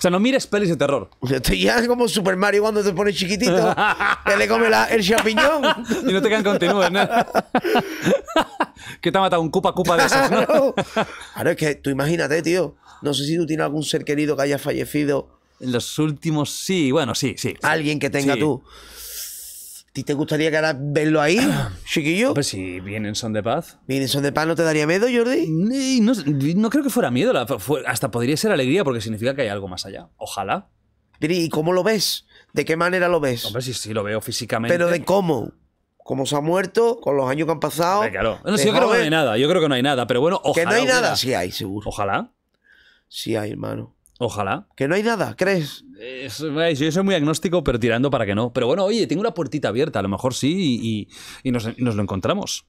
O sea, no mires pelis de terror. Ya como Super Mario cuando te pones chiquitito, que le come el champiñón. y no te quedan continuos, ¿no? que te ha matado un cupa cupa de esas, ¿no? Claro. es que tú imagínate, tío. No sé si tú tienes algún ser querido que haya fallecido. En los últimos sí, bueno, sí, sí. Alguien que tenga tú ti te gustaría que ahora verlo ahí, chiquillo? Pues si vienen son de paz. ¿Vienen son de paz no te daría miedo, Jordi? No, no creo que fuera miedo, hasta podría ser alegría porque significa que hay algo más allá. Ojalá. ¿Y cómo lo ves? ¿De qué manera lo ves? Hombre, sí, sí, lo veo físicamente. Pero de cómo. Cómo se ha muerto, con los años que han pasado. claro. yo creo que no hay nada, yo creo que no hay nada, pero bueno, ojalá. Que no hay nada, sí hay, seguro. Ojalá. Sí hay, hermano. Ojalá. Que no hay nada, ¿crees? Eh, yo soy muy agnóstico, pero tirando para que no. Pero bueno, oye, tengo una puertita abierta, a lo mejor sí, y, nos, nos, lo encontramos.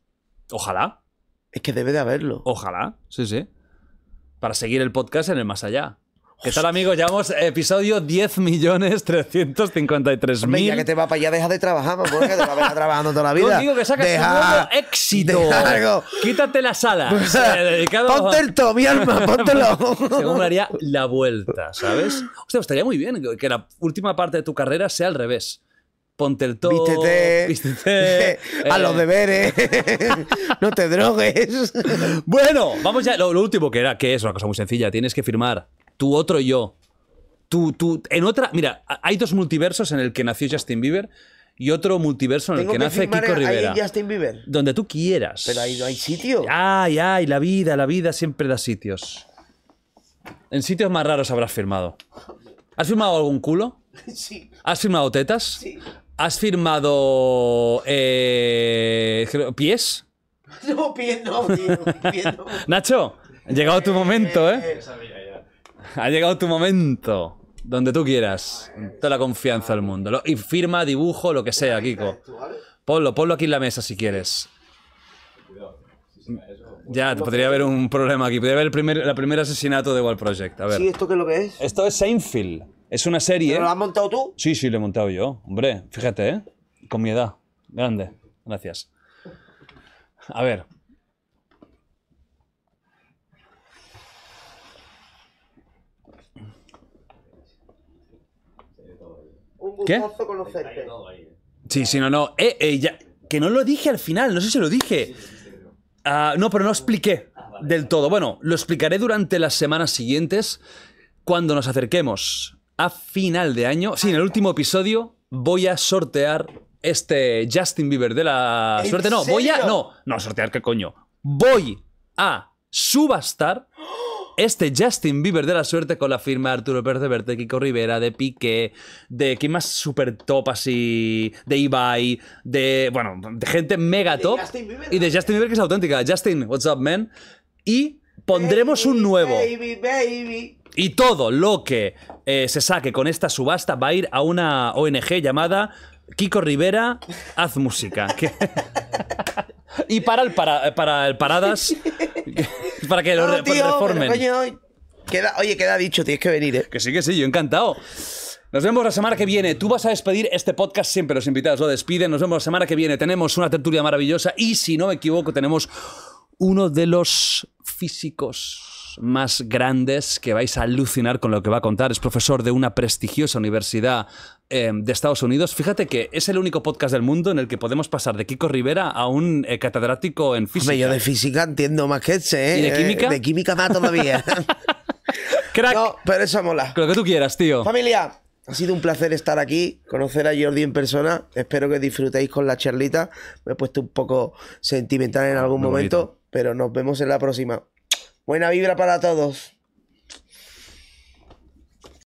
Ojalá. Es que debe de haberlo. Ojalá, sí, sí. Para seguir el podcast en el más allá. ¿Qué tal, amigos? Llevamos episodio 10.353.000. Mira, ya que te va para allá, deja de trabajar, porque que te vas a estar trabajando toda la vida. Digo que sacas deja, un éxito. Quítate la sala eh, ponte el to, mi alma, póntelo. Según haría la vuelta, ¿sabes? sea, pues estaría muy bien que la última parte de tu carrera sea al revés ponte el todo, a los eh. deberes, no te drogues. bueno, vamos ya, lo, último que era, que es una cosa muy sencilla, tienes que firmar tu otro yo. Tu, tu, en otra, mira, hay dos multiversos en el que nació Justin Bieber y otro multiverso en el que, nace Kiko Rivera. Justin Bieber. Donde tú quieras. Pero ahí hay sitio. Ay, ay, la vida, la vida siempre da sitios. En sitios más raros habrás firmado. ¿Has firmado algún culo? Sí. ¿Has firmado tetas? Sí. ¿Has firmado eh, pies? No, pies no, Pies Nacho, ha llegado tu momento, ¿eh? eh ha llegado tu momento. Donde tú quieras. Toda la confianza del mundo. Y firma, dibujo, lo que sea, Kiko. Ponlo, ponlo aquí en la mesa si quieres. Ya, podría haber un problema aquí. Podría haber el primer, primer asesinato de Wall Project. A ver. ¿Sí, esto qué es lo que es? Esto es Seinfeld. Es una serie. ¿Lo has montado tú? Sí, sí, lo he montado yo. Hombre, fíjate, ¿eh? Con mi edad. Grande. Gracias. A ver. Sí, sí, no, no. Eh, eh, que no lo dije al final, no sé si lo dije. Ah, no, pero no expliqué ah, del todo. Bueno, lo explicaré durante las semanas siguientes cuando nos acerquemos a final de año. Sí, en el último episodio voy a sortear este Justin Bieber de la suerte. No, voy a. No, no, sortear, qué coño. Voy a subastar este Justin Bieber de la suerte con la firma Arturo Pérez Kiko Rivera, de Piqué, de quién más super top así, de Ibai, de, bueno, de gente mega top. y de Justin Bieber que es auténtica. Justin, what's up, man? Y pondremos un nuevo. Baby, baby. Y todo lo que eh, se saque con esta subasta va a ir a una ONG llamada Kiko Rivera, haz música. y para el, para, el Paradas, para que lo reformen. queda, oye, queda dicho, tienes que venir. Eh. Que sí, que sí, yo encantado. Nos vemos la semana que viene. Tú vas a despedir este podcast siempre. Los invitados lo despiden. Nos vemos la semana que viene. Tenemos una tertulia maravillosa y, si no me equivoco, tenemos uno de los físicos más grandes que vais a alucinar con lo que va a contar. Es profesor de una prestigiosa universidad Em, de Estados Unidos. Fíjate que es el único podcast del mundo en el que podemos pasar de Kiko Rivera a un eh, catedrático en física. yo de física entiendo más que ese, ¿eh? de eh, química? De química más todavía. No, pero eso mola. lo que tú quieras, tío. Familia, ha sido un placer estar aquí, conocer a Jordi en persona. Espero que disfrutéis con la charlita. Me he puesto un poco sentimental en algún momento, pero nos vemos en la próxima. Buena vibra para todos.